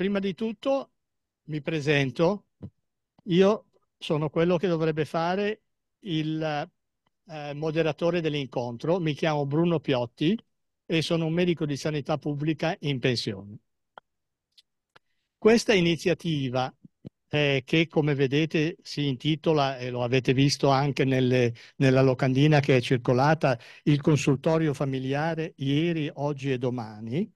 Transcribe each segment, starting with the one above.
Prima di tutto mi presento, io sono quello che dovrebbe fare il eh, moderatore dell'incontro, mi chiamo Bruno Piotti e sono un medico di sanità pubblica in pensione. Questa iniziativa eh, che come vedete si intitola, e lo avete visto anche nelle, nella locandina che è circolata, il consultorio familiare ieri, oggi e domani,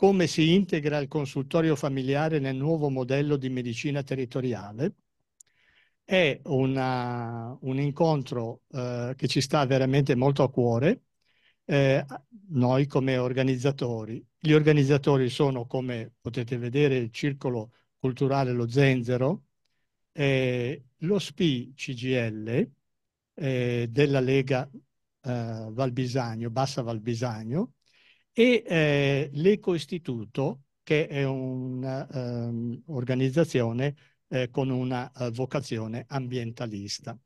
come si integra il consultorio familiare nel nuovo modello di medicina territoriale. È una, un incontro eh, che ci sta veramente molto a cuore, eh, noi come organizzatori. Gli organizzatori sono, come potete vedere, il Circolo Culturale Lo Zenzero, eh, lo SPI CGL della Lega eh, Valbisagno, Bassa Valbisagno, e eh, l'Ecoistituto, che è un'organizzazione ehm, um, eh, con una uh, vocazione ambientalista.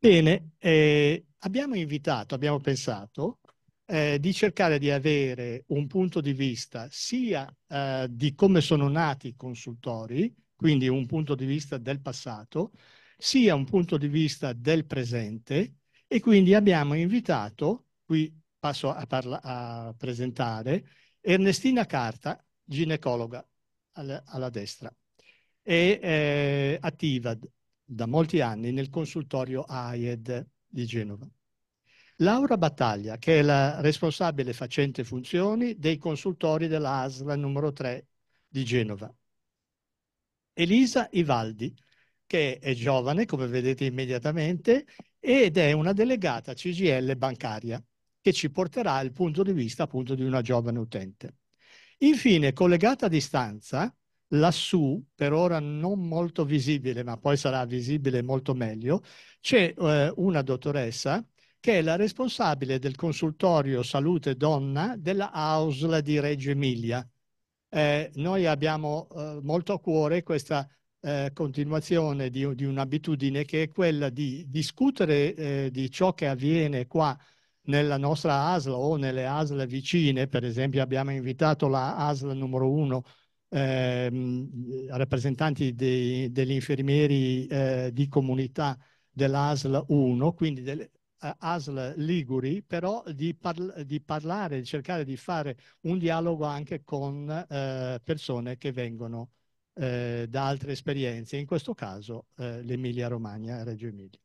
Bene, eh, abbiamo invitato, abbiamo pensato eh, di cercare di avere un punto di vista sia eh, di come sono nati i consultori, quindi un punto di vista del passato, sia un punto di vista del presente e quindi abbiamo invitato, qui passo a, parla- a presentare Ernestina Carta, ginecologa alla, alla destra, e eh, attiva da molti anni nel consultorio AIED di Genova. Laura Battaglia, che è la responsabile facente funzioni dei consultori della ASLA numero 3 di Genova. Elisa Ivaldi, che è giovane, come vedete immediatamente, ed è una delegata CGL bancaria che ci porterà al punto di vista appunto di una giovane utente. Infine, collegata a distanza, lassù, per ora non molto visibile, ma poi sarà visibile molto meglio, c'è eh, una dottoressa che è la responsabile del consultorio salute donna della AUSL di Reggio Emilia. Eh, noi abbiamo eh, molto a cuore questa eh, continuazione di, di un'abitudine che è quella di discutere eh, di ciò che avviene qua nella nostra ASL o nelle ASL vicine, per esempio abbiamo invitato la ASL numero uno, ehm, rappresentanti dei, degli infermieri eh, di comunità dell'ASL 1, quindi delle, eh, ASL Liguri, però di, parla di, parlare, di cercare di fare un dialogo anche con eh, persone che vengono eh, da altre esperienze, in questo caso eh, l'Emilia Romagna, Reggio Emilia.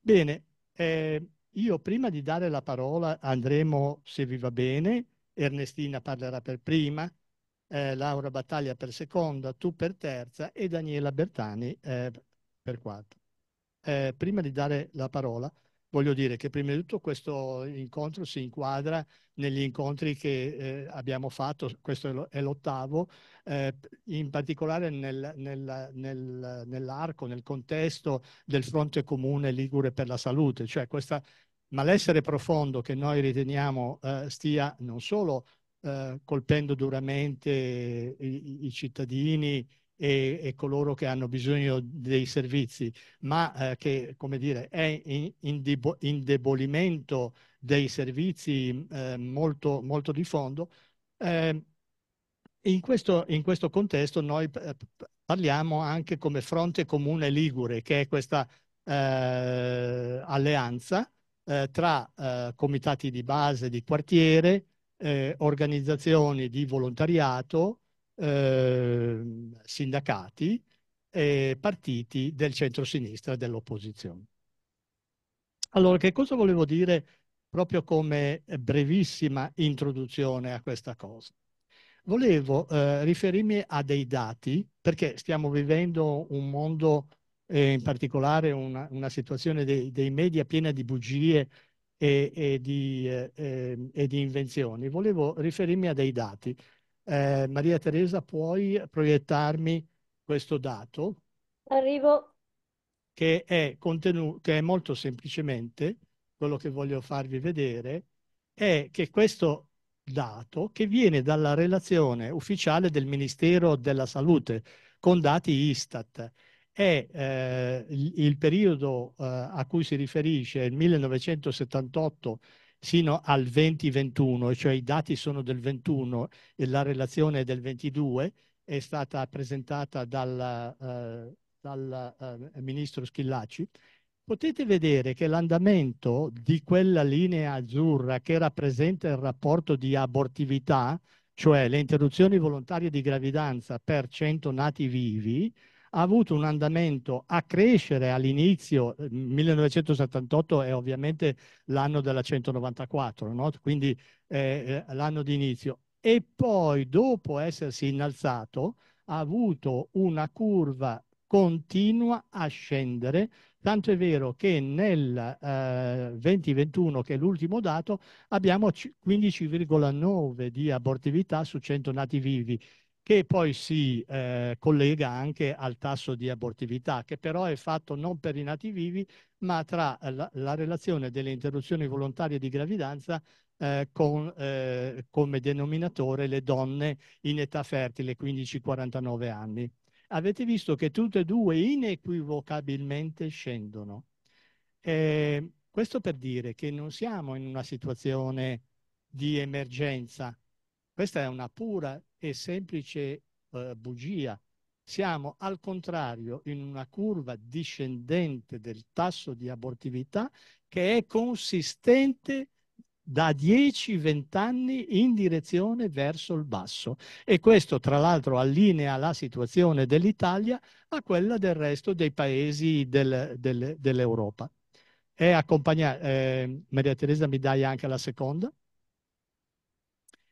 Bene, eh, io prima di dare la parola andremo, se vi va bene, Ernestina parlerà per prima, eh, Laura Battaglia per seconda, tu per terza e Daniela Bertani eh, per quarta. Eh, prima di dare la parola, voglio dire che prima di tutto questo incontro si inquadra negli incontri che eh, abbiamo fatto, questo è l'ottavo, eh, in particolare nel, nel, nel, nell'arco, nel contesto del fronte comune Ligure per la salute, cioè questa ma l'essere profondo che noi riteniamo eh, stia non solo eh, colpendo duramente i, i cittadini e, e, coloro che hanno bisogno dei servizi, ma eh, che come dire, è in, in indebolimento dei servizi eh, molto, molto di fondo, ehm, in questo, in questo contesto noi eh, parliamo anche come fronte comune ligure, che è questa eh, alleanza eh, tra eh, comitati di base, di quartiere, eh, organizzazioni di volontariato, eh, sindacati e partiti del centro-sinistra e dell'opposizione. Allora, che cosa volevo dire proprio come brevissima introduzione a questa cosa? Volevo eh, riferirmi a dei dati, perché stiamo vivendo un mondo eh, in particolare una, una situazione dei, dei, media piena di bugie e, e, di, eh, ehm, e, di, invenzioni, volevo riferirmi a dei dati. Eh, Maria Teresa, puoi proiettarmi questo dato? Arrivo. Che è, contenuto, che è molto semplicemente quello che voglio farvi vedere, è che questo dato che viene dalla relazione ufficiale del Ministero della Salute con dati Istat è eh, il, periodo eh, a cui si riferisce il 1978 sino al 2021, cioè i dati sono del 21 e la relazione del 22, è stata presentata dal, eh, dal eh, ministro Schillacci, potete vedere che l'andamento di quella linea azzurra che rappresenta il rapporto di abortività, cioè le interruzioni volontarie di gravidanza per 100 nati vivi, ha avuto un andamento a crescere all'inizio, 1978 eh, è ovviamente l'anno della 194, no? quindi eh, eh, l'anno di inizio, e poi dopo essersi innalzato ha avuto una curva continua a scendere, tanto è vero che nel eh, 2021, che è l'ultimo dato, abbiamo 15,9 di abortività su 100 nati vivi, che poi si eh, collega anche al tasso di abortività, che però è fatto non per i nati vivi, ma tra eh, la, la relazione delle interruzioni volontarie di gravidanza eh, con eh, come denominatore le donne in età fertile, 15-49 anni. Avete visto che tutte e due inequivocabilmente scendono. Eh, questo per dire che non siamo in una situazione di emergenza, questa è una pura è semplice eh, bugia. Siamo al contrario in una curva discendente del tasso di abortività che è consistente da 10-20 anni in direzione verso il basso e questo tra l'altro allinea la situazione dell'Italia a quella del resto dei paesi del, del, dell'Europa. E accompagna, eh, Maria Teresa mi dai anche la seconda?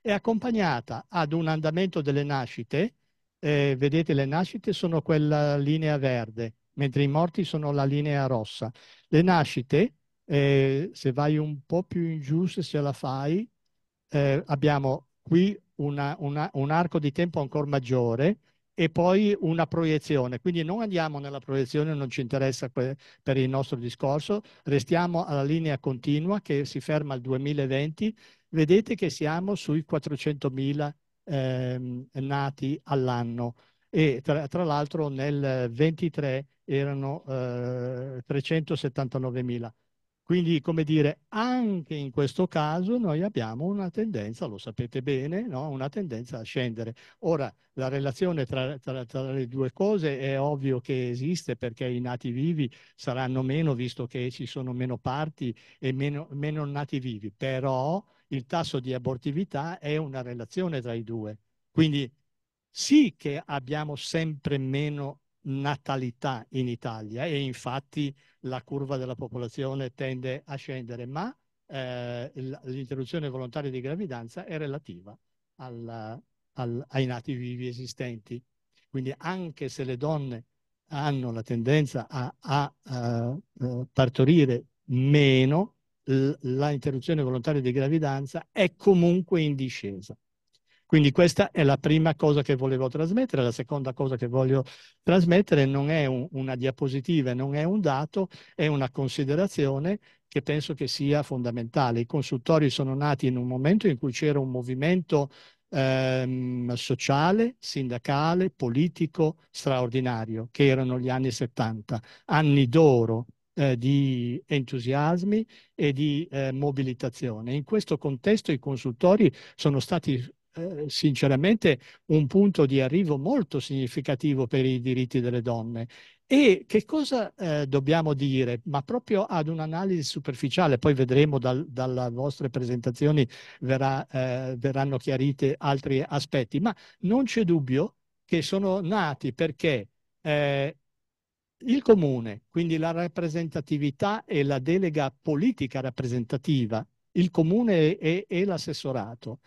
è accompagnata ad un andamento delle nascite. Eh, vedete, le nascite sono quella linea verde, mentre i morti sono la linea rossa. Le nascite, eh, se vai un po' più in giù, se ce la fai, eh, abbiamo qui una, una, un arco di tempo ancora maggiore e poi una proiezione. Quindi non andiamo nella proiezione, non ci interessa per il nostro discorso, restiamo alla linea continua che si ferma al 2020 vedete che siamo sui 400.000 ehm, nati all'anno e tra, tra l'altro nel 23 erano eh, 379.000. Quindi, come dire, anche in questo caso noi abbiamo una tendenza, lo sapete bene, no? una tendenza a scendere. Ora, la relazione tra, tra, tra, le due cose è ovvio che esiste perché i nati vivi saranno meno, visto che ci sono meno parti e meno, meno nati vivi, però il tasso di abortività è una relazione tra i due. Quindi sì che abbiamo sempre meno natalità in Italia e infatti la curva della popolazione tende a scendere, ma eh, l'interruzione volontaria di gravidanza è relativa alla, al, ai nati vivi esistenti. Quindi anche se le donne hanno la tendenza a, a, a eh, eh, partorire meno, l'interruzione volontaria di gravidanza è comunque in discesa. Quindi questa è la prima cosa che volevo trasmettere. La seconda cosa che voglio trasmettere non è un, una diapositiva, non è un dato, è una considerazione che penso che sia fondamentale. I consultori sono nati in un momento in cui c'era un movimento ehm, sociale, sindacale, politico straordinario, che erano gli anni 70, anni d'oro eh, di entusiasmi e di eh, mobilitazione. In questo contesto i consultori sono stati eh, sinceramente un punto di arrivo molto significativo per i diritti delle donne e che cosa eh, dobbiamo dire? Ma proprio ad un'analisi superficiale, poi vedremo dal, dalle vostre presentazioni verrà, eh, verranno chiariti altri aspetti, ma non c'è dubbio che sono nati perché eh, il comune, quindi la rappresentatività e la delega politica rappresentativa, il comune e, e l'assessorato,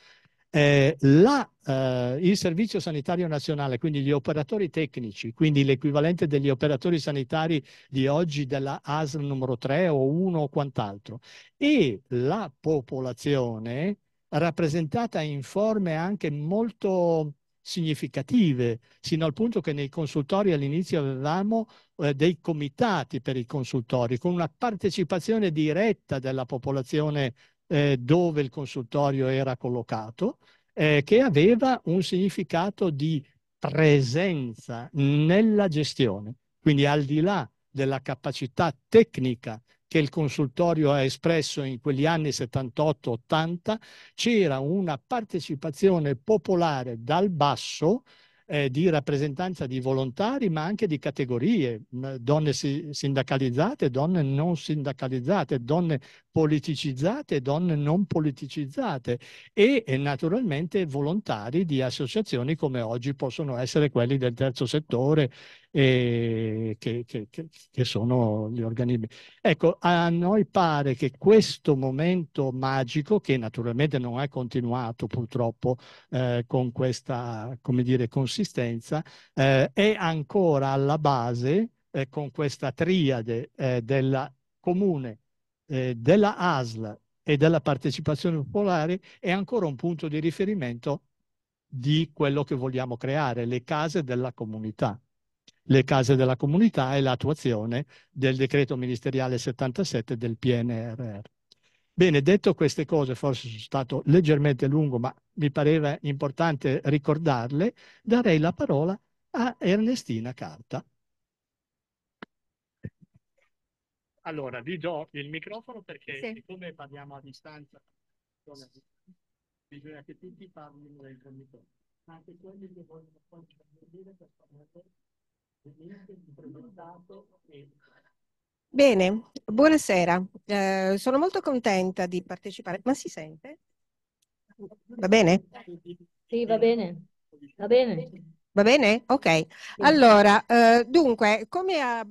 eh, la, eh, il Servizio Sanitario Nazionale, quindi gli operatori tecnici, quindi l'equivalente degli operatori sanitari di oggi della ASL numero 3 o 1 o quant'altro, e la popolazione rappresentata in forme anche molto significative, sino al punto che nei consultori all'inizio avevamo eh, dei comitati per i consultori, con una partecipazione diretta della popolazione eh, dove il consultorio era collocato, eh, che aveva un significato di presenza nella gestione. Quindi al di là della capacità tecnica che il consultorio ha espresso in quegli anni 78-80, c'era una partecipazione popolare dal basso eh, di rappresentanza di volontari, ma anche di categorie, donne sindacalizzate, donne non sindacalizzate, donne politicizzate e donne non politicizzate e naturalmente volontari di associazioni come oggi possono essere quelli del terzo settore eh, che, che, che, che, sono gli organismi. Ecco, a noi pare che questo momento magico, che naturalmente non è continuato purtroppo eh, con questa, come dire, consistenza, eh, è ancora alla base eh, con questa triade eh, della comune eh, della ASL e della partecipazione popolare è ancora un punto di riferimento di quello che vogliamo creare, le case della comunità. Le case della comunità è l'attuazione del decreto ministeriale 77 del PNRR. Bene, detto queste cose, forse sono stato leggermente lungo, ma mi pareva importante ricordarle, darei la parola a Ernestina Carta. Allora, vi do il microfono perché sì. siccome parliamo a distanza, bisogna che tutti parlino del fornitore, anche quelli che vogliono intervenire per fare Bene, buonasera. Eh, sono molto contenta di partecipare. Ma si sente? Va bene? Sì, va bene. Va bene. Va bene? Ok. Allora, eh, dunque, come ha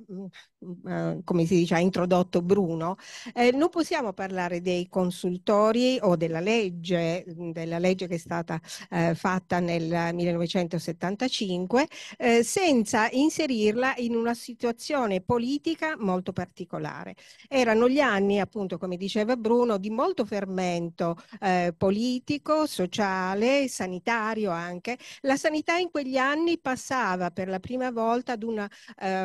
eh, come si dice, ha introdotto Bruno, eh, non possiamo parlare dei consultori o della legge, della legge che è stata eh, fatta nel 1975, eh, senza inserirla in una situazione politica molto particolare. Erano gli anni, appunto, come diceva Bruno, di molto fermento eh, politico, sociale, sanitario anche. La sanità in quegli anni passava per la prima volta ad una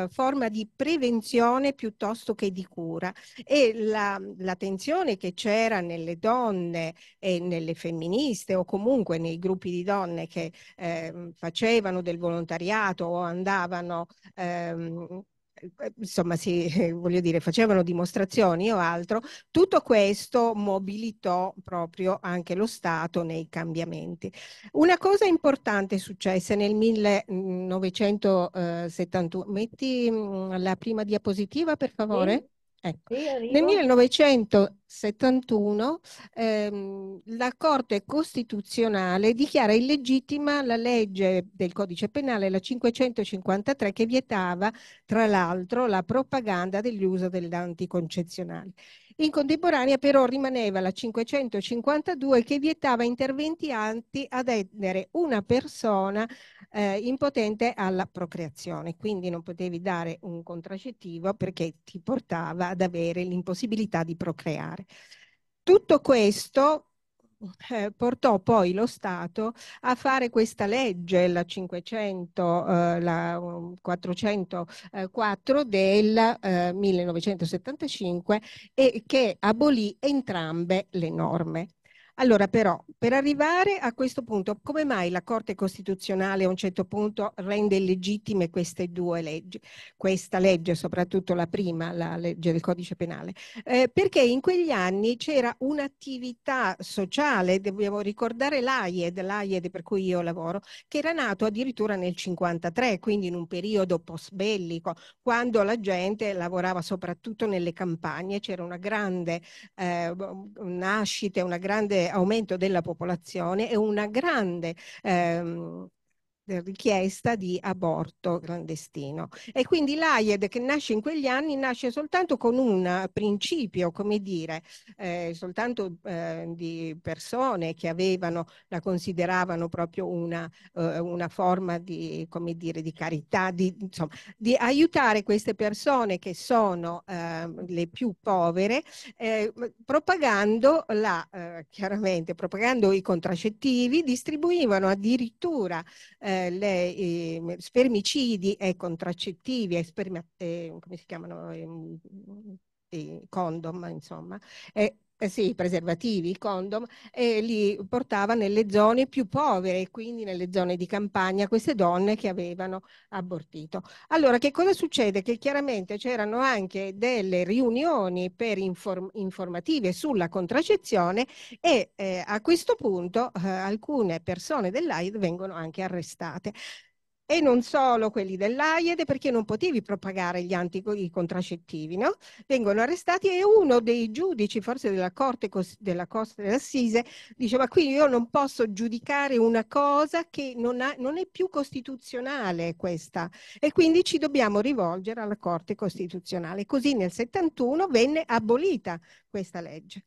forma di prevenzione prevenzione piuttosto che di cura e la, la tensione che c'era nelle donne e nelle femministe o comunque nei gruppi di donne che eh, facevano del volontariato o andavano ehm, eh, insomma, si, voglio dire, facevano dimostrazioni o altro, tutto questo mobilitò proprio anche lo Stato nei cambiamenti. Una cosa importante successe nel 1971, eh, metti mm, la prima diapositiva per favore? Sì. Ecco. Sì, nel 1971 71 ehm, la Corte Costituzionale dichiara illegittima la legge del codice penale, la 553, che vietava tra l'altro la propaganda dell'uso dell'anticoncezionale. In contemporanea però rimaneva la 552 che vietava interventi anti ad rendere una persona eh, impotente alla procreazione, quindi non potevi dare un contraccettivo perché ti portava ad avere l'impossibilità di procreare. Tutto questo eh, portò poi lo Stato a fare questa legge, la, 500, eh, la 404 eh, del eh, 1975, e che abolì entrambe le norme. Allora, però, per arrivare a questo punto, come mai la Corte Costituzionale a un certo punto rende illegittime queste due leggi? Questa legge, soprattutto la prima, la legge del codice penale, eh, perché in quegli anni c'era un'attività sociale, dobbiamo ricordare l'AIED, l'AIED per cui io lavoro, che era nato addirittura nel 1953, quindi in un periodo post bellico, quando la gente lavorava soprattutto nelle campagne, c'era una grande eh, nascita, una grande grande aumento della popolazione e una grande ehm, richiesta di aborto clandestino. E quindi l'AIED che nasce in quegli anni nasce soltanto con un principio, come dire, eh, soltanto eh, di persone che avevano, la consideravano proprio una, eh, una forma di, come dire, di carità, di, insomma, di aiutare queste persone che sono ehm, le più povere, eh, propagando, la, eh, chiaramente, propagando i contraccettivi, distribuivano addirittura eh, eh, le, eh, spermicidi e contraccettivi, e sperma, eh, come si chiamano? Ehm, I, condom, insomma, eh sì, preservativi, i condom, e li portava nelle zone più povere, quindi nelle zone di campagna, queste donne che avevano abortito. Allora, che cosa succede? Che chiaramente c'erano anche delle riunioni per inform- informative sulla contraccezione e eh, a questo punto eh, alcune persone dell'AID vengono anche arrestate e non solo quelli dell'AIED perché non potevi propagare gli anticontracettivi, no? Vengono arrestati e uno dei giudici, forse della Corte della Costa dell'Assise, dice ma qui io non posso giudicare una cosa che non, ha, non è più costituzionale questa e quindi ci dobbiamo rivolgere alla Corte Costituzionale. Così nel 71 venne abolita questa legge.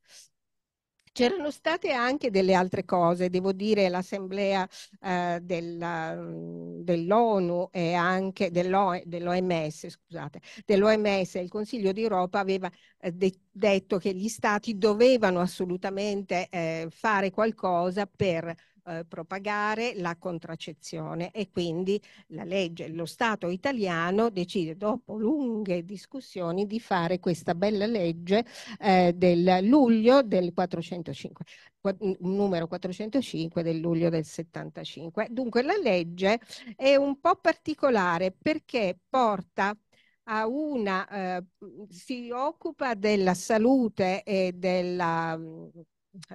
C'erano state anche delle altre cose, devo dire l'assemblea eh, mm, dell'ONU e anche dell'OMS, scusate, dell'OMS e il Consiglio d'Europa aveva eh, de detto che gli stati dovevano assolutamente eh, fare qualcosa per eh, propagare la contraccezione e quindi la legge, lo Stato italiano decide dopo lunghe discussioni di fare questa bella legge eh, del luglio del 405, numero 405 del luglio del 75. Dunque la legge è un po' particolare perché porta a una, eh, si occupa della salute e della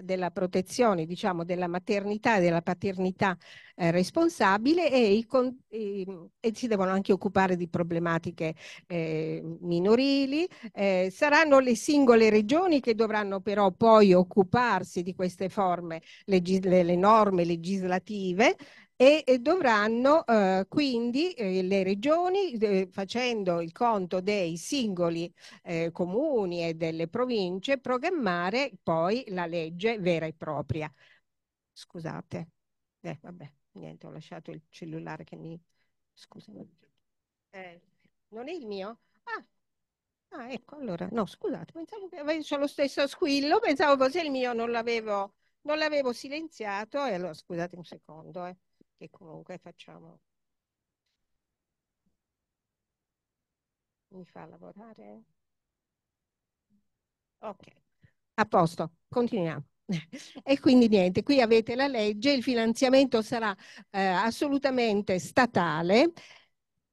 della protezione, diciamo, della maternità e della paternità eh, responsabile e, i, i, e, si devono anche occupare di problematiche eh, minorili. Eh, saranno le singole regioni che dovranno però poi occuparsi di queste forme, le norme legislative e, e dovranno eh, quindi eh, le regioni, eh, facendo il conto dei singoli eh, comuni e delle province, programmare poi la legge vera e propria. Scusate, vabbè, niente, ho lasciato il cellulare che mi... Scusami. non è il mio? Ah, Ah, ecco, allora, no, scusate, pensavo che avesse lo stesso squillo, pensavo fosse il mio, non l'avevo, silenziato, e allora scusate un secondo, eh che comunque facciamo. Mi fa lavorare? Ok, a posto, continuiamo. E quindi niente, qui avete la legge, il finanziamento sarà eh, assolutamente statale,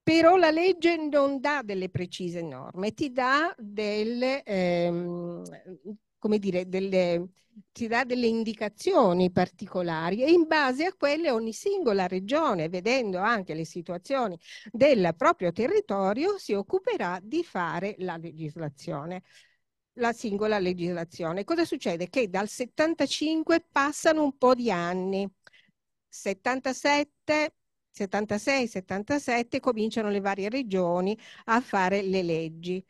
però la legge non dà delle precise norme, ti dà delle, ehm, come dire, delle, ci dà delle indicazioni particolari e in base a quelle ogni singola regione, vedendo anche le situazioni del proprio territorio, si occuperà di fare la legislazione la singola legislazione. Cosa succede? Che dal 75 passano un po' di anni. 77, 76, 77 cominciano le varie regioni a fare le leggi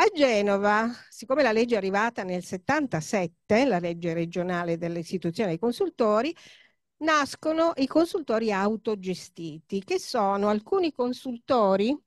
a Genova, siccome la legge è arrivata nel 77, la legge regionale dell'istituzione dei consultori, nascono i consultori autogestiti, che sono alcuni consultori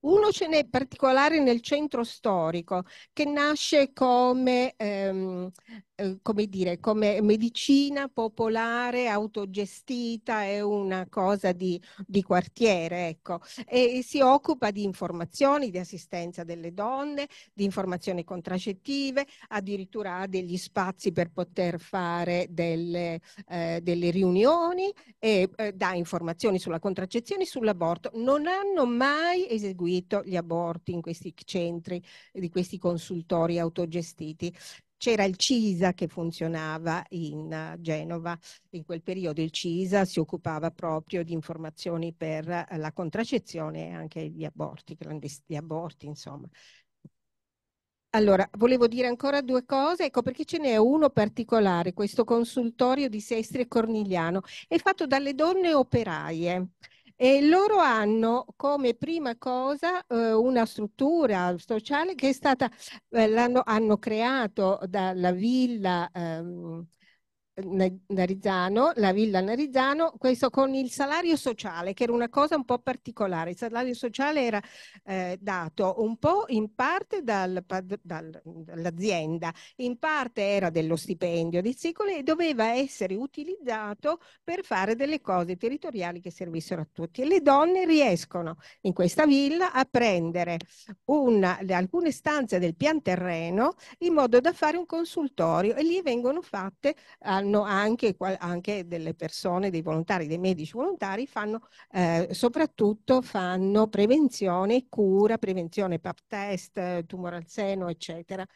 uno ce n'è particolare nel centro storico, che nasce come ehm, eh, come dire, come medicina popolare autogestita, è una cosa di, di quartiere, ecco, e, si occupa di informazioni, di assistenza delle donne, di informazioni contraccettive, addirittura ha degli spazi per poter fare delle, eh, delle riunioni e eh, dà informazioni sulla contraccezione, e sull'aborto. Non hanno mai eseguito gli aborti in questi centri di questi consultori autogestiti c'era il CISA che funzionava in eh, Genova. In quel periodo il CISA si occupava proprio di informazioni per eh, la contraccezione e anche gli aborti, gli aborti insomma. Allora, volevo dire ancora due cose, ecco perché ce n'è uno particolare, questo consultorio di Sestri e Cornigliano, è fatto dalle donne operaie e loro hanno come prima cosa eh, una struttura sociale che è stata, eh, hanno creato dalla villa ehm, Narizzano, la Villa Narizzano, questo con il salario sociale, che era una cosa un po' particolare. Il salario sociale era eh, dato un po' in parte dal, dal, dall'azienda, in parte era dello stipendio di Sicoli e doveva essere utilizzato per fare delle cose territoriali che servissero a tutti. E le donne riescono in questa villa a prendere una, alcune stanze del pian terreno in modo da fare un consultorio e lì vengono fatte al fanno anche, anche, delle persone, dei volontari, dei medici volontari, fanno eh, soprattutto fanno prevenzione, cura, prevenzione pap test, tumore al seno, eccetera.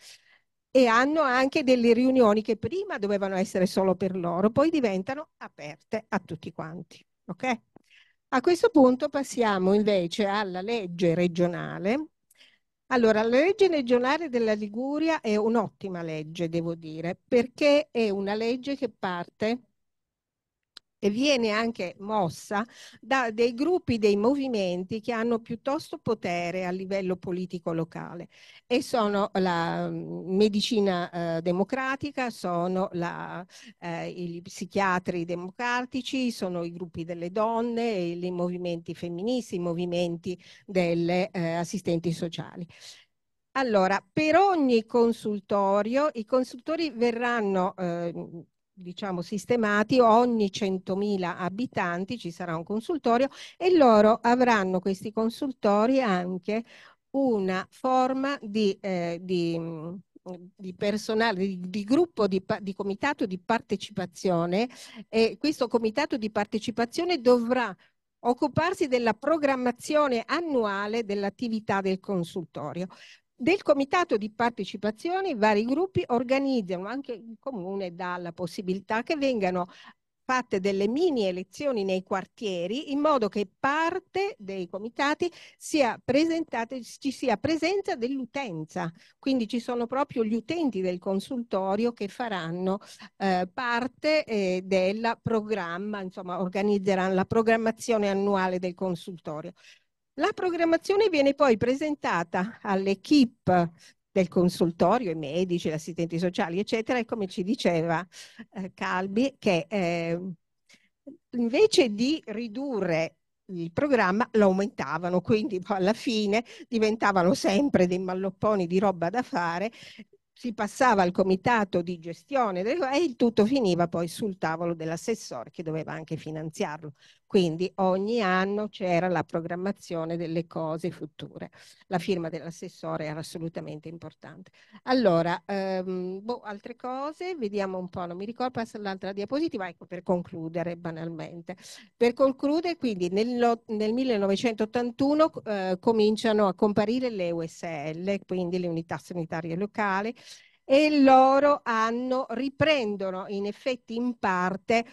E hanno anche delle riunioni che prima dovevano essere solo per loro, poi diventano aperte a tutti quanti. Okay? A questo punto passiamo invece alla legge regionale allora, la legge regionale della Liguria è un'ottima legge, devo dire, perché è una legge che parte e viene anche mossa da dei gruppi, dei movimenti che hanno piuttosto potere a livello politico locale e sono la mm, medicina eh, democratica, sono la, eh, i psichiatri democratici, sono i gruppi delle donne, i movimenti femministi, i movimenti delle eh, assistenti sociali. Allora, per ogni consultorio, i consultori verranno eh, diciamo, sistemati, ogni 100.000 abitanti ci sarà un consultorio e loro avranno questi consultori anche una forma di, eh, di, mm, di personale, di, di gruppo, di, di comitato di partecipazione e questo comitato di partecipazione dovrà occuparsi della programmazione annuale dell'attività del consultorio del comitato di partecipazione i vari gruppi organizzano, anche il comune dà la possibilità che vengano fatte delle mini elezioni nei quartieri in modo che parte dei comitati sia presentata, ci sia presenza dell'utenza. Quindi ci sono proprio gli utenti del consultorio che faranno eh, parte eh, del programma, insomma organizzeranno la programmazione annuale del consultorio. La programmazione viene poi presentata all'equipe del consultorio, i medici, gli assistenti sociali, eccetera, e come ci diceva eh, Calbi, che eh, invece di ridurre il programma lo aumentavano, quindi alla fine diventavano sempre dei mallopponi di roba da fare, si passava al comitato di gestione e il tutto finiva poi sul tavolo dell'assessore che doveva anche finanziarlo. Quindi ogni anno c'era la programmazione delle cose future. La firma dell'assessore era assolutamente importante. Allora, ehm, boh, altre cose, vediamo un po', non mi ricordo, passa l'altra diapositiva, ecco per concludere banalmente. Per concludere, quindi nel, nel 1981 eh, cominciano a comparire le USL, quindi le unità sanitarie locali, e loro hanno, riprendono in effetti in parte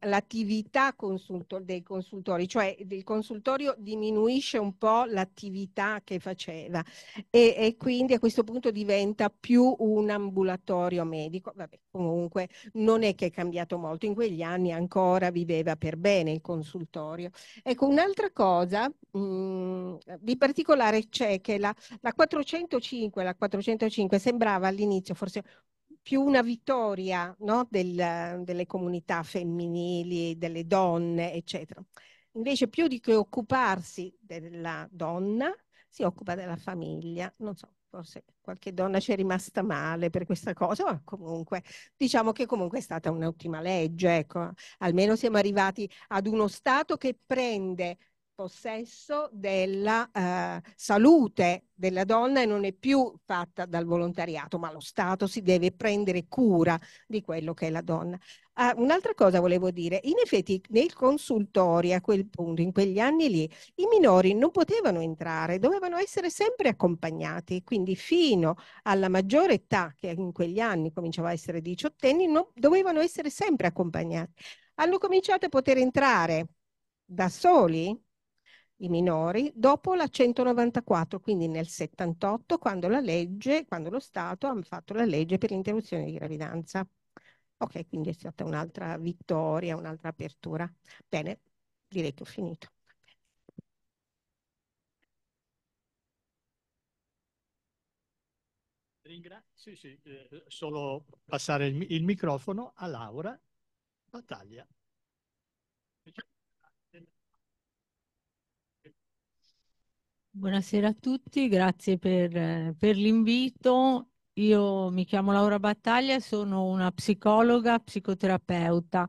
l'attività consulto, dei consultori, cioè il consultorio diminuisce un po' l'attività che faceva e, e, quindi a questo punto diventa più un ambulatorio medico. Vabbè, comunque non è che è cambiato molto, in quegli anni ancora viveva per bene il consultorio. Ecco, un'altra cosa mh, di particolare c'è che la, la 405, la 405 sembrava all'inizio forse più una vittoria no? Del, delle comunità femminili, delle donne, eccetera. Invece più di che occuparsi della donna, si occupa della famiglia. Non so, forse qualche donna ci è rimasta male per questa cosa, ma comunque diciamo che comunque è stata un'ottima legge. Ecco. Almeno siamo arrivati ad uno Stato che prende possesso della eh, salute della donna e non è più fatta dal volontariato, ma lo Stato si deve prendere cura di quello che è la donna. Ah, un'altra cosa volevo dire, in effetti nel consultorio a quel punto, in quegli anni lì, i minori non potevano entrare, dovevano essere sempre accompagnati, quindi fino alla maggiore età, che in quegli anni cominciava a essere diciottenni, non, dovevano essere sempre accompagnati. Hanno cominciato a poter entrare da soli i minori dopo la 194, quindi nel 78, quando la legge, quando lo Stato ha fatto la legge per l'interruzione di gravidanza. Ok, quindi è stata un'altra vittoria, un'altra apertura. Bene, direi che ho finito. Ringrazio, sì, sì, eh, solo passare il, il microfono a Laura Battaglia. Buonasera a tutti, grazie per, eh, per l'invito. Io mi chiamo Laura Battaglia, sono una psicologa, psicoterapeuta.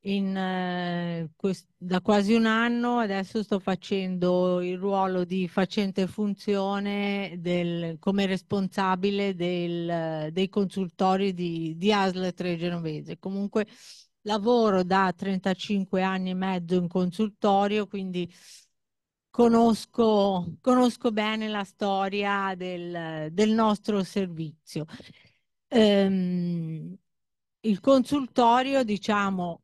In, eh, da quasi un anno adesso sto facendo il ruolo di facente funzione del, come responsabile del, dei consultori di, di ASL 3 Genovese. Comunque lavoro da 35 anni e mezzo in consultorio, quindi conosco, conosco bene la storia del, del nostro servizio. Ehm, il consultorio, diciamo,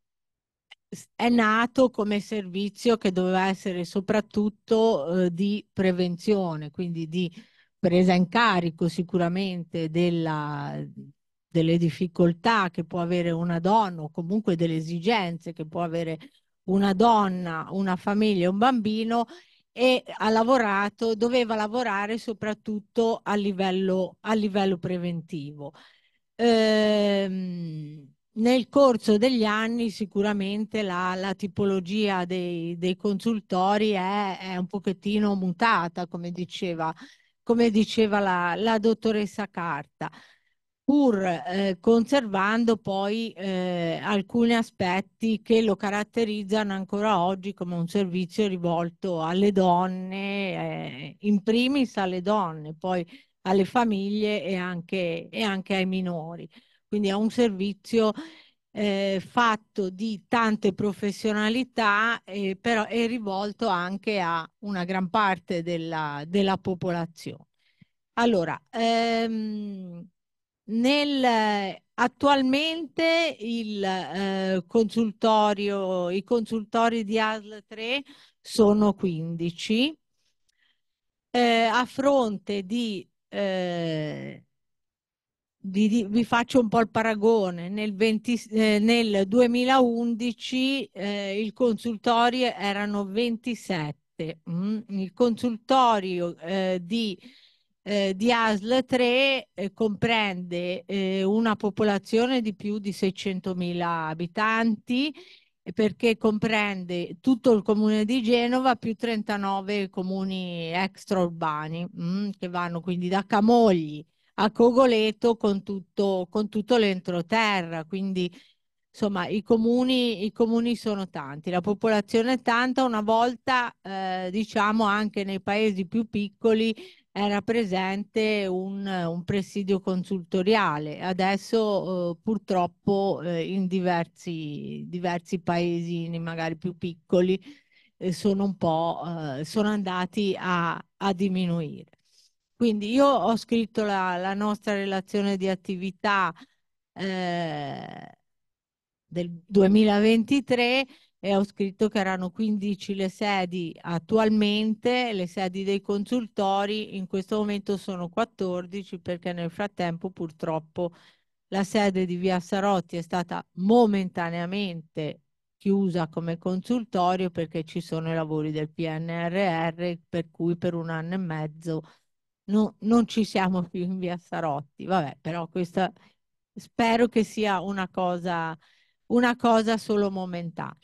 è nato come servizio che doveva essere soprattutto eh, di prevenzione, quindi di presa in carico sicuramente della, delle difficoltà che può avere una donna o comunque delle esigenze che può avere una donna, una famiglia, un bambino e ha lavorato, doveva lavorare soprattutto a livello, a livello preventivo. Ehm, nel corso degli anni sicuramente la, la tipologia dei, dei consultori è, è, un pochettino mutata, come diceva, come diceva la, la dottoressa Carta pur eh, conservando poi eh, alcuni aspetti che lo caratterizzano ancora oggi come un servizio rivolto alle donne, eh, in primis alle donne, poi alle famiglie e anche, e anche ai minori. Quindi è un servizio eh, fatto di tante professionalità eh, però è rivolto anche a una gran parte della, della popolazione. Allora, ehm, nel, attualmente il, eh, consultorio, i consultori di ASL 3 sono 15 eh, a fronte di, eh, di, di, vi faccio un po' il paragone, nel, 20, eh, nel 2011 eh, il consultorio erano 27, mm? il consultorio eh, di eh, di ASL 3 eh, comprende eh, una popolazione di più di 600.000 abitanti eh, perché comprende tutto il comune di Genova più 39 comuni extraurbani mm, che vanno quindi da Camogli a Cogoleto con tutto, con tutto l'entroterra, quindi insomma i comuni, i comuni, sono tanti, la popolazione è tanta, una volta eh, diciamo anche nei paesi più piccoli era presente un, un presidio consultoriale, adesso eh, purtroppo eh, in diversi, diversi paesini, magari più piccoli, eh, sono un po' eh, sono andati a, a, diminuire. Quindi io ho scritto la, la nostra relazione di attività eh, del 2023 e ho scritto che erano 15 le sedi attualmente, le sedi dei consultori in questo momento sono 14 perché nel frattempo purtroppo la sede di Via Sarotti è stata momentaneamente chiusa come consultorio perché ci sono i lavori del PNRR per cui per un anno e mezzo no, non ci siamo più in Via Sarotti. Vabbè, però questa spero che sia una cosa, una cosa solo momentanea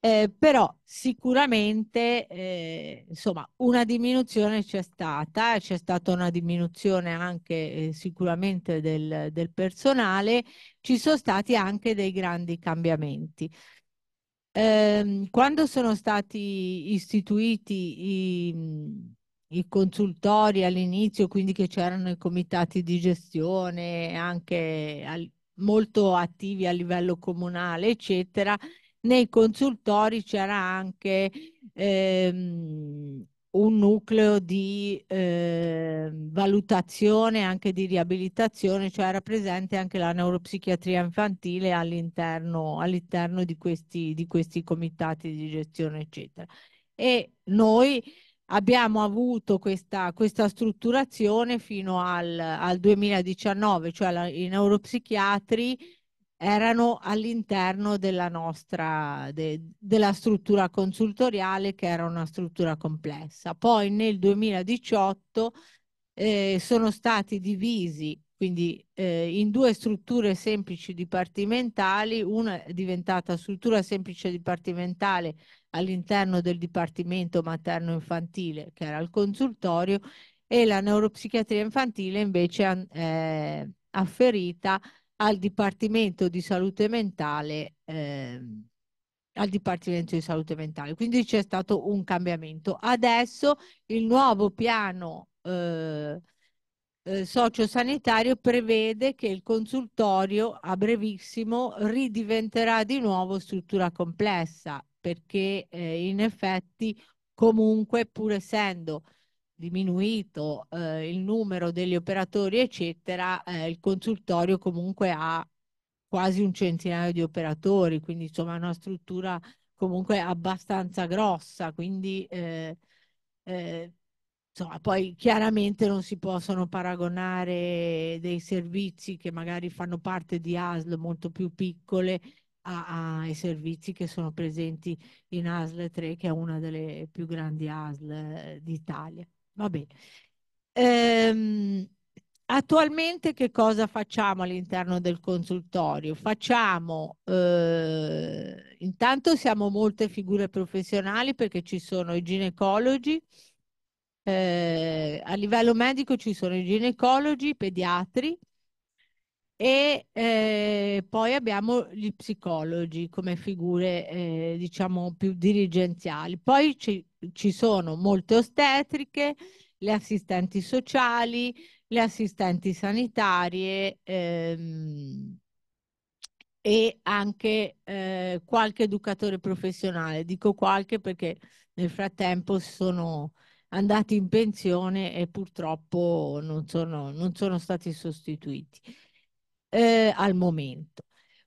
eh, però sicuramente eh, insomma, una diminuzione c'è stata, c'è stata una diminuzione anche eh, sicuramente del, del, personale, ci sono stati anche dei grandi cambiamenti. Ehm, quando sono stati istituiti i, i consultori all'inizio, quindi che c'erano i comitati di gestione anche al, molto attivi a livello comunale, eccetera, nei consultori c'era anche ehm, un nucleo di eh, valutazione, anche di riabilitazione, cioè era presente anche la neuropsichiatria infantile all'interno, all di, questi, di questi comitati di gestione, eccetera. E noi abbiamo avuto questa, questa strutturazione fino al, al 2019, cioè la, i neuropsichiatri erano all'interno della nostra de, della struttura consultoriale che era una struttura complessa. Poi nel 2018 eh, sono stati divisi quindi eh, in due strutture semplici dipartimentali, una è diventata struttura semplice dipartimentale all'interno del dipartimento materno-infantile che era il consultorio e la neuropsichiatria infantile invece è eh, afferita al Dipartimento di Salute Mentale. Eh, al Dipartimento di Salute Mentale. Quindi c'è stato un cambiamento. Adesso il nuovo piano eh, eh, sociosanitario prevede che il consultorio a brevissimo ridiventerà di nuovo struttura complessa perché eh, in effetti comunque pur essendo diminuito eh, il numero degli operatori, eccetera, eh, il consultorio comunque ha quasi un centinaio di operatori, quindi insomma è una struttura comunque abbastanza grossa, quindi eh, eh insomma, poi chiaramente non si possono paragonare dei servizi che magari fanno parte di ASL molto più piccole ai servizi che sono presenti in ASL 3, che è una delle più grandi ASL eh, d'Italia. Va bene. Ehm, attualmente che cosa facciamo all'interno del consultorio? Facciamo, eh, intanto siamo molte figure professionali perché ci sono i ginecologi, eh, a livello medico ci sono i ginecologi, i pediatri, e eh, poi abbiamo gli psicologi come figure eh, diciamo più dirigenziali. Poi ci, ci, sono molte ostetriche, le assistenti sociali, le assistenti sanitarie ehm, e anche eh, qualche educatore professionale. Dico qualche perché nel frattempo sono andati in pensione e purtroppo non sono, non sono stati sostituiti eh, al momento.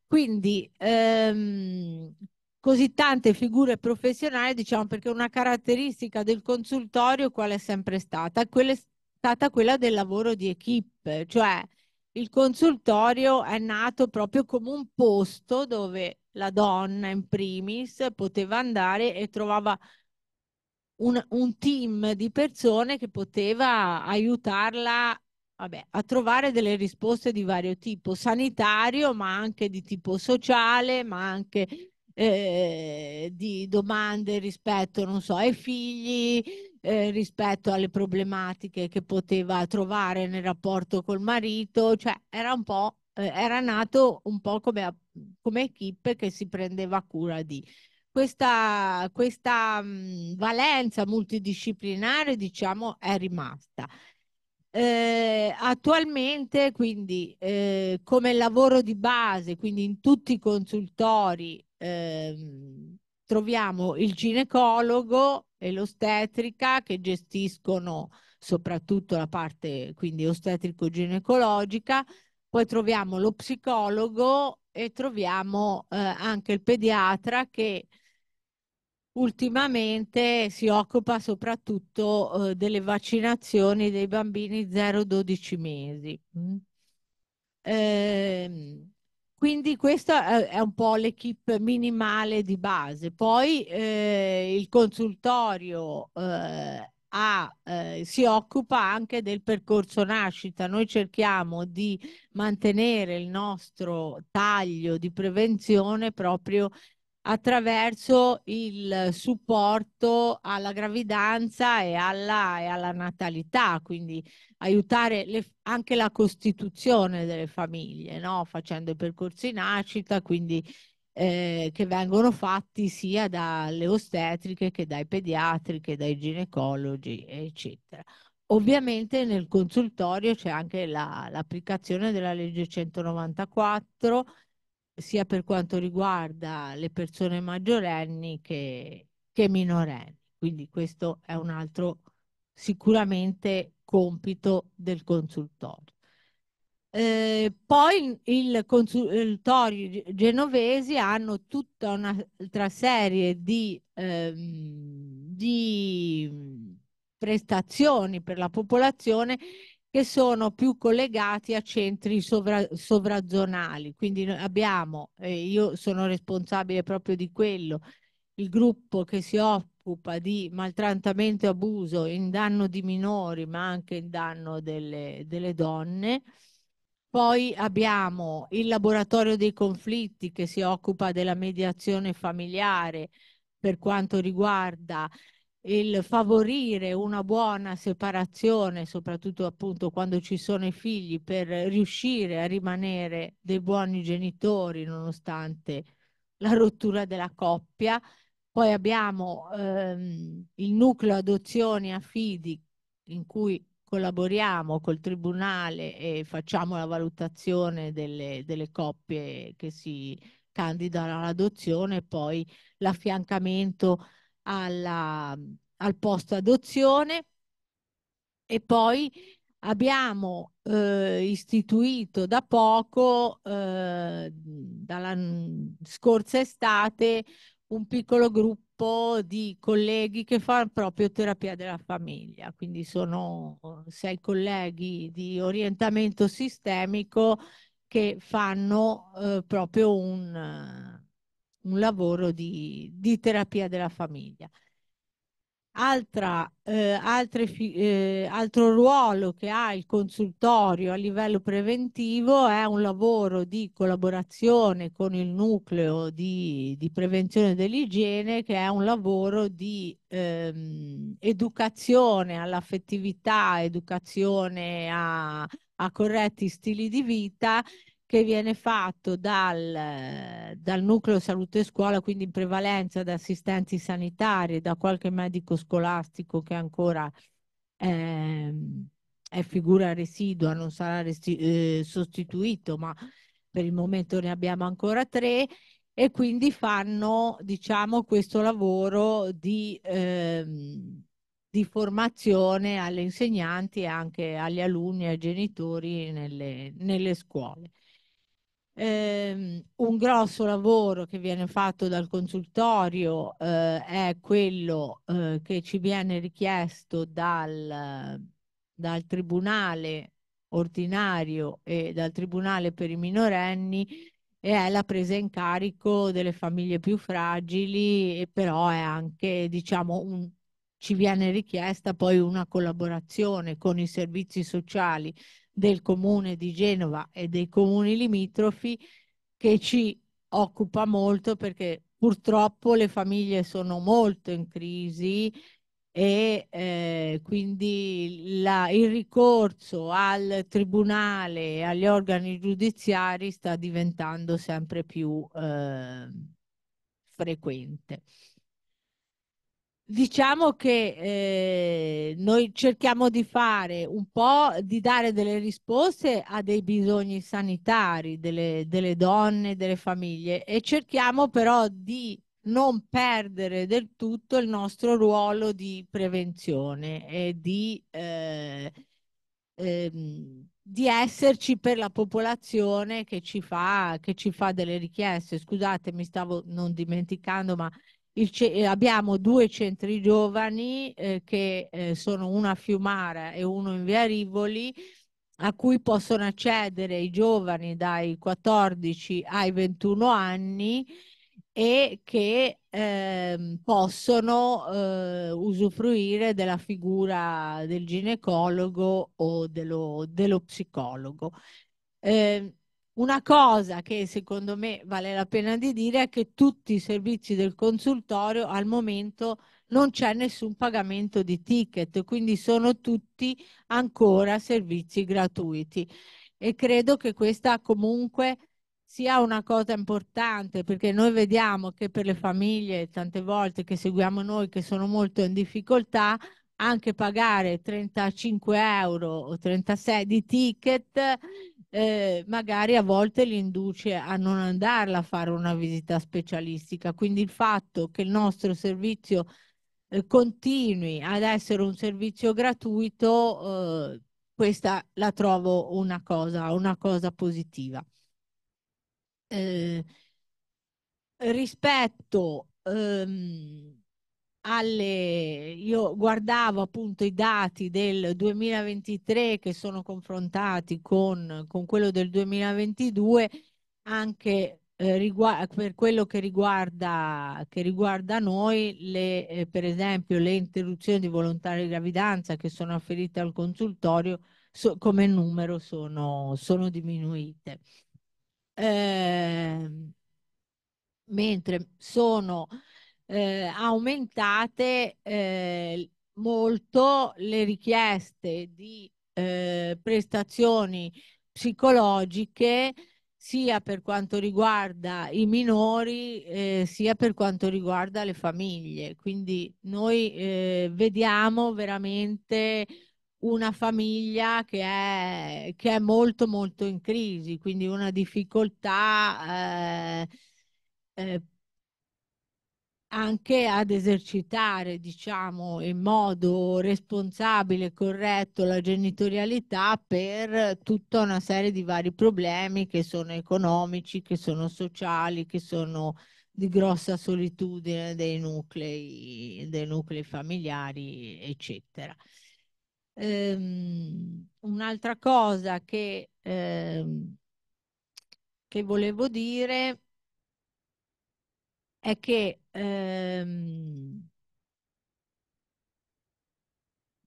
Quindi ehm, così tante figure professionali, diciamo perché una caratteristica del consultorio qual è sempre stata? Quella è stata quella del lavoro di equip, cioè il consultorio è nato proprio come un posto dove la donna in primis poteva andare e trovava un, un team di persone che poteva aiutarla vabbè, a trovare delle risposte di vario tipo, sanitario, ma anche di tipo sociale, ma anche eh, di domande rispetto, non so, ai figli, eh, rispetto alle problematiche che poteva trovare nel rapporto col marito, cioè era un po', eh, era nato un po' come, come equip che si prendeva cura di questa, questa mm, valenza multidisciplinare, diciamo, è rimasta. Eh, attualmente, quindi, eh, come lavoro di base, quindi in tutti i consultori eh, troviamo il ginecologo e l'ostetrica che gestiscono soprattutto la parte quindi ostetrico-ginecologica, poi troviamo lo psicologo e troviamo eh, anche il pediatra che ultimamente si occupa soprattutto eh, delle vaccinazioni dei bambini 0-12 mesi. Mm. Eh, quindi questa è un po' l'equipe minimale di base. Poi eh, il consultorio eh, ha, eh, si occupa anche del percorso nascita. Noi cerchiamo di mantenere il nostro taglio di prevenzione proprio attraverso il supporto alla gravidanza e alla, e alla natalità, quindi aiutare le, anche la costituzione delle famiglie, no? facendo i percorsi nascita, quindi eh, che vengono fatti sia dalle ostetriche che dai pediatri, che dai ginecologi, eccetera. Ovviamente nel consultorio c'è anche la, l'applicazione della legge 194 sia per quanto riguarda le persone maggiorenni che, che minorenni. Quindi questo è un altro sicuramente compito del consultorio. Eh, poi il consultorio genovesi hanno tutta un'altra serie di, ehm, di prestazioni per la popolazione che sono più collegati a centri sovra- sovrazzonali. Quindi abbiamo, eh, io sono responsabile proprio di quello, il gruppo che si occupa di maltrattamento e abuso in danno di minori, ma anche in danno delle, delle donne. Poi abbiamo il laboratorio dei conflitti che si occupa della mediazione familiare per quanto riguarda il favorire una buona separazione, soprattutto appunto quando ci sono i figli, per riuscire a rimanere dei buoni genitori nonostante la rottura della coppia. Poi abbiamo ehm, il nucleo adozioni affidi in cui collaboriamo col tribunale e facciamo la valutazione delle, delle coppie che si candidano all'adozione e poi l'affiancamento alla, al posto adozione e poi abbiamo eh, istituito da poco, eh, dalla scorsa estate, un piccolo gruppo di colleghi che fanno proprio terapia della famiglia, quindi sono sei colleghi di orientamento sistemico che fanno eh, proprio un, un lavoro di, di terapia della famiglia. Altra, eh, altre, eh, altro ruolo che ha il consultorio a livello preventivo è un lavoro di collaborazione con il nucleo di, di prevenzione dell'igiene, che è un lavoro di ehm, educazione all'affettività, educazione a, a corretti stili di vita che viene fatto dal, dal nucleo salute scuola, quindi in prevalenza da assistenti sanitari da qualche medico scolastico che ancora eh, è figura residua, non sarà resti- eh, sostituito, ma per il momento ne abbiamo ancora tre e quindi fanno diciamo questo lavoro di, ehm, di formazione alle insegnanti e anche agli alunni e ai genitori nelle, nelle scuole. Eh, un grosso lavoro che viene fatto dal consultorio eh, è quello eh, che ci viene richiesto dal, dal, Tribunale ordinario e dal Tribunale per i minorenni e è la presa in carico delle famiglie più fragili, e però è anche, diciamo, un, ci viene richiesta poi una collaborazione con i servizi sociali del comune di Genova e dei comuni limitrofi che ci occupa molto perché purtroppo le famiglie sono molto in crisi e eh, quindi la, il ricorso al tribunale e agli organi giudiziari sta diventando sempre più eh, frequente diciamo che eh, noi cerchiamo di fare un po' di dare delle risposte a dei bisogni sanitari delle, delle donne, delle famiglie e cerchiamo però di non perdere del tutto il nostro ruolo di prevenzione e di, eh, eh, di esserci per la popolazione che ci, fa, che ci fa delle richieste. Scusate, mi stavo non dimenticando, ma il, eh, abbiamo due centri giovani eh, che eh, sono uno a Fiumara e uno in Via Rivoli a cui possono accedere i giovani dai 14 ai 21 anni e che ehm, eh, possono usufruire della figura del ginecologo o dello, dello psicologo. Eh, una cosa che secondo me vale la pena di dire è che tutti i servizi del consultorio al momento non c'è nessun pagamento di ticket, quindi sono tutti ancora servizi gratuiti e credo che questa comunque sia una cosa importante perché noi vediamo che per le famiglie tante volte che seguiamo noi che sono molto in difficoltà anche pagare 35 euro o 36 di ticket eh, magari a volte li induce a non andarla a fare una visita specialistica. Quindi il fatto che il nostro servizio eh, continui ad essere un servizio gratuito, eh, questa la trovo una cosa, una cosa positiva. Eh, rispetto ehm, alle, io guardavo appunto i dati del 2023 che sono confrontati con, con quello del 2022 anche eh, rigu- per quello che riguarda, che riguarda noi, le, eh, per esempio le interruzioni di volontaria gravidanza che sono afferite al consultorio so, come numero sono, sono diminuite. Eh, mentre sono eh, aumentate eh, molto le richieste di eh, prestazioni psicologiche sia per quanto riguarda i minori eh, sia per quanto riguarda le famiglie. Quindi noi eh, vediamo veramente una famiglia che è, che è, molto molto in crisi, quindi una difficoltà eh, eh anche ad esercitare, diciamo, in modo responsabile e corretto la genitorialità per tutta una serie di vari problemi che sono economici, che sono sociali, che sono di grossa solitudine dei nuclei, dei nuclei familiari, eccetera. Ehm, un'altra cosa che, ehm, che volevo dire è che ehm,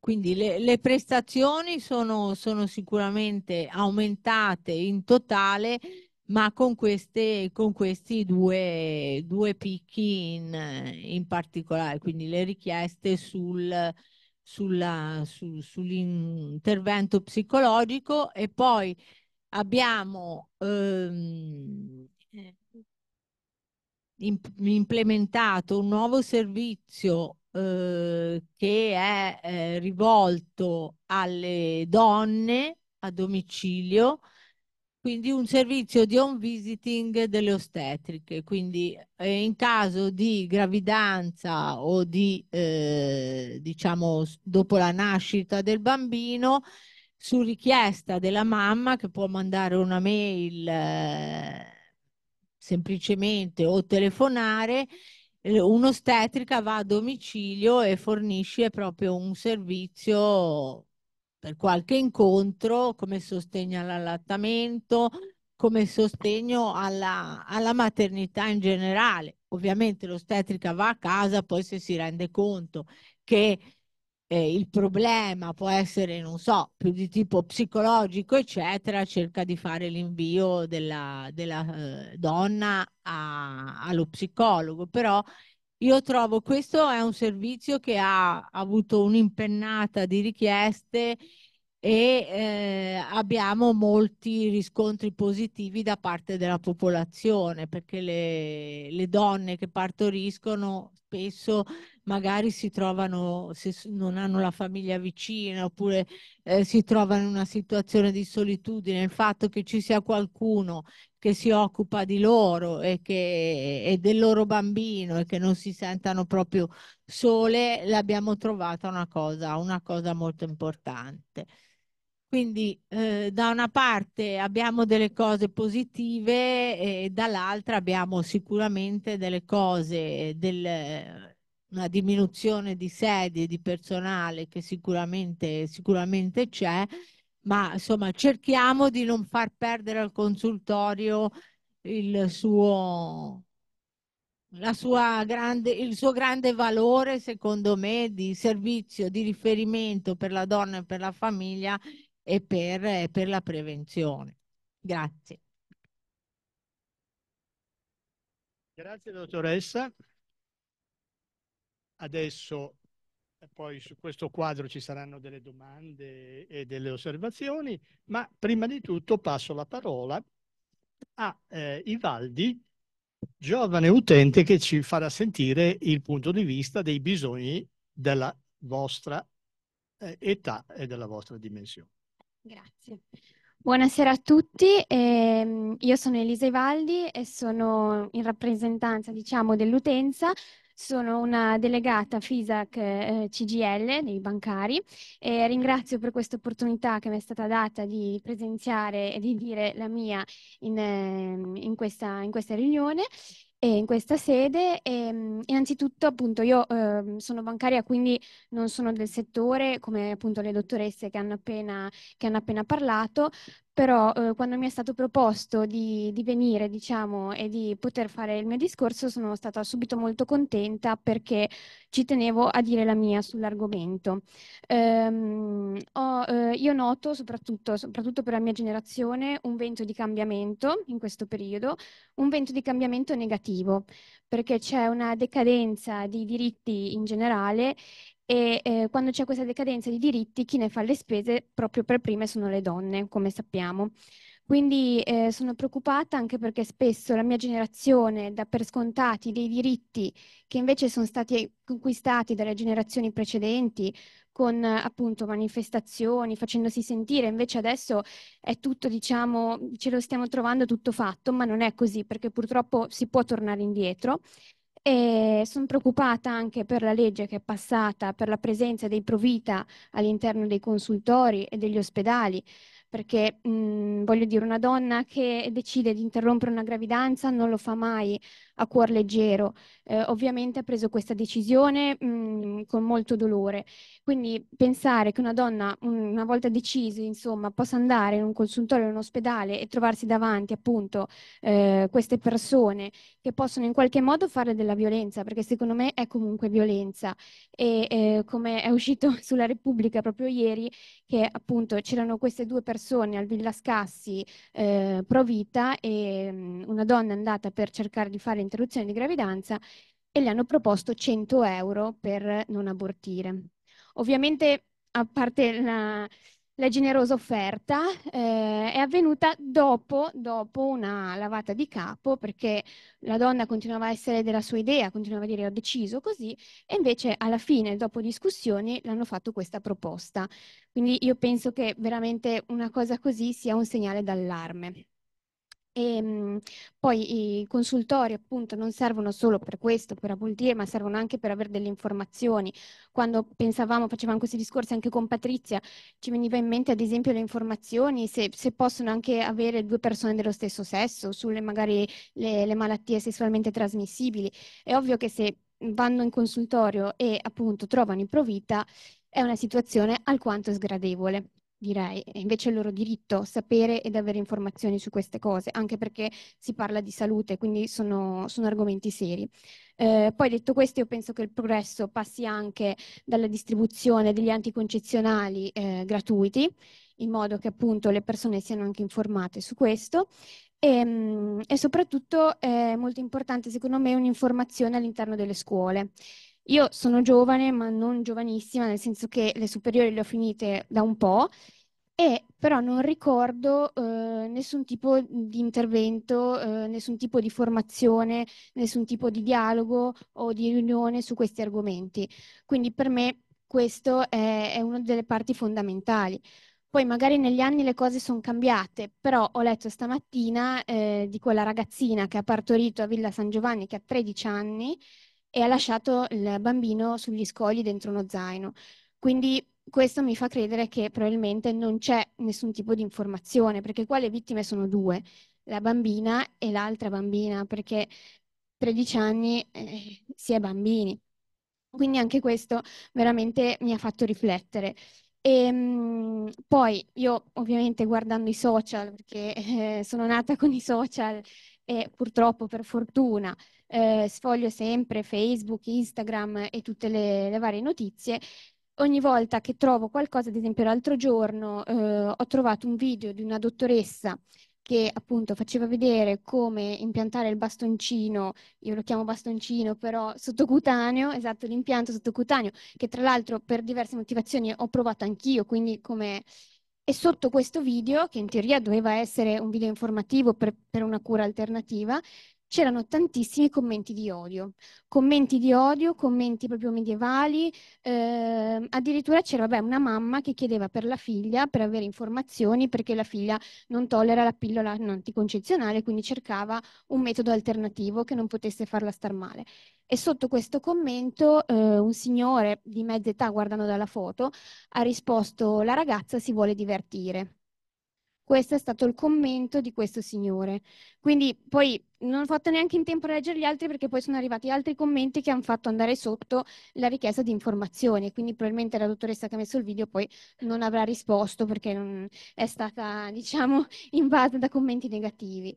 quindi le, le prestazioni sono, sono, sicuramente aumentate in totale, ma con, queste, con questi due, due picchi in, in, particolare, quindi le richieste sul, sulla, su, sull'intervento psicologico e poi abbiamo ehm, implementato un nuovo servizio eh, che è eh, rivolto alle donne a domicilio, quindi un servizio di home visiting delle ostetriche, quindi eh, in caso di gravidanza o di, eh, diciamo, dopo la nascita del bambino, su richiesta della mamma che può mandare una mail eh, semplicemente o telefonare, eh, un'ostetrica va a domicilio e fornisce proprio un servizio per qualche incontro come sostegno all'allattamento, come sostegno alla, alla maternità in generale. Ovviamente l'ostetrica va a casa poi se si rende conto che eh, il problema può essere, non so, più di tipo psicologico, eccetera, cerca di fare l'invio della, della eh, donna a, allo psicologo. Però io trovo questo è un servizio che ha, ha avuto un'impennata di richieste e eh, abbiamo molti riscontri positivi da parte della popolazione perché le, le donne che partoriscono spesso magari si trovano, se non hanno la famiglia vicina oppure eh, si trovano in una situazione di solitudine, il fatto che ci sia qualcuno che si occupa di loro e, che, e del loro bambino e che non si sentano proprio sole, l'abbiamo trovata una cosa, una cosa molto importante. Quindi eh, da una parte abbiamo delle cose positive e dall'altra abbiamo sicuramente delle cose, del, una diminuzione di sedie, di personale che sicuramente, sicuramente c'è, ma insomma cerchiamo di non far perdere al consultorio il suo, grande, il suo grande valore, secondo me, di servizio, di riferimento per la donna e per la famiglia e per, per la prevenzione. Grazie. Grazie dottoressa. Adesso eh, poi su questo quadro ci saranno delle domande e delle osservazioni, ma prima di tutto passo la parola a eh, Ivaldi, giovane utente che ci farà sentire il punto di vista dei bisogni della vostra eh, età e della vostra dimensione. Grazie. Buonasera a tutti, eh, io sono Elisa Ivaldi e sono in rappresentanza diciamo, dell'utenza sono una delegata FISAC eh, CGL dei bancari e ringrazio per questa opportunità che mi è stata data di presenziare e di dire la mia in, ehm, in, questa, in questa riunione in questa sede. E, ehm, innanzitutto, appunto, io eh, sono bancaria, quindi non sono del settore, come appunto le dottoresse che hanno appena, che hanno appena parlato, però eh, quando mi è stato proposto di, di, venire, diciamo, e di poter fare il mio discorso, sono stata subito molto contenta perché ci tenevo a dire la mia sull'argomento. Ehm, ho, eh, io noto, soprattutto, soprattutto per la mia generazione, un vento di cambiamento in questo periodo, un vento di cambiamento negativo, perché c'è una decadenza di diritti in generale e eh, quando c'è questa decadenza di diritti chi ne fa le spese proprio per prime sono le donne, come sappiamo. Quindi eh, sono preoccupata anche perché spesso la mia generazione dà per scontati dei diritti che invece sono stati conquistati dalle generazioni precedenti con appunto manifestazioni, facendosi sentire, invece adesso è tutto, diciamo, ce lo stiamo trovando tutto fatto, ma non è così perché purtroppo si può tornare indietro e sono preoccupata anche per la legge che è passata per la presenza dei provita all'interno dei consultori e degli ospedali perché mh, mhmm, voglio dire una donna che decide di interrompere una gravidanza non lo fa mai a cuor leggero. Eh, ovviamente ha preso questa decisione mh, mm, con molto dolore. Quindi pensare che una donna, mh, mm, una volta deciso, insomma, possa andare in un consultorio, in un ospedale e trovarsi davanti appunto eh, queste persone che possono in qualche modo fare della violenza, perché secondo me è comunque violenza. E eh, come è uscito sulla Repubblica proprio ieri, che appunto c'erano queste due persone al Villa Scassi eh, pro vita e mh, mm, una donna è andata per cercare di fare interruzione di gravidanza e le hanno proposto 100 euro per non abortire. Ovviamente, a parte la, la generosa offerta, eh, è avvenuta dopo, dopo, una lavata di capo, perché la donna continuava a essere della sua idea, continuava a dire ho deciso così, e invece alla fine, dopo discussioni, l'hanno fatto questa proposta. Quindi io penso che veramente una cosa così sia un segnale d'allarme. E, ehm, poi i consultori appunto non servono solo per questo, per abolire, ma servono anche per avere delle informazioni. Quando pensavamo, facevamo questi discorsi anche con Patrizia, ci veniva in mente ad esempio le informazioni, se, se possono anche avere due persone dello stesso sesso, sulle magari le, le malattie sessualmente trasmissibili. È ovvio che se vanno in consultorio e appunto trovano in provita è una situazione alquanto sgradevole direi, è invece il loro diritto sapere ed avere informazioni su queste cose, anche perché si parla di salute, quindi sono, sono argomenti seri. Eh, poi detto questo, io penso che il progresso passi anche dalla distribuzione degli anticoncezionali eh, gratuiti, in modo che appunto le persone siano anche informate su questo. E, ehm, e soprattutto è eh, molto importante, secondo me, un'informazione all'interno delle scuole. Io sono giovane, ma non giovanissima, nel senso che le superiori le ho finite da un po', e però non ricordo eh, nessun tipo di intervento, eh, nessun tipo di formazione, nessun tipo di dialogo o di riunione su questi argomenti. Quindi per me questo è, è una delle parti fondamentali. Poi magari negli anni le cose sono cambiate, però ho letto stamattina eh, di quella ragazzina che ha partorito a Villa San Giovanni che ha 13 anni e ha lasciato il bambino sugli scogli dentro uno zaino. Quindi questo mi fa credere che probabilmente non c'è nessun tipo di informazione, perché qua le vittime sono due, la bambina e l'altra bambina, perché 13 anni eh, si è bambini. Quindi anche questo veramente mi ha fatto riflettere. E, ehm, poi io ovviamente guardando i social, perché eh, sono nata con i social e purtroppo per fortuna eh, sfoglio sempre Facebook, Instagram e tutte le, le, varie notizie. Ogni volta che trovo qualcosa, ad esempio l'altro giorno eh, ho trovato un video di una dottoressa che appunto faceva vedere come impiantare il bastoncino, io lo chiamo bastoncino però sottocutaneo, esatto, l'impianto sottocutaneo, che tra l'altro per diverse motivazioni ho provato anch'io, quindi come e sotto questo video, che in teoria doveva essere un video informativo per, per una cura alternativa, c'erano tantissimi commenti di odio, commenti di odio, commenti proprio medievali, eh, addirittura c'era vabbè, una mamma che chiedeva per la figlia, per avere informazioni, perché la figlia non tollera la pillola anticoncezionale, quindi cercava un metodo alternativo che non potesse farla star male. E sotto questo commento eh, un signore di mezza età, guardando dalla foto, ha risposto la ragazza si vuole divertire. Questo è stato il commento di questo signore. Quindi poi non ho fatto neanche in tempo a leggere gli altri perché poi sono arrivati altri commenti che hanno fatto andare sotto la richiesta di informazioni. Quindi probabilmente la dottoressa che ha messo il video poi non avrà risposto perché è stata, diciamo, invasa da commenti negativi.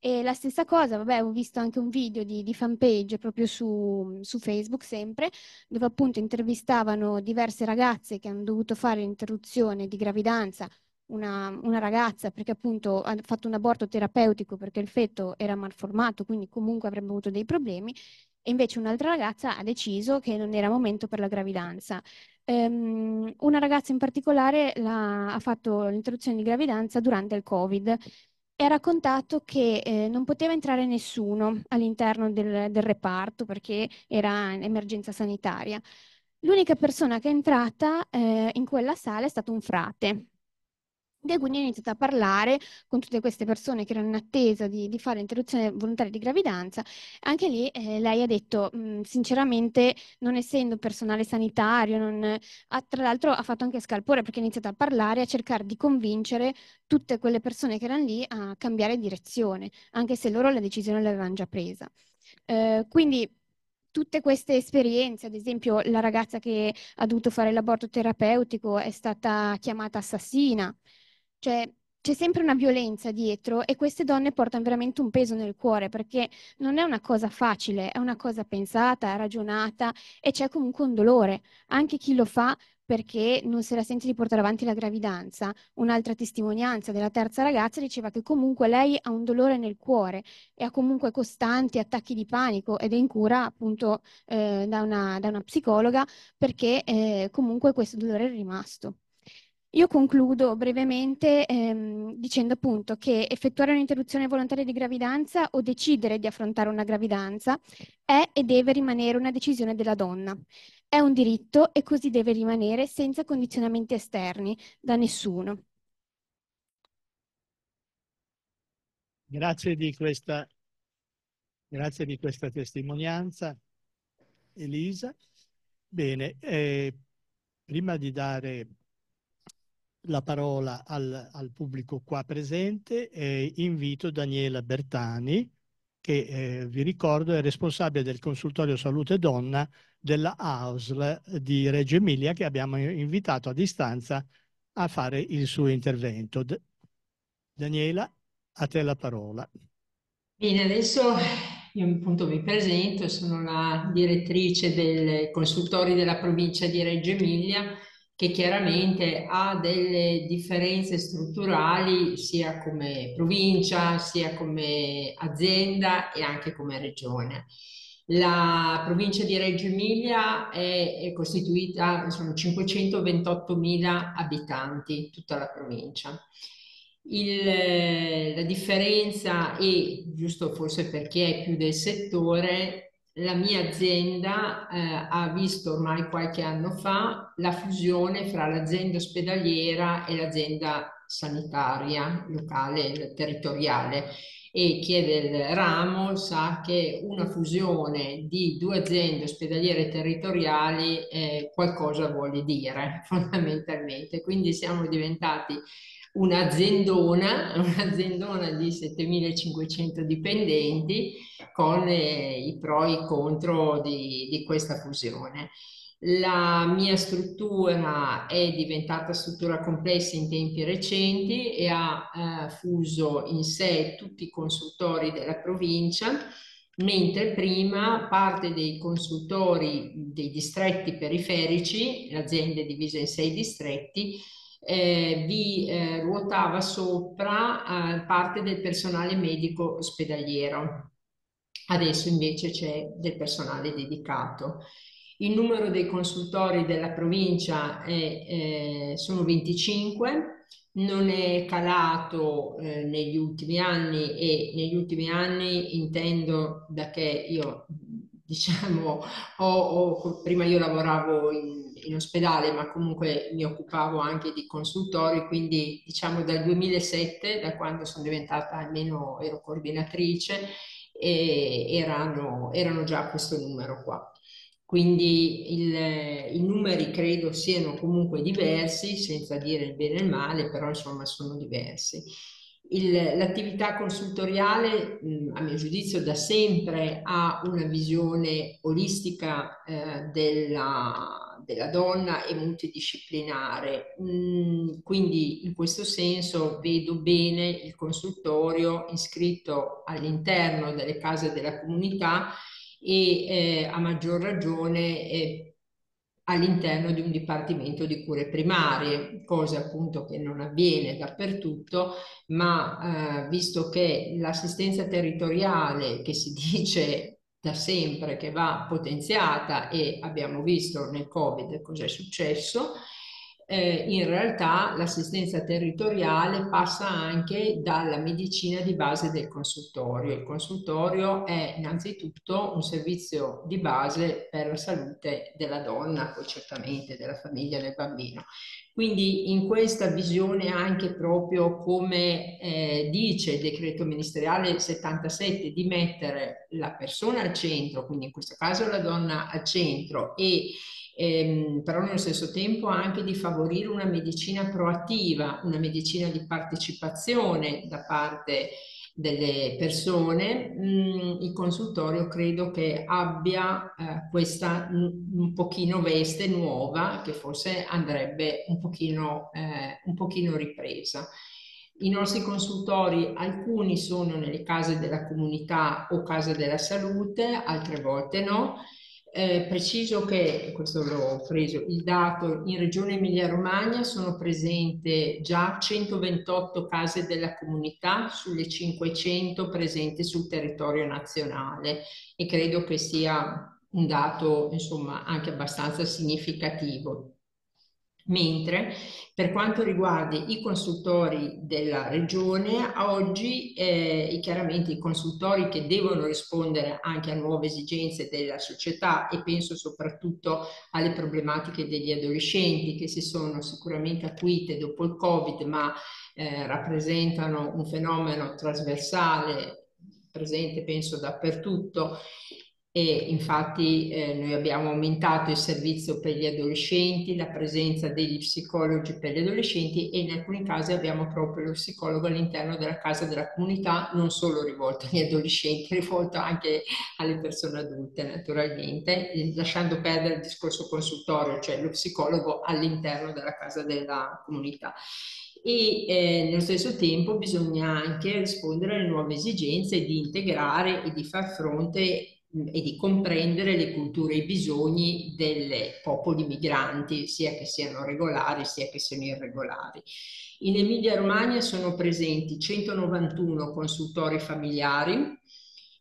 E la stessa cosa, vabbè, ho visto anche un video di, di fanpage proprio su, su, Facebook sempre, dove appunto intervistavano diverse ragazze che hanno dovuto fare l'interruzione di gravidanza una, una, ragazza perché appunto ha fatto un aborto terapeutico perché il feto era malformato, quindi comunque avrebbe avuto dei problemi, e invece un'altra ragazza ha deciso che non era momento per la gravidanza. Um, una ragazza in particolare la, ha fatto l'interruzione di gravidanza durante il Covid e ha raccontato che eh, non poteva entrare nessuno all'interno del, del reparto perché era emergenza sanitaria. L'unica persona che è entrata eh, in quella sala è stato un frate, e quindi ho iniziato a parlare con tutte queste persone che erano in attesa di, di fare interruzione volontaria di gravidanza. Anche lì eh, lei ha detto, mh, mm, sinceramente, non essendo personale sanitario, non, ha, tra l'altro ha fatto anche scalpore perché ha iniziato a parlare, a cercare di convincere tutte quelle persone che erano lì a cambiare direzione, anche se loro la decisione l'avevano già presa. Eh, quindi tutte queste esperienze, ad esempio la ragazza che ha dovuto fare l'aborto terapeutico è stata chiamata assassina, cioè, c'è sempre una violenza dietro e queste donne portano veramente un peso nel cuore perché non è una cosa facile, è una cosa pensata, ragionata e c'è comunque un dolore. Anche chi lo fa perché non se la sente di portare avanti la gravidanza. Un'altra testimonianza della terza ragazza diceva che comunque lei ha un dolore nel cuore e ha comunque costanti attacchi di panico ed è in cura appunto eh, da, una, da, una, psicologa perché eh, comunque questo dolore è rimasto. Io concludo brevemente ehm, dicendo appunto che effettuare un'interruzione volontaria di gravidanza o decidere di affrontare una gravidanza è e deve rimanere una decisione della donna. È un diritto e così deve rimanere senza condizionamenti esterni da nessuno. Grazie di questa, grazie di questa testimonianza, Elisa. Bene, eh, prima di dare la parola al, al pubblico qua presente e invito Daniela Bertani, che eh, vi ricordo è responsabile del consultorio Salute Donna della AUSL di Reggio Emilia, che abbiamo invitato a distanza a fare il suo intervento. D Daniela, a te la parola. Bene, adesso io appunto mi presento, sono la direttrice del consultorio della provincia di Reggio Emilia che chiaramente ha delle differenze strutturali sia come provincia, sia come azienda e anche come regione. La provincia di Reggio Emilia è, è costituita, sono 528.000 abitanti, tutta la provincia. Il, la differenza, e giusto forse per chi è più del settore, la mia azienda eh, ha visto ormai qualche anno fa la fusione fra l'azienda ospedaliera e l'azienda sanitaria locale, territoriale e chi è del ramo sa che una fusione di due aziende ospedaliere territoriali eh, qualcosa vuole dire fondamentalmente, quindi siamo diventati un'aziendona, un'aziendona di 7500 dipendenti con eh, i pro e i contro di, di questa fusione. La mia struttura è diventata struttura complessa in tempi recenti e ha eh, fuso in sé tutti i consultori della provincia, mentre prima parte dei consultori dei distretti periferici, l'azienda è divisa in sei distretti, eh, vi eh, ruotava sopra eh, parte del personale medico ospedaliero. Adesso invece c'è del personale dedicato. Il numero dei consultori della provincia è, eh, sono 25, non è calato eh, negli ultimi anni e negli ultimi anni intendo da che io diciamo, o, o, prima io lavoravo in, in ospedale, ma comunque mi occupavo anche di consultori, quindi diciamo dal 2007, da quando sono diventata almeno ero coordinatrice, e erano, erano già questo numero qua. Quindi il, i numeri credo siano comunque diversi, senza dire il bene e il male, però insomma sono diversi. Il, l'attività consultoriale, a mio giudizio, da sempre ha una visione olistica eh, della, della donna è multidisciplinare, mm, quindi in questo senso vedo bene il consultorio iscritto all'interno delle case della comunità e eh, a maggior ragione eh, all'interno di un dipartimento di cure primarie, cosa appunto che non avviene dappertutto, ma eh, visto che l'assistenza territoriale che si dice da sempre che va potenziata e abbiamo visto nel Covid cos'è successo eh, in realtà l'assistenza territoriale passa anche dalla medicina di base del consultorio. Il consultorio è innanzitutto un servizio di base per la salute della donna, poi certamente della famiglia del bambino. Quindi in questa visione anche proprio come eh, dice il decreto ministeriale 77 di mettere la persona al centro, quindi in questo caso la donna al centro e ehm, però nello stesso tempo anche di favorire una medicina proattiva, una medicina di partecipazione da parte delle persone, mh, mm, il consultorio credo che abbia eh, questa un pochino veste nuova che forse andrebbe un pochino, eh, un pochino ripresa. I nostri consultori, alcuni sono nelle case della comunità o case della salute, altre volte no, eh, preciso che, questo l'ho preso, il dato in Regione Emilia-Romagna sono presenti già 128 case della comunità sulle 500 presenti sul territorio nazionale e credo che sia un dato insomma anche abbastanza significativo. Mentre per quanto riguarda i consultori della regione, oggi eh, chiaramente i consultori che devono rispondere anche a nuove esigenze della società e penso soprattutto alle problematiche degli adolescenti che si sono sicuramente acuite dopo il Covid, ma eh, rappresentano un fenomeno trasversale presente penso dappertutto e infatti eh, noi abbiamo aumentato il servizio per gli adolescenti, la presenza degli psicologi per gli adolescenti e in alcuni casi abbiamo proprio lo psicologo all'interno della casa della comunità, non solo rivolto agli adolescenti, rivolto anche alle persone adulte naturalmente, lasciando perdere il discorso consultorio, cioè lo psicologo all'interno della casa della comunità e eh, nello stesso tempo bisogna anche rispondere alle nuove esigenze di integrare e di far fronte Mm, e di comprendere le culture e i bisogni dei popoli migranti, sia che siano regolari sia che siano irregolari. In Emilia-Romagna sono presenti 191 consultori familiari,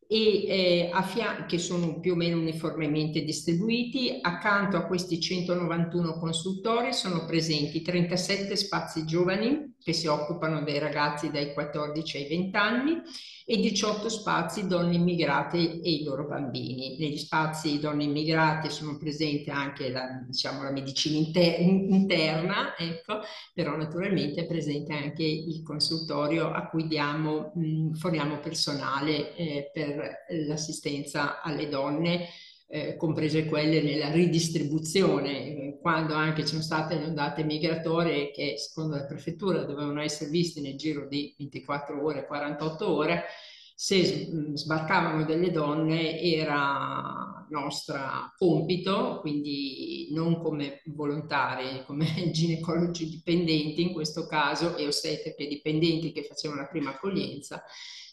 e, eh, fia- che sono più o meno uniformemente distribuiti. Accanto a questi 191 consultori sono presenti 37 spazi giovani che si occupano dei ragazzi dai 14 ai 20 anni e 18 spazi donne immigrate e i loro bambini. Negli spazi donne immigrate sono presenti anche la, diciamo, la medicina inter interna, ecco, però naturalmente è presente anche il consultorio a cui diamo, mh, forniamo personale eh, per l'assistenza alle donne eh, comprese quelle nella ridistribuzione, eh, quando anche ci sono state le ondate migratorie che secondo la prefettura dovevano essere viste nel giro di 24 ore, 48 ore, se mm, sbarcavano delle donne era nostro compito, quindi non come volontari, come ginecologi dipendenti in questo caso e ostetriche dipendenti che facevano la prima accoglienza,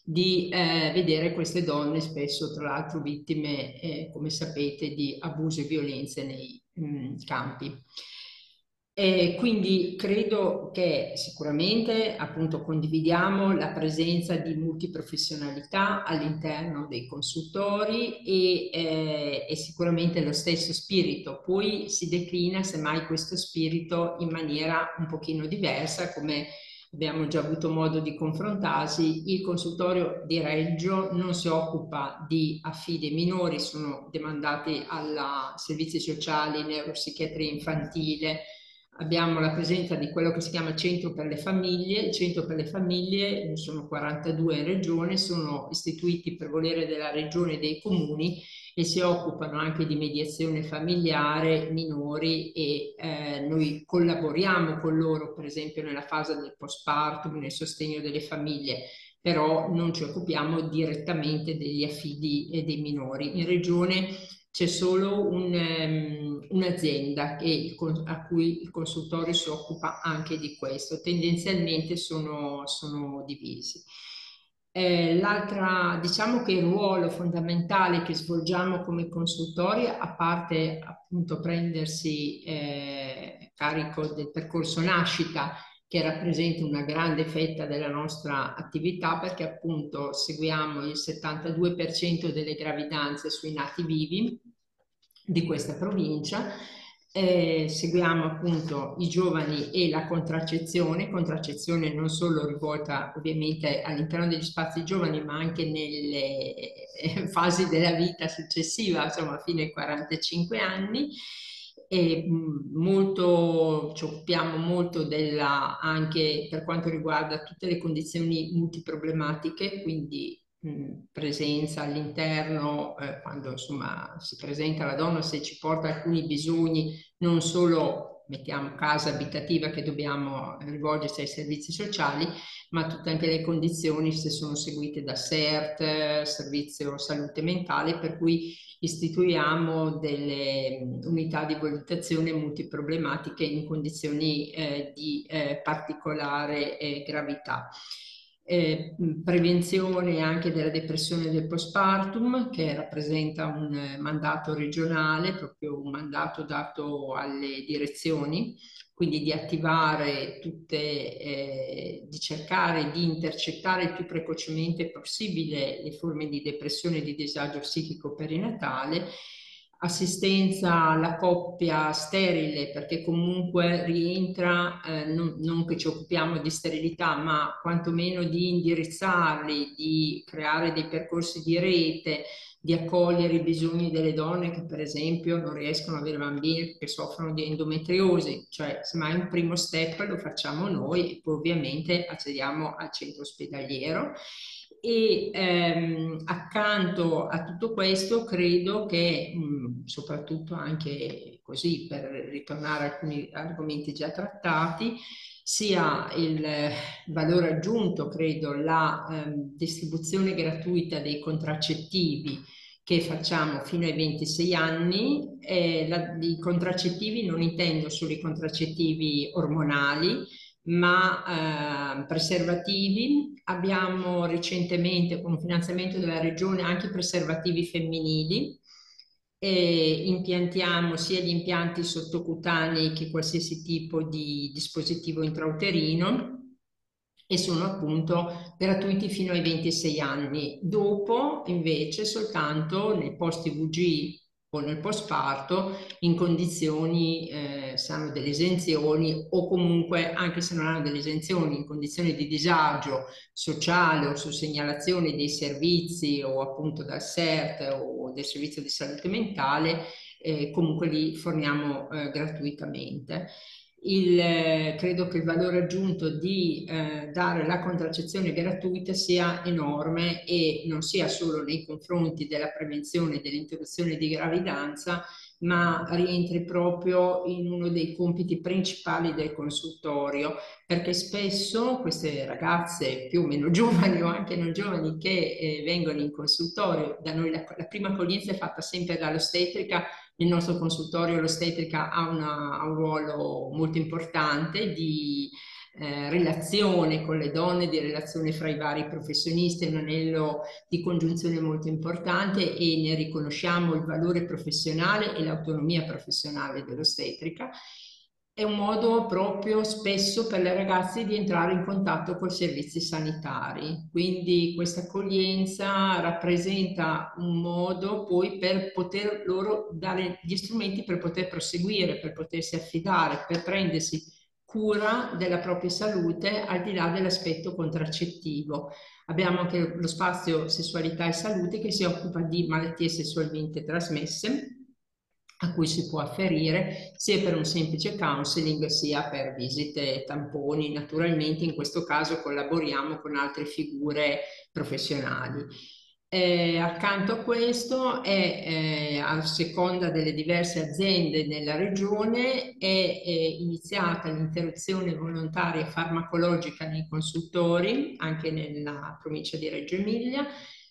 di eh, vedere queste donne spesso tra l'altro vittime, eh, come sapete, di abusi e violenze nei mh, mm, campi. E quindi credo che sicuramente appunto condividiamo la presenza di multiprofessionalità all'interno dei consultori e, eh, e sicuramente lo stesso spirito, poi si declina semmai questo spirito in maniera un pochino diversa come abbiamo già avuto modo di confrontarsi, il consultorio di Reggio non si occupa di affide minori, sono demandati ai servizi sociali, neuropsichiatria infantile, abbiamo la presenza di quello che si chiama Centro per le Famiglie. Il Centro per le Famiglie sono 42 in regione, sono istituiti per volere della regione e dei comuni e si occupano anche di mediazione familiare, minori e eh, noi collaboriamo con loro per esempio nella fase del postpartum, nel sostegno delle famiglie però non ci occupiamo direttamente degli affidi e dei minori. In regione c'è solo un, um, un'azienda che, a cui il consultorio si occupa anche di questo, tendenzialmente sono, sono divisi. Eh, l'altra, diciamo che il ruolo fondamentale che svolgiamo come consultorio, a parte appunto prendersi eh, carico del percorso nascita che rappresenta una grande fetta della nostra attività perché appunto seguiamo il 72% delle gravidanze sui nati vivi di questa provincia eh, seguiamo appunto i giovani e la contraccezione, contraccezione non solo rivolta ovviamente all'interno degli spazi giovani ma anche nelle eh, fasi della vita successiva, insomma fino ai 45 anni e mm, molto, ci occupiamo molto della, anche per quanto riguarda tutte le condizioni multiproblematiche, quindi mm, presenza all'interno, eh, quando insomma si presenta la donna, se ci porta alcuni bisogni non solo mettiamo casa abitativa che dobbiamo rivolgersi ai servizi sociali, ma tutte anche le condizioni se sono seguite da CERT, servizio salute mentale, per cui istituiamo delle mm, unità di valutazione multiproblematiche in condizioni eh, di eh, particolare eh, gravità eh, prevenzione anche della depressione del postpartum che rappresenta un eh, mandato regionale, proprio un mandato dato alle direzioni, quindi di attivare tutte, eh, di cercare di intercettare il più precocemente possibile le forme di depressione e di disagio psichico perinatale assistenza alla coppia sterile, perché comunque rientra, eh, non, non, che ci occupiamo di sterilità, ma quantomeno di indirizzarli, di creare dei percorsi di rete, di accogliere i bisogni delle donne che per esempio non riescono ad avere bambini che soffrono di endometriosi, cioè semmai un primo step lo facciamo noi e poi ovviamente accediamo al centro ospedaliero e ehm, accanto a tutto questo credo che, mh, mhmm, soprattutto anche così per ritornare a alcuni argomenti già trattati, sia il valore aggiunto, credo, la ehm, distribuzione gratuita dei contraccettivi che facciamo fino ai 26 anni, eh, la, i contraccettivi non intendo solo i contraccettivi ormonali, ma eh, preservativi. Abbiamo recentemente con un finanziamento della regione anche preservativi femminili e impiantiamo sia gli impianti sottocutanei che qualsiasi tipo di dispositivo intrauterino e sono appunto gratuiti fino ai 26 anni. Dopo invece soltanto nei post IVG o nel post parto in condizioni, eh, se hanno delle esenzioni o comunque anche se non hanno delle esenzioni, in condizioni di disagio sociale o su segnalazione dei servizi o appunto dal CERT o del servizio di salute mentale, eh, comunque li forniamo eh, gratuitamente il, eh, credo che il valore aggiunto di eh, dare la contraccezione gratuita sia enorme e non sia solo nei confronti della prevenzione dell'interruzione di gravidanza, ma rientri proprio in uno dei compiti principali del consultorio, perché spesso queste ragazze più o meno giovani o anche non giovani che eh, vengono in consultorio, da noi la, la prima accoglienza è fatta sempre dall'ostetrica nel nostro consultorio l'ostetrica ha, una, ha un ruolo molto importante di eh, relazione con le donne, di relazione fra i vari professionisti, è un anello di congiunzione molto importante e ne riconosciamo il valore professionale e l'autonomia professionale dell'ostetrica è un modo proprio spesso per le ragazze di entrare in contatto con i servizi sanitari, quindi questa accoglienza rappresenta un modo poi per poter loro dare gli strumenti per poter proseguire, per potersi affidare, per prendersi cura della propria salute al di là dell'aspetto contraccettivo. Abbiamo anche lo spazio sessualità e salute che si occupa di malattie sessualmente trasmesse a cui si può afferire sia per un semplice counseling sia per visite e tamponi. Naturalmente in questo caso collaboriamo con altre figure professionali. Eh, accanto a questo, è, eh, a seconda delle diverse aziende nella regione, è, è iniziata l'interruzione volontaria farmacologica nei consultori, anche nella provincia di Reggio Emilia,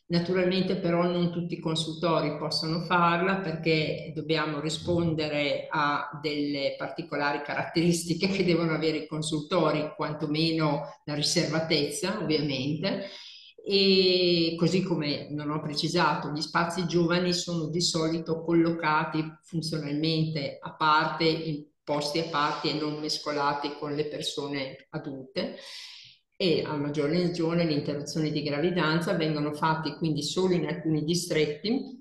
Naturalmente però non tutti i consultori possono farla perché dobbiamo rispondere a delle particolari caratteristiche che devono avere i consultori, quantomeno la riservatezza ovviamente. E così come non ho precisato, gli spazi giovani sono di solito collocati funzionalmente a parte, in posti a parte e non mescolati con le persone adulte e a maggior ragione le interruzioni di gravidanza vengono fatte quindi solo in alcuni distretti,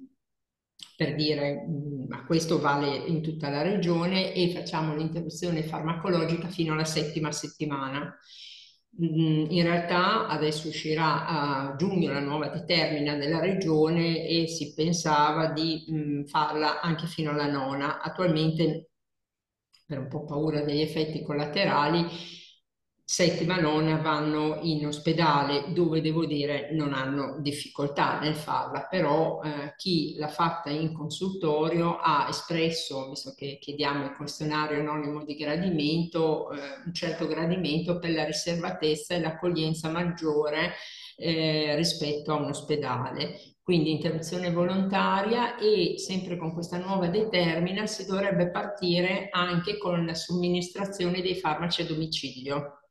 per dire mm, ma questo vale in tutta la regione e facciamo l'interruzione farmacologica fino alla settima settimana. Mm, in realtà adesso uscirà a giugno la nuova determina della regione e si pensava di mm, farla anche fino alla nona. Attualmente, per un po' paura degli effetti collaterali, settima, nona vanno in ospedale dove devo dire non hanno difficoltà nel farla, però eh, chi l'ha fatta in consultorio ha espresso, visto che chiediamo il questionario anonimo di gradimento, eh, un certo gradimento per la riservatezza e l'accoglienza maggiore eh, rispetto a un ospedale. Quindi interruzione volontaria e sempre con questa nuova determina si dovrebbe partire anche con la somministrazione dei farmaci a domicilio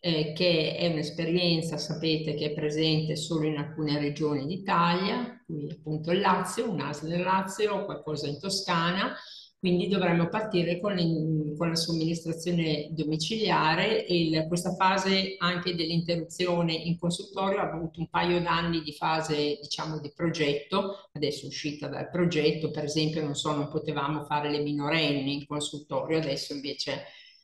eh, che è un'esperienza, sapete, che è presente solo in alcune regioni d'Italia, quindi appunto il Lazio, un ASL del Lazio, qualcosa in Toscana, quindi dovremmo partire con, le, con la somministrazione domiciliare e il, questa fase anche dell'interruzione in consultorio ha avuto un paio d'anni di fase diciamo di progetto, adesso uscita dal progetto, per esempio non so, non potevamo fare le minorenne in consultorio, adesso invece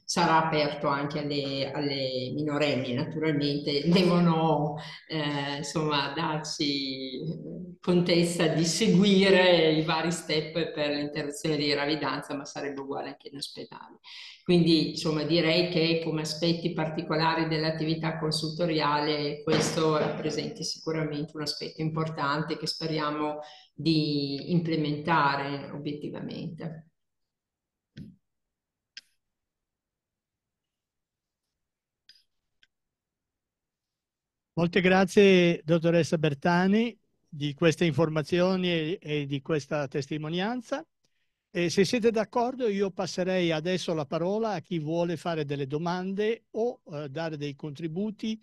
sarà aperto anche alle, alle minorenni, naturalmente devono eh, insomma darci eh, contezza di seguire i vari step per l'interruzione di gravidanza, ma sarebbe uguale anche in ospedale. Quindi insomma direi che come aspetti particolari dell'attività consultoriale questo rappresenta sicuramente un aspetto importante che speriamo di implementare obiettivamente. Molte grazie, dottoressa Bertani, di queste informazioni e di questa testimonianza. E se siete d'accordo, io passerei adesso la parola a chi vuole fare delle domande o eh, dare dei contributi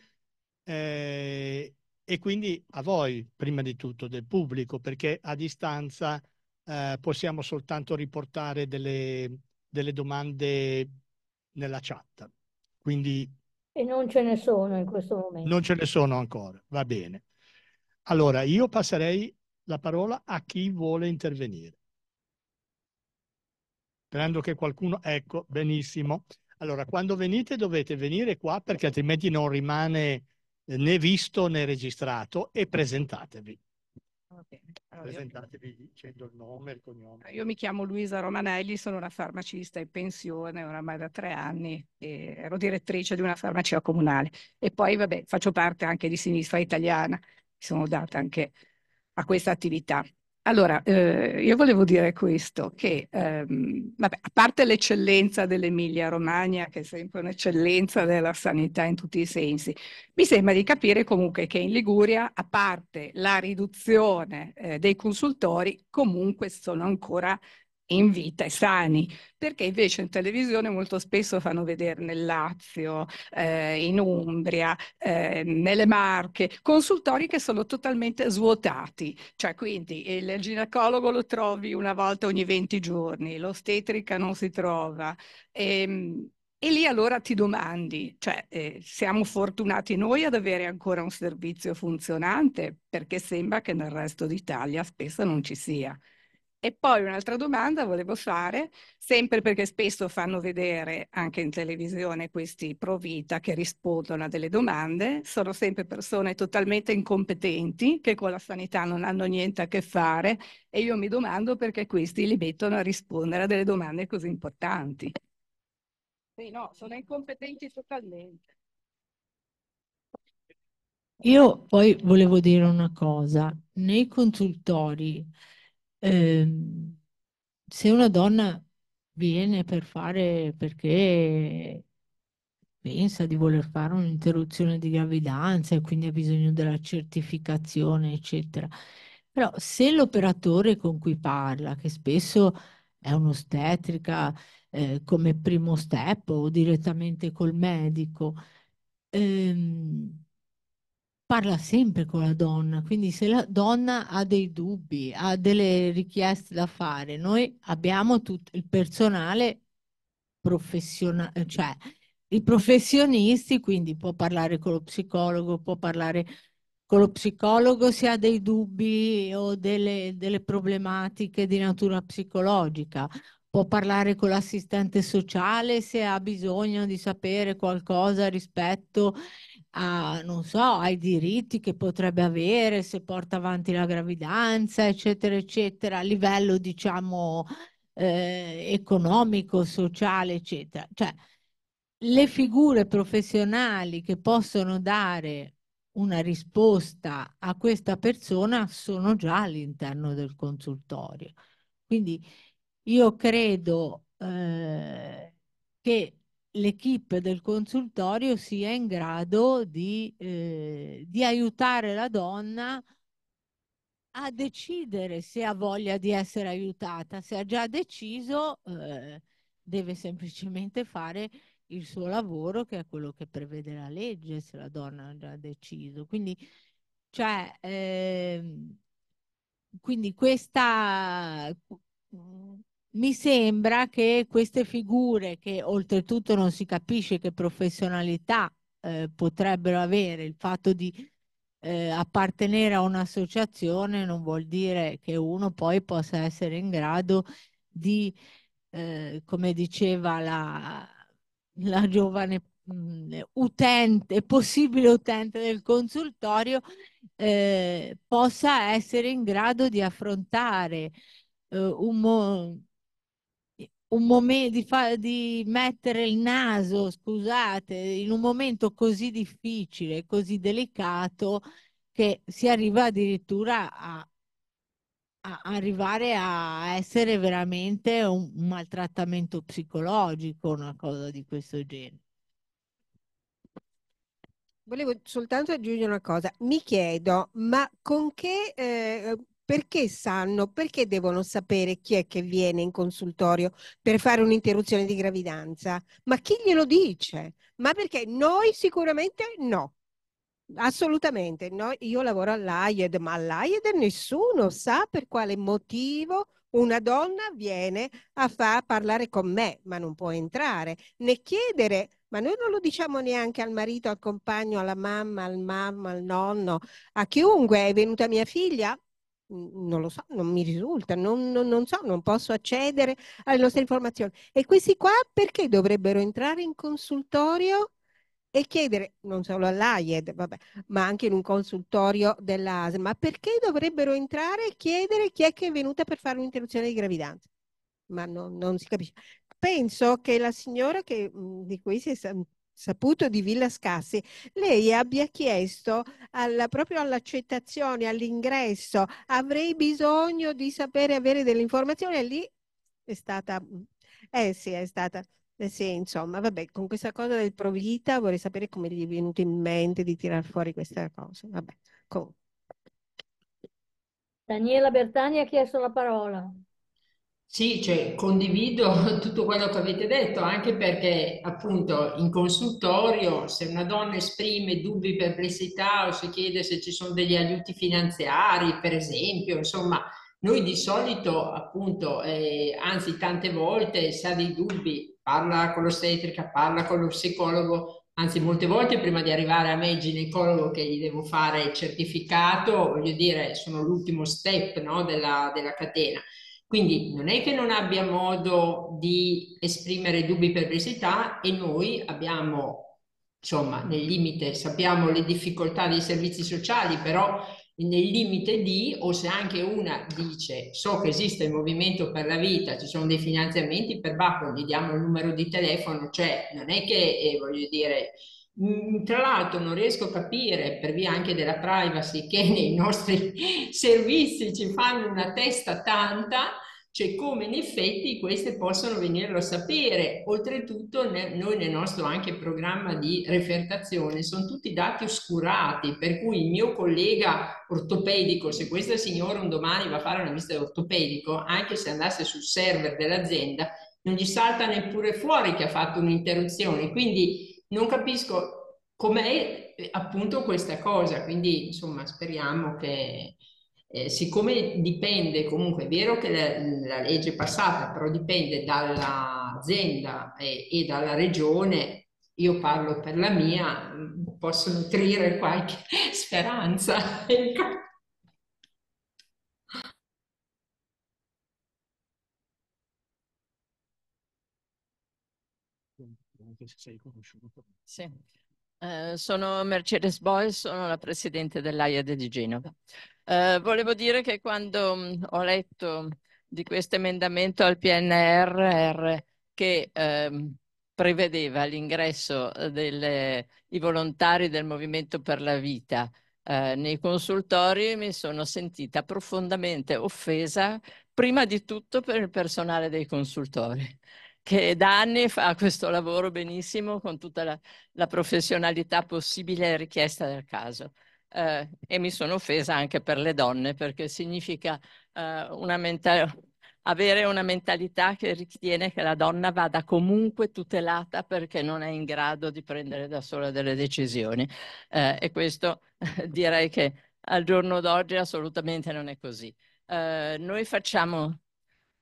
eh, e quindi a voi, prima di tutto, del pubblico, perché a distanza eh, possiamo soltanto riportare delle, delle domande nella chat. Quindi e non ce ne sono in questo momento. Non ce ne sono ancora, va bene. Allora, io passerei la parola a chi vuole intervenire. Sperando che qualcuno... Ecco, benissimo. Allora, quando venite dovete venire qua perché altrimenti non rimane eh, né visto né registrato e presentatevi. Ah, allora, Presentatevi io... dicendo il nome e il cognome. Io mi chiamo Luisa Romanelli, sono una farmacista in pensione oramai da tre anni e ero direttrice di una farmacia comunale. E poi, vabbè, faccio parte anche di Sinistra Italiana, mi sono data anche a questa attività. Allora, eh, io volevo dire questo, che ehm, vabbè, a parte l'eccellenza dell'Emilia Romagna, che è sempre un'eccellenza della sanità in tutti i sensi, mi sembra di capire comunque che in Liguria, a parte la riduzione eh, dei consultori, comunque sono ancora in vita e sani, perché invece in televisione molto spesso fanno vedere nel Lazio, eh, in Umbria, eh, nelle Marche, consultori che sono totalmente svuotati, cioè quindi il ginecologo lo trovi una volta ogni 20 giorni, l'ostetrica non si trova. E, ehm, e lì allora ti domandi, cioè eh, siamo fortunati noi ad avere ancora un servizio funzionante perché sembra che nel resto d'Italia spesso non ci sia. E poi un'altra domanda volevo fare, sempre perché spesso fanno vedere anche in televisione questi pro vita che rispondono a delle domande, sono sempre persone totalmente incompetenti che con la sanità non hanno niente a che fare e io mi domando perché questi li mettono a rispondere a delle domande così importanti. Sì, no, sono incompetenti totalmente. Io poi volevo dire una cosa, nei consultori eh, se una donna viene per fare perché pensa di voler fare un'interruzione di gravidanza e quindi ha bisogno della certificazione, eccetera. Però se l'operatore con cui parla, che spesso è un'ostetrica eh, come primo step o direttamente col medico, ehm, parla sempre con la donna, quindi se la donna ha dei dubbi, ha delle richieste da fare, noi abbiamo tutto il personale professionale, cioè i professionisti, quindi può parlare con lo psicologo, può parlare con lo psicologo se ha dei dubbi o delle, delle problematiche di natura psicologica, può parlare con l'assistente sociale se ha bisogno di sapere qualcosa rispetto a, non so, ai diritti che potrebbe avere se porta avanti la gravidanza, eccetera, eccetera, a livello, diciamo, eh, economico, sociale, eccetera. Cioè, le figure professionali che possono dare una risposta a questa persona sono già all'interno del consultorio. Quindi io credo eh, che l'equipe del consultorio sia in grado di, eh, di aiutare la donna a decidere se ha voglia di essere aiutata. Se ha già deciso, eh, deve semplicemente fare il suo lavoro, che è quello che prevede la legge, se la donna ha già deciso. Quindi, cioè, eh, quindi questa, mi sembra che queste figure, che oltretutto non si capisce che professionalità eh, potrebbero avere, il fatto di eh, appartenere a un'associazione non vuol dire che uno poi possa essere in grado di, eh, come diceva la, la giovane mh, mm, utente, possibile utente del consultorio, eh, possa essere in grado di affrontare eh, un, un momento di, fa- di mettere il naso, scusate, in un momento così difficile, così delicato, che si arriva addirittura a, a arrivare a essere veramente un, un maltrattamento psicologico, una cosa di questo genere. Volevo soltanto aggiungere una cosa, mi chiedo, ma con che, eh, perché sanno, perché devono sapere chi è che viene in consultorio per fare un'interruzione di gravidanza? Ma chi glielo dice? Ma perché noi sicuramente no. Assolutamente, no, io lavoro all'AIED, ma all'AIED nessuno sa per quale motivo una donna viene a far parlare con me, ma non può entrare, né chiedere, ma noi non lo diciamo neanche al marito, al compagno, alla mamma, al mamma, al nonno, a chiunque è venuta mia figlia, non lo so, non mi risulta, non, non, non, so, non posso accedere alle nostre informazioni. E questi qua perché dovrebbero entrare in consultorio e chiedere, non solo all'AIED, vabbè, ma anche in un consultorio dell'ASL, ma perché dovrebbero entrare e chiedere chi è che è venuta per fare un'interruzione di gravidanza? Ma no, non si capisce. Penso che la signora che, mhmm, di cui si è saputo di Villa Scassi, lei abbia chiesto alla, proprio all'accettazione, all'ingresso, avrei bisogno di sapere, avere delle informazioni, e lì è stata, eh sì, è stata, eh sì, insomma, vabbè, con questa cosa del Provita vorrei sapere come gli è venuto in mente di tirar fuori questa cosa, vabbè, comunque. Daniela Bertani ha chiesto la parola. Sì, cioè condivido tutto quello che avete detto, anche perché appunto in consultorio se una donna esprime dubbi, perplessità o si chiede se ci sono degli aiuti finanziari, per esempio, insomma, noi di solito appunto, eh, anzi tante volte se ha dei dubbi, parla con l'ostetrica, parla con lo psicologo, anzi molte volte prima di arrivare a me il ginecologo che gli devo fare il certificato, voglio dire, sono l'ultimo step no, della, della catena quindi non è che non abbia modo di esprimere dubbi perplessità e noi abbiamo, insomma, nel limite, sappiamo le difficoltà dei servizi sociali, però nel limite di, o se anche una dice so che esiste il movimento per la vita, ci sono dei finanziamenti per Bacco, gli diamo il numero di telefono, cioè non è che eh, voglio dire. Mm, tra l'altro non riesco a capire per via anche della privacy che nei nostri servizi ci fanno una testa tanta cioè come in effetti queste possono venirlo a sapere. Oltretutto ne, noi nel nostro anche programma di refertazione sono tutti dati oscurati, per cui il mio collega ortopedico, se questa signora un domani va a fare una visita ortopedico, anche se andasse sul server dell'azienda, non gli salta neppure fuori che ha fatto un'interruzione. Quindi non capisco com'è eh, appunto questa cosa. Quindi insomma speriamo che eh, siccome dipende comunque, è vero che la, la legge è passata, però dipende dall'azienda e, eh, e, dalla regione, io parlo per la mia, mm, posso nutrire qualche speranza. Sì. Eh, sono Mercedes Boyle, sono la presidente dell'AIA di Genova. Eh, volevo dire che quando ho letto di questo emendamento al PNRR che ehm, prevedeva l'ingresso eh, dei volontari del Movimento per la Vita eh, nei consultori, mi sono sentita profondamente offesa, prima di tutto per il personale dei consultori che da anni fa questo lavoro benissimo con tutta la, la professionalità possibile e richiesta del caso eh, e mi sono offesa anche per le donne perché significa eh, una avere una mentalità che ritiene che la donna vada comunque tutelata perché non è in grado di prendere da sola delle decisioni eh, e questo direi che al giorno d'oggi assolutamente non è così. Eh, noi facciamo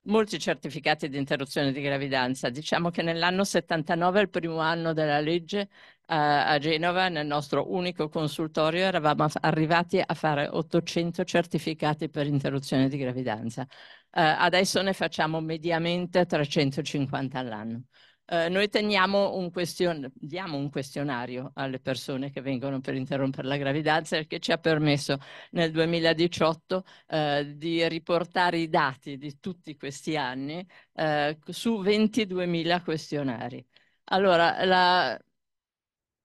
molti certificati di interruzione di gravidanza. Diciamo che nell'anno 79, il primo anno della legge, a, Genova, nel nostro unico consultorio, eravamo arrivati a fare 800 certificati per interruzione di gravidanza. Eh, adesso ne facciamo mediamente 350 all'anno. Eh, noi un question... diamo un questionario alle persone che vengono per interrompere la gravidanza che ci ha permesso nel 2018 eh, di riportare i dati di tutti questi anni eh, su 22.000 questionari. Allora, la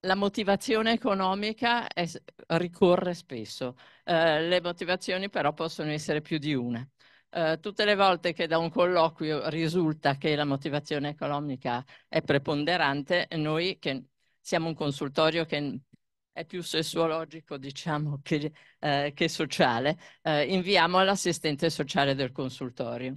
la motivazione economica è, ricorre spesso, eh, le motivazioni però possono essere più di una. Eh, tutte le volte che da un colloquio risulta che la motivazione economica è preponderante, noi che siamo un consultorio che è più sessuologico, diciamo, che, eh, che sociale, eh, inviamo l'assistente sociale del consultorio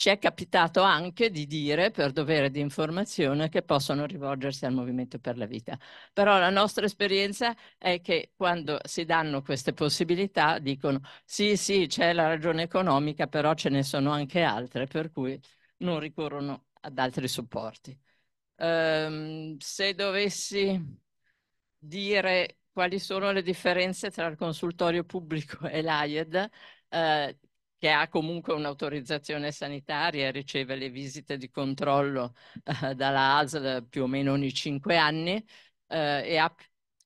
ci è capitato anche di dire, per dovere di informazione, che possono rivolgersi al Movimento per la Vita. Però la nostra esperienza è che quando si danno queste possibilità dicono sì, sì, c'è la ragione economica, però ce ne sono anche altre, per cui non ricorrono ad altri supporti. Um, se dovessi dire quali sono le differenze tra il consultorio pubblico e l'AIED, eh, che ha comunque un'autorizzazione sanitaria e riceve le visite di controllo eh, dalla ASL più o meno ogni cinque anni eh, e ha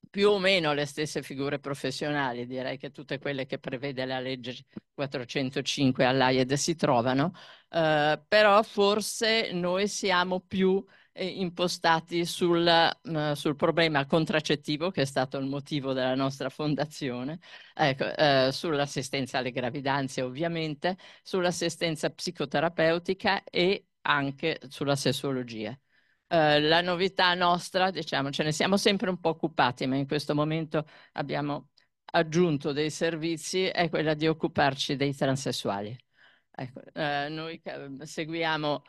più o meno le stesse figure professionali, direi che tutte quelle che prevede la legge 405 all'AIED si trovano, eh, però forse noi siamo più eh, impostati sul, mh, mm, sul, problema contraccettivo, che è stato il motivo della nostra fondazione, ecco, eh, sull'assistenza alle gravidanze ovviamente, sull'assistenza psicoterapeutica e anche sulla sessologia. Eh, la novità nostra, diciamo, ce ne siamo sempre un po' occupati, ma in questo momento abbiamo aggiunto dei servizi, è quella di occuparci dei transessuali. Ecco, eh, noi mm, seguiamo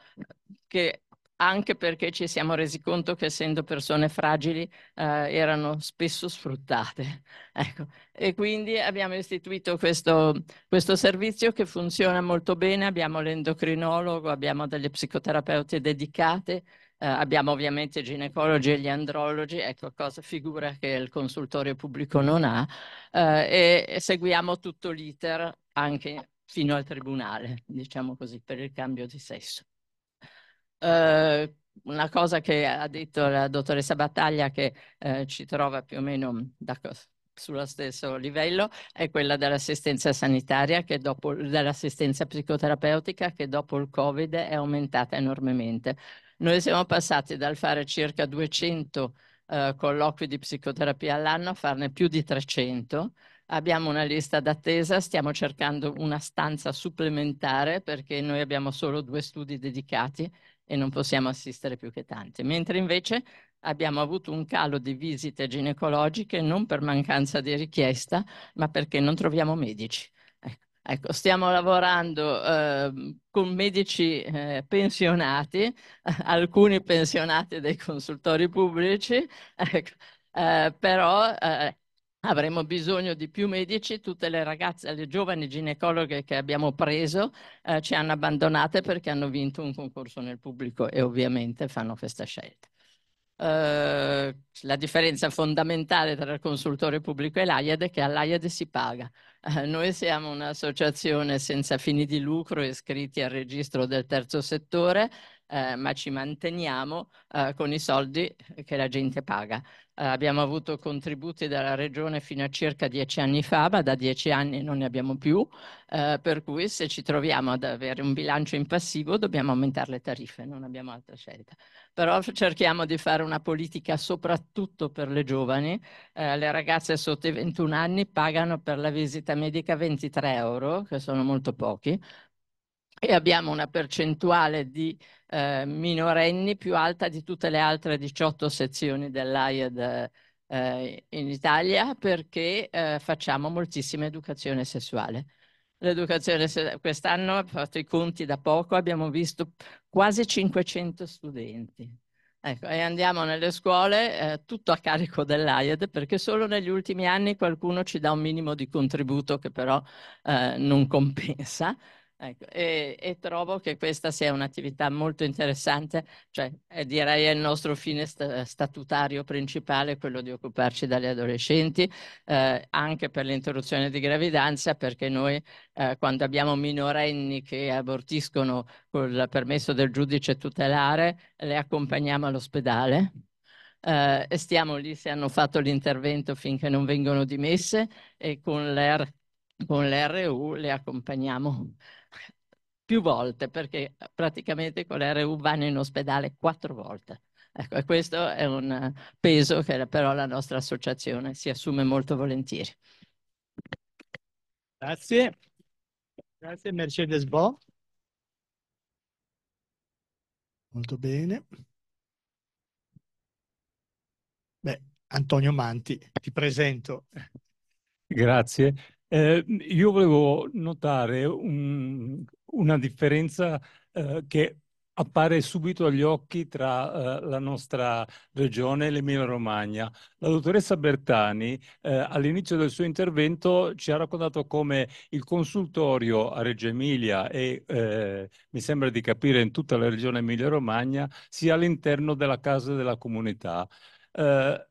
che anche perché ci siamo resi conto che essendo persone fragili eh, erano spesso sfruttate. Ecco. E quindi abbiamo istituito questo, questo, servizio che funziona molto bene, abbiamo l'endocrinologo, abbiamo delle psicoterapeute dedicate, eh, abbiamo ovviamente i ginecologi e gli andrologi, ecco cosa figura che il consultorio pubblico non ha, eh, e, e seguiamo tutto l'iter anche fino al tribunale, diciamo così, per il cambio di sesso eh, una cosa che ha detto la dottoressa Battaglia che eh, ci trova più o meno sullo stesso livello è quella dell'assistenza sanitaria che dopo dell'assistenza psicoterapeutica che dopo il covid è aumentata enormemente noi siamo passati dal fare circa 200 eh, colloqui di psicoterapia all'anno a farne più di 300 abbiamo una lista d'attesa, stiamo cercando una stanza supplementare perché noi abbiamo solo due studi dedicati e non possiamo assistere più che tante, mentre invece abbiamo avuto un calo di visite ginecologiche non per mancanza di richiesta, ma perché non troviamo medici. Ecco, ecco stiamo lavorando eh, con medici eh, pensionati, alcuni pensionati dei consultori pubblici, ecco, eh, però eh, avremo bisogno di più medici, tutte le ragazze, le giovani ginecologhe che abbiamo preso eh, ci hanno abbandonate perché hanno vinto un concorso nel pubblico e ovviamente fanno questa scelta. Eh, la differenza fondamentale tra il consultore pubblico e l'AIAD è che all'AIAD si paga. Eh, noi siamo un'associazione senza fini di lucro iscritti al registro del terzo settore, eh, ma ci manteniamo eh, con i soldi che la gente paga. Eh, abbiamo avuto contributi dalla regione fino a circa dieci anni fa, ma da dieci anni non ne abbiamo più, eh, per cui se ci troviamo ad avere un bilancio in passivo dobbiamo aumentare le tariffe, non abbiamo altra scelta. Però cerchiamo di fare una politica soprattutto per le giovani, eh, le ragazze sotto i 21 anni pagano per la visita medica 23 euro, che sono molto pochi, e abbiamo una percentuale di eh, minorenni più alta di tutte le altre 18 sezioni dell'AIED eh, in Italia perché eh, facciamo moltissima educazione sessuale. L'educazione quest'anno ho fatto i conti da poco, abbiamo visto quasi 500 studenti. Ecco, e andiamo nelle scuole eh, tutto a carico dell'AIED perché solo negli ultimi anni qualcuno ci dà un minimo di contributo che però eh, non compensa Ecco, e, e, trovo che questa sia un'attività molto interessante, cioè eh, direi è il nostro fine sta- statutario principale, quello di occuparci dagli adolescenti, eh, anche per l'interruzione di gravidanza, perché noi eh, quando abbiamo minorenni che abortiscono col permesso del giudice tutelare, le accompagniamo all'ospedale. Eh, e stiamo lì se hanno fatto l'intervento finché non vengono dimesse e con l'R con l'RU le accompagniamo più volte, perché eh, praticamente con l'RU vanno in ospedale quattro volte. Ecco, e questo è un eh, peso che però la nostra associazione si assume molto volentieri. Grazie. Grazie Mercedes Bo. Molto bene. Beh, Antonio Manti, ti presento. Grazie. Eh, io volevo notare un, una differenza eh, che appare subito agli occhi tra eh, la nostra regione e l'Emilia-Romagna. La dottoressa Bertani eh, all'inizio del suo intervento ci ha raccontato come il consultorio a Reggio Emilia e eh, mi sembra di capire in tutta la regione Emilia-Romagna sia all'interno della casa della comunità. Eh,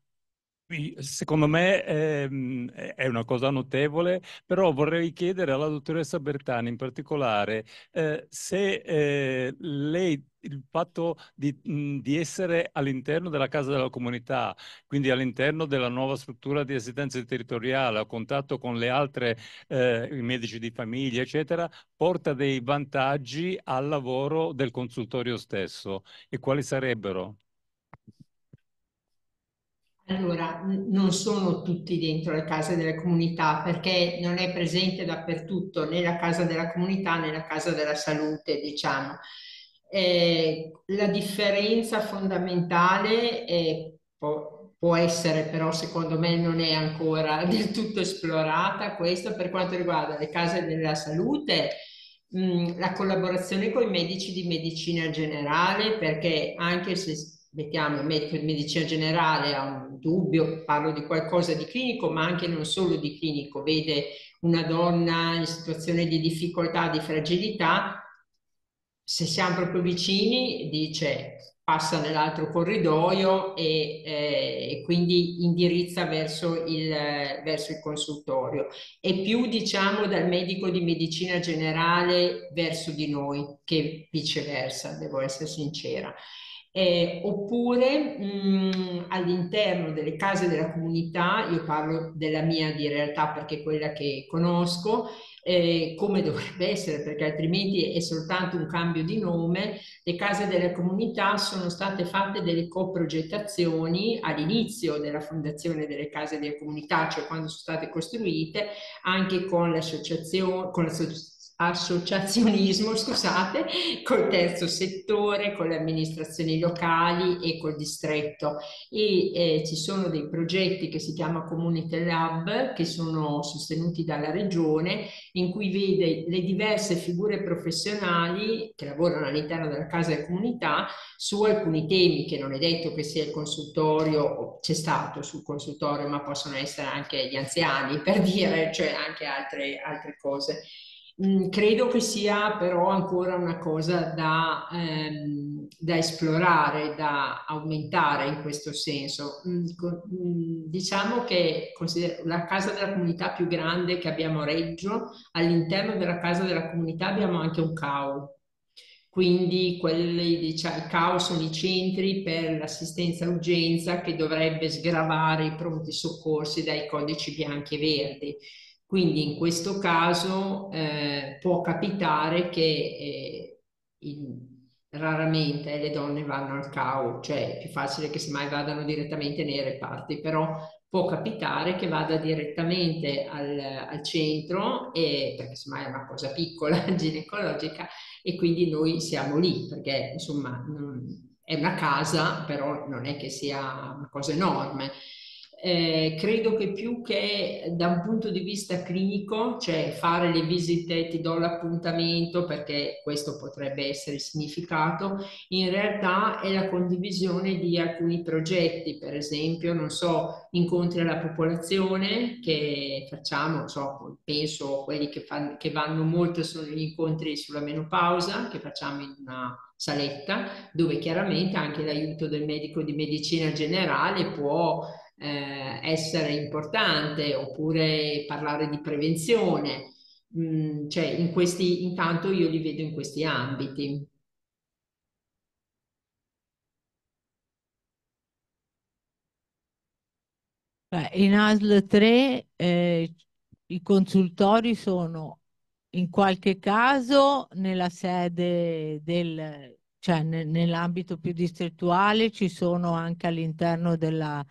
Secondo me ehm, è una cosa notevole, però vorrei chiedere alla dottoressa Bertani in particolare eh, se eh, lei il fatto di, di, essere all'interno della Casa della Comunità, quindi all'interno della nuova struttura di assistenza territoriale, a contatto con le altre, eh, i medici di famiglia, eccetera, porta dei vantaggi al lavoro del consultorio stesso. E quali sarebbero? Allora, non sono tutti dentro le case delle comunità perché non è presente dappertutto né la casa della comunità né la casa della salute, diciamo. Eh, la differenza fondamentale è, può, può, essere, però secondo me non è ancora del tutto esplorata questa per quanto riguarda le case della salute, la collaborazione con i medici di medicina generale perché anche se mettiamo in medicina generale ha un dubbio, parlo di qualcosa di clinico, ma anche non solo di clinico, vede una donna in situazione di difficoltà, di fragilità, se siamo proprio vicini dice passa nell'altro corridoio e, eh, e quindi indirizza verso il, verso il consultorio e più diciamo dal medico di medicina generale verso di noi che viceversa, devo essere sincera eh, oppure mh, mm, all'interno delle case della comunità, io parlo della mia di realtà perché è quella che conosco, eh, come dovrebbe essere perché altrimenti è soltanto un cambio di nome, le case della comunità sono state fatte delle coprogettazioni all'inizio della fondazione delle case della comunità, cioè quando sono state costruite, anche con l'associazione, con l'associazione associazionismo, scusate, col terzo settore, con le amministrazioni locali e col distretto e eh, ci sono dei progetti che si chiama Community Lab che sono sostenuti dalla regione in cui vede le diverse figure professionali che lavorano all'interno della casa e comunità su alcuni temi che non è detto che sia il consultorio, c'è stato sul consultorio ma possono essere anche gli anziani per dire, cioè anche altre, altre cose. Mm, credo che sia però ancora una cosa da, ehm, da esplorare, da aumentare in questo senso. Mm, mm, diciamo che la casa della comunità più grande che abbiamo a Reggio, all'interno della casa della comunità abbiamo anche un CAU. Quindi quelli, diciamo, i CAO sono i centri per l'assistenza urgenza che dovrebbe sgravare i pronti soccorsi dai codici bianchi e verdi quindi in questo caso eh, può capitare che eh, il, raramente le donne vanno al CAO, cioè è più facile che semmai vadano direttamente nei reparti, però può capitare che vada direttamente al, al centro, e, perché semmai è una cosa piccola, ginecologica, e quindi noi siamo lì, perché insomma è una casa, però non è che sia una cosa enorme eh, credo che più che da un punto di vista clinico, cioè fare le visite, ti do l'appuntamento perché questo potrebbe essere significato, in realtà è la condivisione di alcuni progetti, per esempio, non so, incontri alla popolazione che facciamo, so, penso quelli che, fanno, che vanno molto sono gli incontri sulla menopausa che facciamo in una saletta dove chiaramente anche l'aiuto del medico di medicina generale può eh, essere importante oppure parlare di prevenzione. Mm, cioè, in questi, intanto io li vedo in questi ambiti. In ASL 3 eh, i consultori sono in qualche caso nella sede del, cioè nell'ambito più distrettuale ci sono anche all'interno della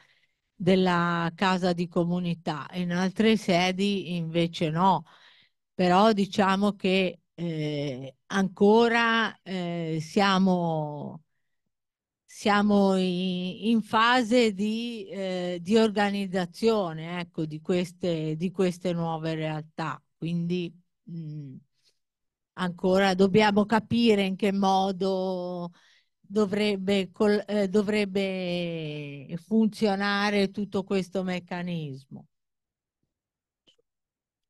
della casa di comunità, in altre sedi invece no, però diciamo che eh, ancora eh, siamo, siamo in, in fase di, eh, di organizzazione ecco, di, queste, di, queste, nuove realtà, quindi mh, mm, ancora dobbiamo capire in che modo dovrebbe, col, eh, dovrebbe funzionare tutto questo meccanismo.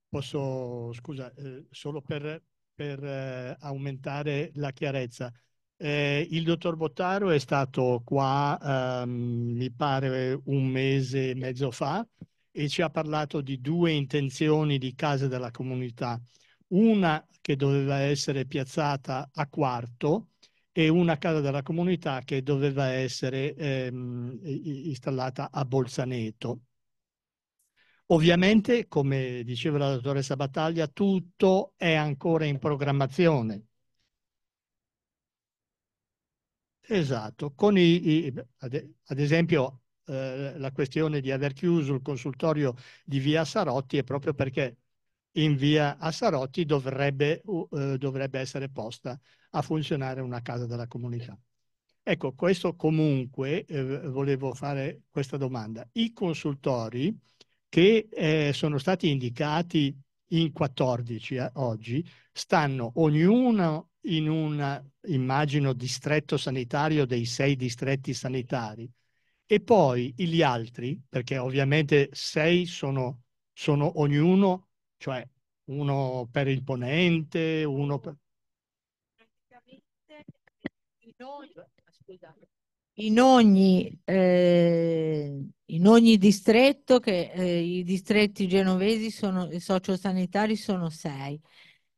Posso, scusa, eh, solo per, per eh, aumentare la chiarezza. Eh, il dottor Bottaro è stato qua, ehm, mi pare, un mese e mezzo fa e ci ha parlato di due intenzioni di case della comunità. Una che doveva essere piazzata a quarto e una casa della comunità che doveva essere ehm, installata a Bolzaneto. Ovviamente, come diceva la dottoressa Battaglia, tutto è ancora in programmazione. Esatto, con i, i ad esempio eh, la questione di aver chiuso il consultorio di via Sarotti è proprio perché in via Sarotti dovrebbe, uh, dovrebbe essere posta a funzionare una casa della comunità. Ecco, questo comunque eh, volevo fare questa domanda. I consultori che eh, sono stati indicati in 14 eh, oggi stanno ognuno in un, immagino, distretto sanitario dei sei distretti sanitari e poi gli altri, perché ovviamente sei sono, sono ognuno, cioè uno per il ponente, uno per in ogni, eh, in ogni distretto, che eh, i distretti genovesi sono, i sociosanitari sono sei,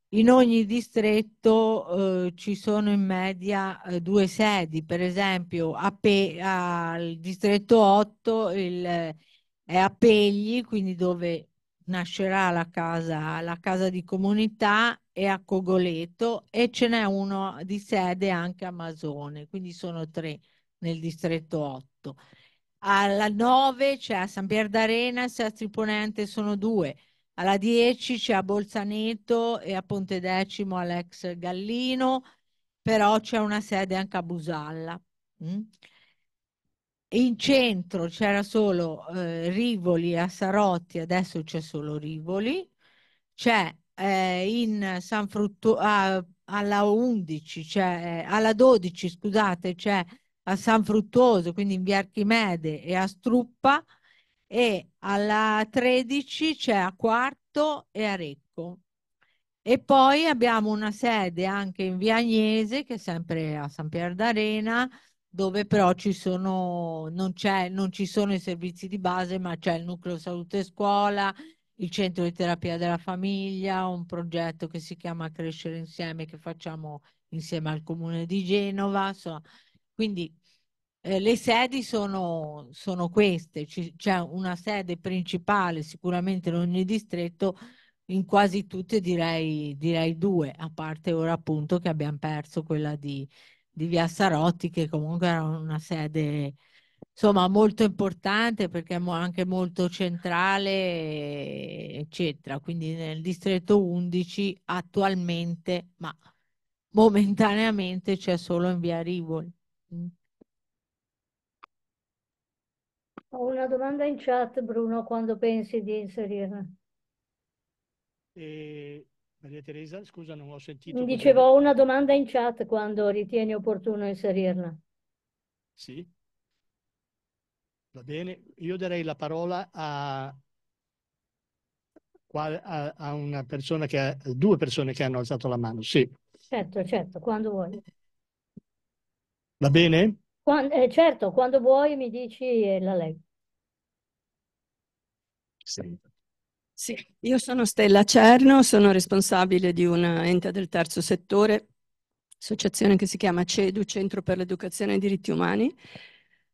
in ogni distretto eh, ci sono in media eh, due sedi, per esempio al distretto 8 il, eh, è a Pegli, quindi dove nascerà la casa, la casa di comunità e a Cogoleto e ce n'è uno di sede anche a Masone, quindi sono tre nel distretto 8. Alla 9 c'è a San Pier d'Arena e a Triponente sono due. Alla 10 c'è a Bolzaneto e a Ponte Decimo all'ex Gallino, però c'è una sede anche a Busalla. Mm? in centro c'era solo eh, Rivoli a Sarotti, adesso c'è solo Rivoli, c'è eh, in San Frutto, ah, alla 11, c'è, eh, alla 12 scusate, c'è a San Fruttuoso, quindi in via Archimede e a Struppa, e alla 13 c'è a Quarto e a Recco. E poi abbiamo una sede anche in via Agnese, che è sempre a San Pier d'Arena, dove però ci sono, non, non, ci sono i servizi di base, ma c'è il nucleo salute e scuola, il centro di terapia della famiglia, un progetto che si chiama Crescere insieme, che facciamo insieme al comune di Genova. Insomma. Quindi eh, le sedi sono, sono queste, c'è una sede principale sicuramente in ogni distretto, in quasi tutte direi, direi due, a parte ora appunto che abbiamo perso quella di, di via Sarotti, che comunque era una sede insomma molto importante perché è anche molto centrale, eccetera. Quindi nel distretto 11 attualmente, ma momentaneamente c'è solo in via Rivoli. Mm. Ho una domanda in chat, Bruno, quando pensi di inserirla? E Maria Teresa, scusa, non ho sentito. Dicevo, ho una domanda in chat quando ritieni opportuno inserirla. Sì. Va bene, io darei la parola a, a, una persona che ha, due persone che hanno alzato la mano, sì. Certo, certo, quando vuoi. Va bene? Quando, eh, certo, quando vuoi mi dici e la leggo. Sì. Sì, io sono Stella Cerno, sono responsabile di un ente del terzo settore, associazione che si chiama CEDU, Centro per l'Educazione e i Diritti Umani.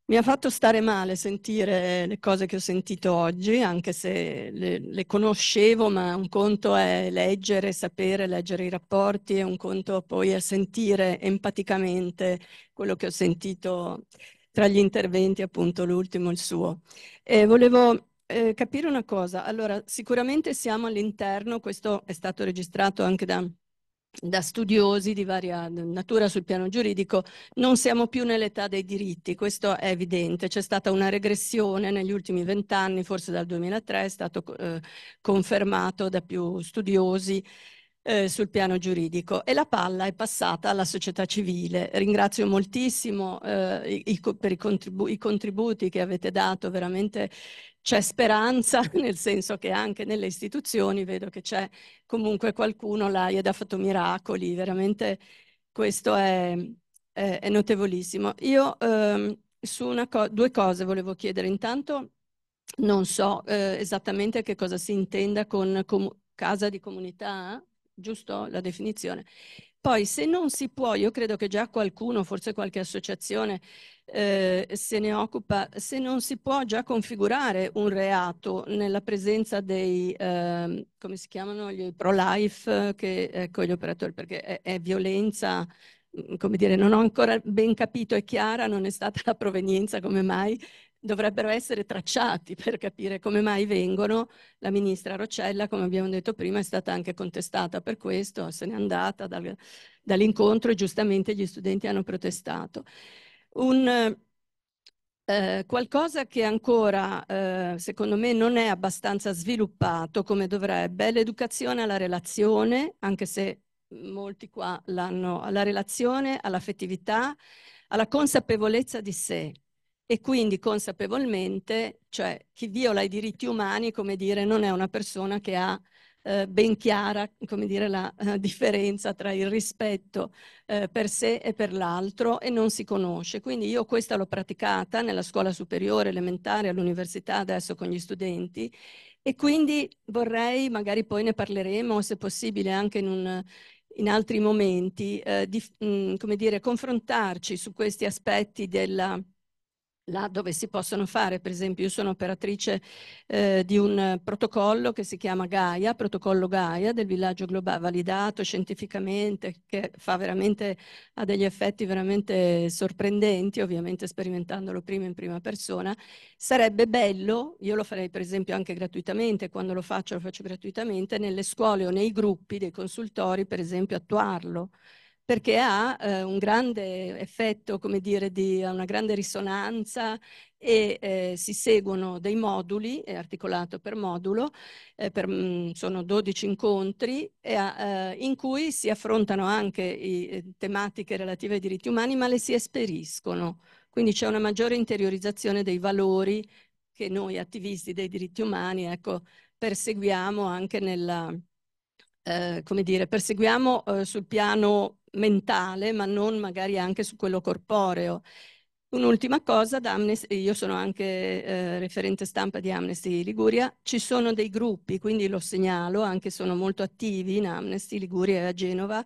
Mi ha fatto stare male sentire le cose che ho sentito oggi, anche se le, le, conoscevo, ma un conto è leggere, sapere, leggere i rapporti e un conto poi è sentire empaticamente quello che ho sentito tra gli interventi, appunto l'ultimo, il suo. E volevo eh, capire una cosa. Allora, sicuramente siamo all'interno, questo è stato registrato anche da, da studiosi di varia natura sul piano giuridico, non siamo più nell'età dei diritti, questo è evidente, c'è stata una regressione negli ultimi vent'anni, forse dal 2003, è stato eh, confermato da più studiosi eh, sul piano giuridico e la palla è passata alla società civile. Ringrazio moltissimo eh, i, i, per i, contribu- i contributi che avete dato, veramente c'è speranza, nel senso che anche nelle istituzioni vedo che c'è comunque qualcuno, là l'AIED ha fatto miracoli, veramente questo è, è, è notevolissimo. Io ehm, su una co- due cose volevo chiedere, intanto non so eh, esattamente che cosa si intenda con com- casa di comunità, eh? giusto la definizione? Poi se non si può, io credo che già qualcuno, forse qualche associazione eh, se ne occupa, se non si può già configurare un reato nella presenza dei, eh, come si chiamano, gli pro-life, eh, che ecco gli operatori, perché è, è violenza mm, come dire, non ho ancora ben capito, è chiara, non è stata la provenienza come mai dovrebbero essere tracciati per capire come mai vengono. La ministra Rocella, come abbiamo detto prima, è stata anche contestata per questo, se n'è andata dal, dall'incontro e giustamente gli studenti hanno protestato. Un, eh, qualcosa che ancora, eh, secondo me, non è abbastanza sviluppato come dovrebbe è l'educazione alla relazione, anche se molti qua l'hanno, alla relazione, all'affettività, alla consapevolezza di sé e quindi consapevolmente, cioè chi viola i diritti umani, come dire, non è una persona che ha eh, ben chiara, come dire, la eh, differenza tra il rispetto eh, per sé e per l'altro e non si conosce. Quindi io questa l'ho praticata nella scuola superiore, elementare, all'università, adesso con gli studenti e quindi vorrei, magari poi ne parleremo, se possibile, anche in un, in altri momenti, eh, di, mh, mm, come dire, confrontarci su questi aspetti della là dove si possono fare, per esempio io sono operatrice eh, di un protocollo che si chiama Gaia, protocollo Gaia del villaggio globale validato scientificamente che fa veramente, ha degli effetti veramente sorprendenti, ovviamente sperimentandolo prima in prima persona. Sarebbe bello, io lo farei per esempio anche gratuitamente, quando lo faccio lo faccio gratuitamente, nelle scuole o nei gruppi dei consultori per esempio attuarlo perché ha eh, un grande effetto, come dire, di, una grande risonanza e eh, si seguono dei moduli, è articolato per modulo, eh, per, mh, mm, sono 12 incontri e, eh, in cui si affrontano anche i, eh, tematiche relative ai diritti umani, ma le si esperiscono. Quindi c'è una maggiore interiorizzazione dei valori che noi attivisti dei diritti umani ecco, perseguiamo anche nella, eh, come dire, perseguiamo eh, sul piano mentale, ma non magari anche su quello corporeo. Un'ultima cosa, da Amnesty, io sono anche eh, referente stampa di Amnesty Liguria, ci sono dei gruppi, quindi lo segnalo, anche sono molto attivi in Amnesty Liguria e a Genova,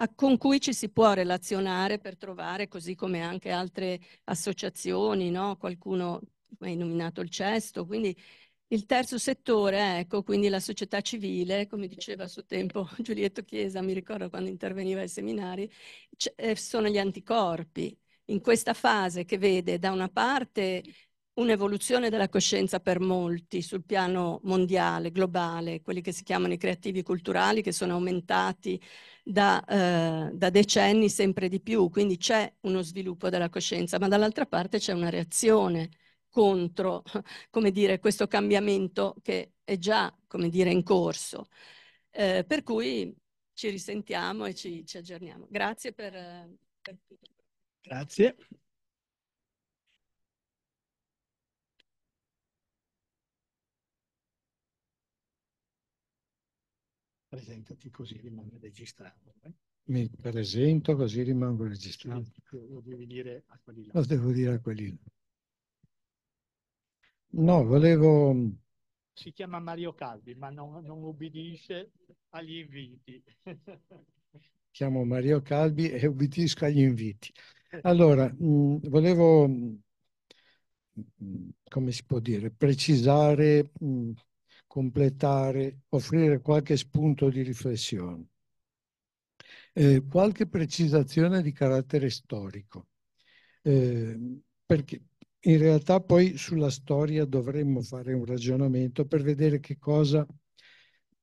a, con cui ci si può relazionare per trovare, così come anche altre associazioni, no? qualcuno ha nominato il Cesto, quindi il terzo settore, ecco, quindi la società civile, come diceva a suo tempo Giulietto Chiesa, mi ricordo quando interveniva ai seminari, eh, sono gli anticorpi. In questa fase che vede da una parte un'evoluzione della coscienza per molti sul piano mondiale, globale, quelli che si chiamano i creativi culturali che sono aumentati da, eh, da decenni sempre di più, quindi c'è uno sviluppo della coscienza, ma dall'altra parte c'è una reazione contro come dire, questo cambiamento che è già come dire, in corso. Eh, per cui ci risentiamo e ci, ci aggiorniamo. Grazie per, per tutto. Grazie. Presentati così rimane registrato. Eh? Mi presento così rimango registrato. Ah, lo devi dire a quelli là. Lo devo dire a quelli là. No, volevo... Si chiama Mario Calvi, ma non, non ubbidisce agli inviti. Chiamo Mario Calvi e ubbidisco agli inviti. Allora, mh, mm, volevo, mh, mm, come si può dire, precisare, mh, mm, completare, offrire qualche spunto di riflessione. Eh, qualche precisazione di carattere storico. Eh, perché, in realtà poi sulla storia dovremmo fare un ragionamento per vedere che cosa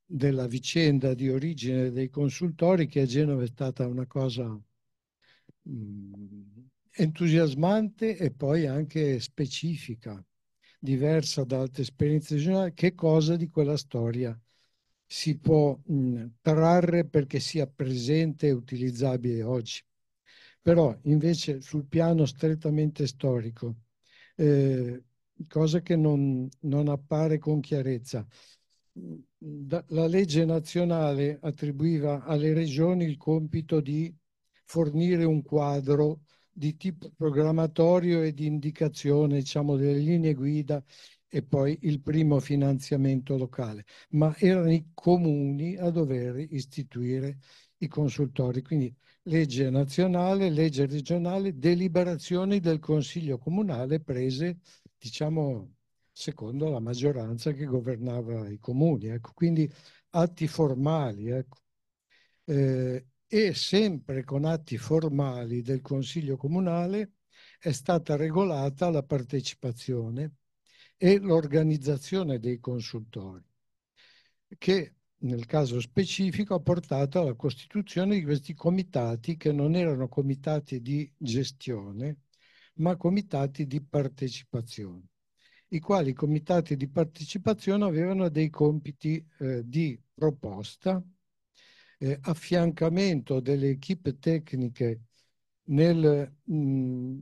della vicenda di origine dei consultori che a Genova è stata una cosa mm, entusiasmante e poi anche specifica, diversa da altre esperienze regionali, che cosa di quella storia si può mm, trarre perché sia presente e utilizzabile oggi. Però invece sul piano strettamente storico, eh, cosa che non, non, appare con chiarezza. Da, la legge nazionale attribuiva alle regioni il compito di fornire un quadro di tipo programmatorio e di indicazione diciamo, delle linee guida e poi il primo finanziamento locale, ma erano i comuni a dover istituire i consultori. Quindi legge nazionale, legge regionale, deliberazioni del Consiglio Comunale prese, diciamo, secondo la maggioranza che governava i comuni. Ecco, quindi atti formali. Ecco. Eh, e sempre con atti formali del Consiglio Comunale è stata regolata la partecipazione e l'organizzazione dei consultori, che nel caso specifico, ha portato alla costituzione di questi comitati che non erano comitati di gestione, ma comitati di partecipazione, i quali comitati di partecipazione avevano dei compiti eh, di proposta, eh, affiancamento delle equip tecniche nel mh,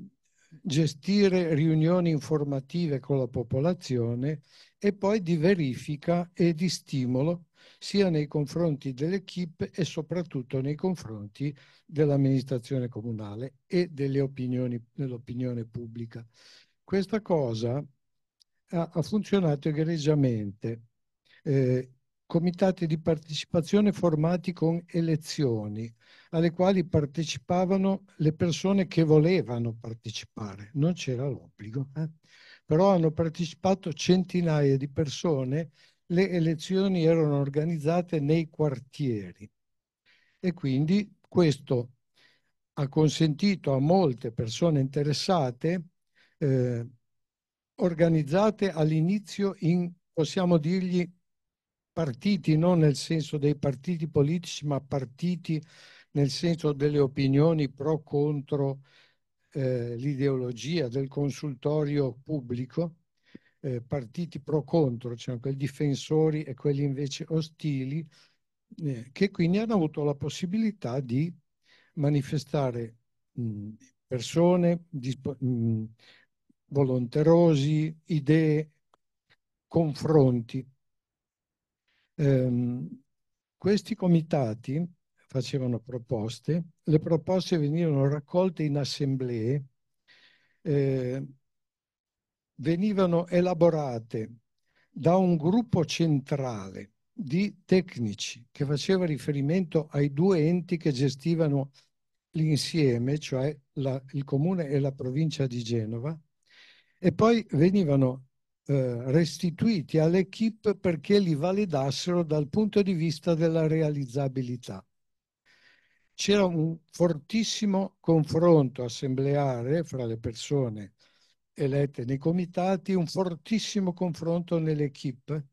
gestire riunioni informative con la popolazione e poi di verifica e di stimolo sia nei confronti dell'equipe e soprattutto nei confronti dell'amministrazione comunale e dell'opinione pubblica. Questa cosa ha, ha funzionato egregiamente. Eh, comitati di partecipazione formati con elezioni alle quali partecipavano le persone che volevano partecipare, non c'era l'obbligo, eh? però hanno partecipato centinaia di persone le elezioni erano organizzate nei quartieri e quindi questo ha consentito a molte persone interessate, eh, organizzate all'inizio in, possiamo dirgli, partiti, non nel senso dei partiti politici, ma partiti nel senso delle opinioni pro contro eh, l'ideologia del consultorio pubblico eh, partiti pro contro, cioè quelli difensori e quelli invece ostili, eh, che quindi hanno avuto la possibilità di manifestare mh, persone, disp- mh, volonterosi, idee, confronti. Ehm, questi comitati facevano proposte, le proposte venivano raccolte in assemblee eh, venivano elaborate da un gruppo centrale di tecnici che faceva riferimento ai due enti che gestivano l'insieme, cioè la, il comune e la provincia di Genova, e poi venivano eh, restituiti all'equipe perché li validassero dal punto di vista della realizzabilità. C'era un fortissimo confronto assembleare fra le persone elette nei comitati un fortissimo confronto nell'equipe,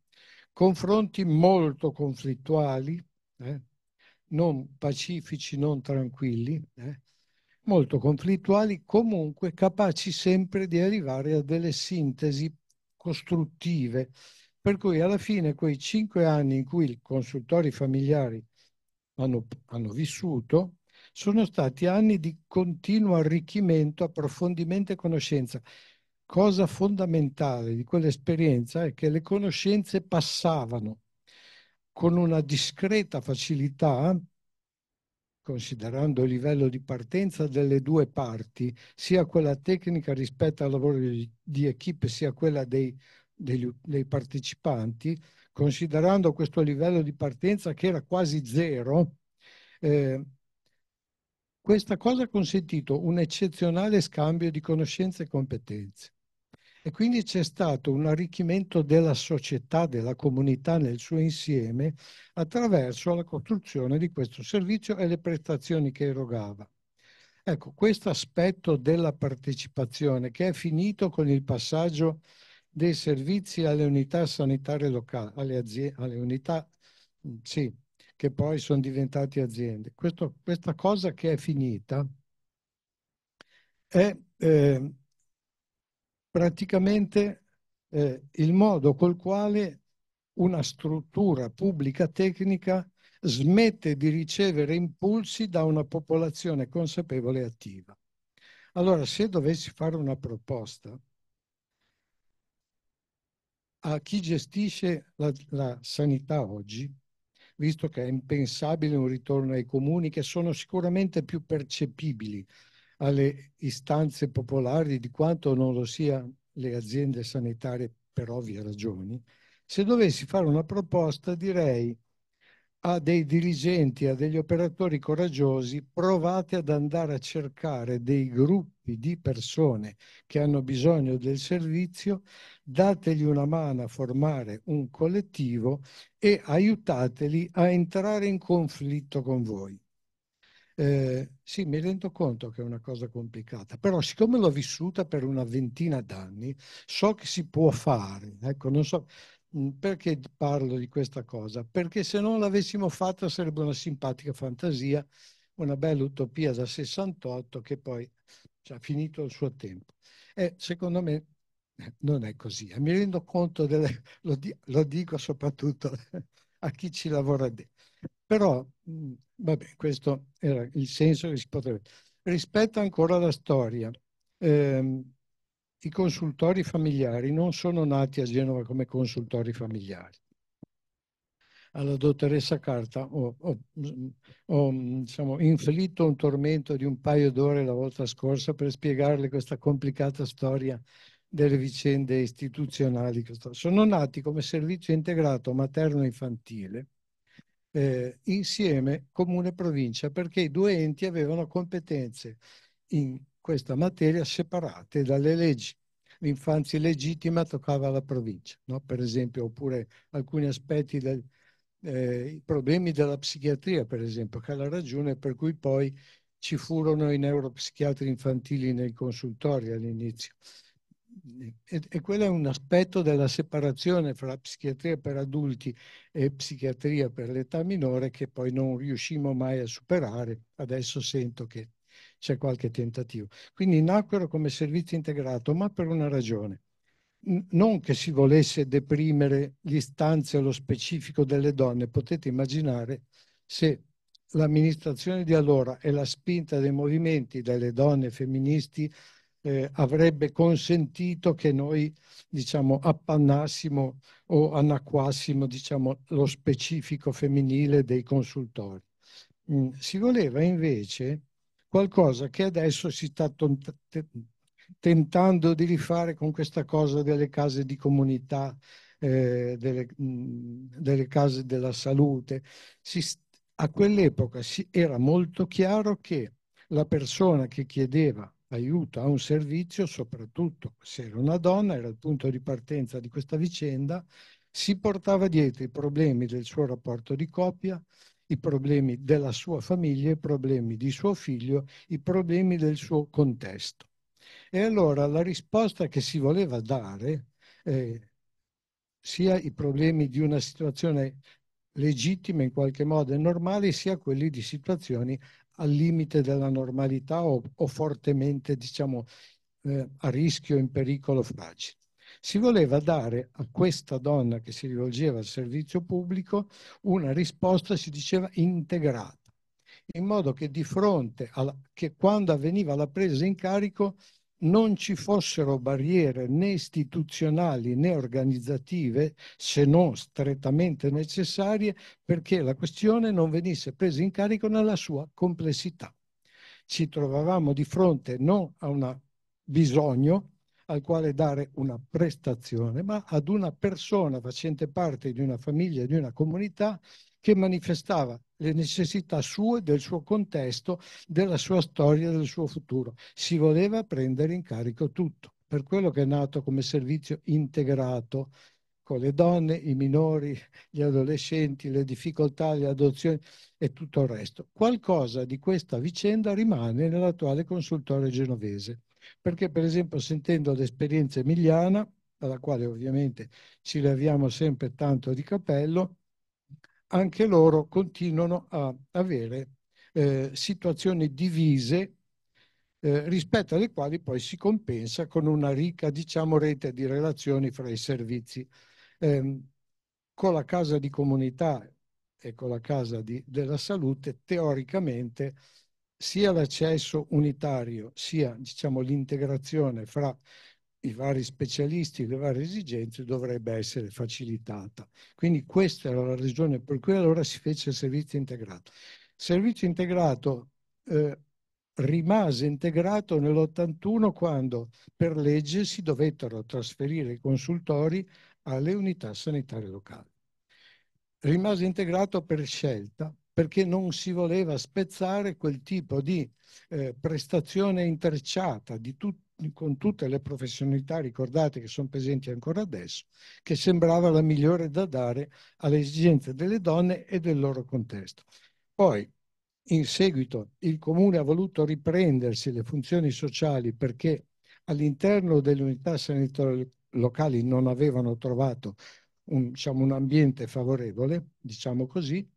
confronti molto conflittuali, eh, non pacifici, non tranquilli, eh, molto conflittuali, comunque capaci sempre di arrivare a delle sintesi costruttive. Per cui alla fine quei cinque anni in cui i consultori familiari hanno, hanno vissuto, sono stati anni di continuo arricchimento, approfondimento e conoscenza. Cosa fondamentale di quell'esperienza è che le conoscenze passavano con una discreta facilità, considerando il livello di partenza delle due parti, sia quella tecnica rispetto al lavoro di, di equip, sia quella dei, degli, dei partecipanti, considerando questo livello di partenza che era quasi zero, eh, questa cosa ha consentito un eccezionale scambio di conoscenze e competenze e quindi c'è stato un arricchimento della società, della comunità nel suo insieme attraverso la costruzione di questo servizio e le prestazioni che erogava. Ecco, questo aspetto della partecipazione che è finito con il passaggio dei servizi alle unità sanitarie locali, alle, aziende, alle unità sì, che poi sono diventati aziende. Questo, questa cosa che è finita è eh, praticamente eh, il modo col quale una struttura pubblica tecnica smette di ricevere impulsi da una popolazione consapevole e attiva. Allora, se dovessi fare una proposta a chi gestisce la, la sanità oggi, visto che è impensabile un ritorno ai comuni che sono sicuramente più percepibili alle istanze popolari di quanto non lo siano le aziende sanitarie per ovvie ragioni, se dovessi fare una proposta direi a dei dirigenti, a degli operatori coraggiosi, provate ad andare a cercare dei gruppi di persone che hanno bisogno del servizio, dategli una mano a formare un collettivo e aiutateli a entrare in conflitto con voi. Eh, sì, mi rendo conto che è una cosa complicata, però siccome l'ho vissuta per una ventina d'anni, so che si può fare. Ecco, non so, Mm, perché parlo di questa cosa? Perché se non l'avessimo fatta sarebbe una simpatica fantasia, una bella utopia da 68 che poi cioè, ha finito il suo tempo. E secondo me eh, non è così. E mi rendo conto, delle, lo, di, lo, dico soprattutto a chi ci lavora dentro. Però, mm, vabbè, questo era il senso che si potrebbe. Rispetto ancora alla storia, ehm, i consultori familiari non sono nati a Genova come consultori familiari. Alla dottoressa Carta ho, ho, ho diciamo, inflitto un tormento di un paio d'ore la volta scorsa per spiegarle questa complicata storia delle vicende istituzionali. Sono nati come servizio integrato materno-infantile eh, insieme comune provincia perché i due enti avevano competenze in questa materia separate dalle leggi. L'infanzia illegittima toccava alla provincia, no? per esempio, oppure alcuni aspetti del, eh, i problemi della psichiatria, per esempio, che è la ragione per cui poi ci furono i neuropsichiatri infantili nei consultori all'inizio. E, e, quello è un aspetto della separazione fra psichiatria per adulti e psichiatria per l'età minore che poi non riuscimmo mai a superare. Adesso sento che c'è qualche tentativo. Quindi nacquero come servizio integrato, ma per una ragione. Non che si volesse deprimere l'istanza e lo specifico delle donne, potete immaginare se l'amministrazione di allora e la spinta dei movimenti delle donne femministi eh, avrebbe consentito che noi diciamo, appannassimo o anacquassimo diciamo, lo specifico femminile dei consultori. Mm, si voleva invece qualcosa che adesso si sta tentando di rifare con questa cosa delle case di comunità, eh, delle, mh, delle, case della salute. Si, a quell'epoca si, era molto chiaro che la persona che chiedeva aiuto a un servizio, soprattutto se era una donna, era il punto di partenza di questa vicenda, si portava dietro i problemi del suo rapporto di coppia, i problemi della sua famiglia, i problemi di suo figlio, i problemi del suo contesto. E allora la risposta che si voleva dare, eh, sia i problemi di una situazione legittima in qualche modo e normale, sia quelli di situazioni al limite della normalità o, o fortemente, diciamo, eh, a rischio, in pericolo, fragili. Si voleva dare a questa donna che si rivolgeva al servizio pubblico una risposta, si diceva, integrata, in modo che di fronte alla, che quando avveniva la presa in carico non ci fossero barriere né istituzionali né organizzative, se non strettamente necessarie, perché la questione non venisse presa in carico nella sua complessità. Ci trovavamo di fronte non a un bisogno, al quale dare una prestazione, ma ad una persona facente parte di una famiglia, di una comunità che manifestava le necessità sue, del suo contesto, della sua storia, del suo futuro. Si voleva prendere in carico tutto. Per quello che è nato come servizio integrato con le donne, i minori, gli adolescenti, le difficoltà, le adozioni e tutto il resto. Qualcosa di questa vicenda rimane nell'attuale consultore genovese. Perché per esempio sentendo l'esperienza emiliana, dalla quale ovviamente ci leviamo sempre tanto di capello, anche loro continuano a avere eh, situazioni divise eh, rispetto alle quali poi si compensa con una ricca diciamo, rete di relazioni fra i servizi. Eh, con la casa di comunità e con la casa di, della salute, teoricamente sia l'accesso unitario sia diciamo, l'integrazione fra i vari specialisti, le varie esigenze dovrebbe essere facilitata. Quindi questa era la ragione per cui allora si fece il servizio integrato. Il servizio integrato eh, rimase integrato nell'81 quando per legge si dovettero trasferire i consultori alle unità sanitarie locali. Rimase integrato per scelta perché non si voleva spezzare quel tipo di eh, prestazione intrecciata di tut- con tutte le professionalità ricordate che sono presenti ancora adesso, che sembrava la migliore da dare alle esigenze delle donne e del loro contesto. Poi, in seguito, il Comune ha voluto riprendersi le funzioni sociali perché all'interno delle unità sanitarie locali non avevano trovato un, diciamo, un ambiente favorevole, diciamo così,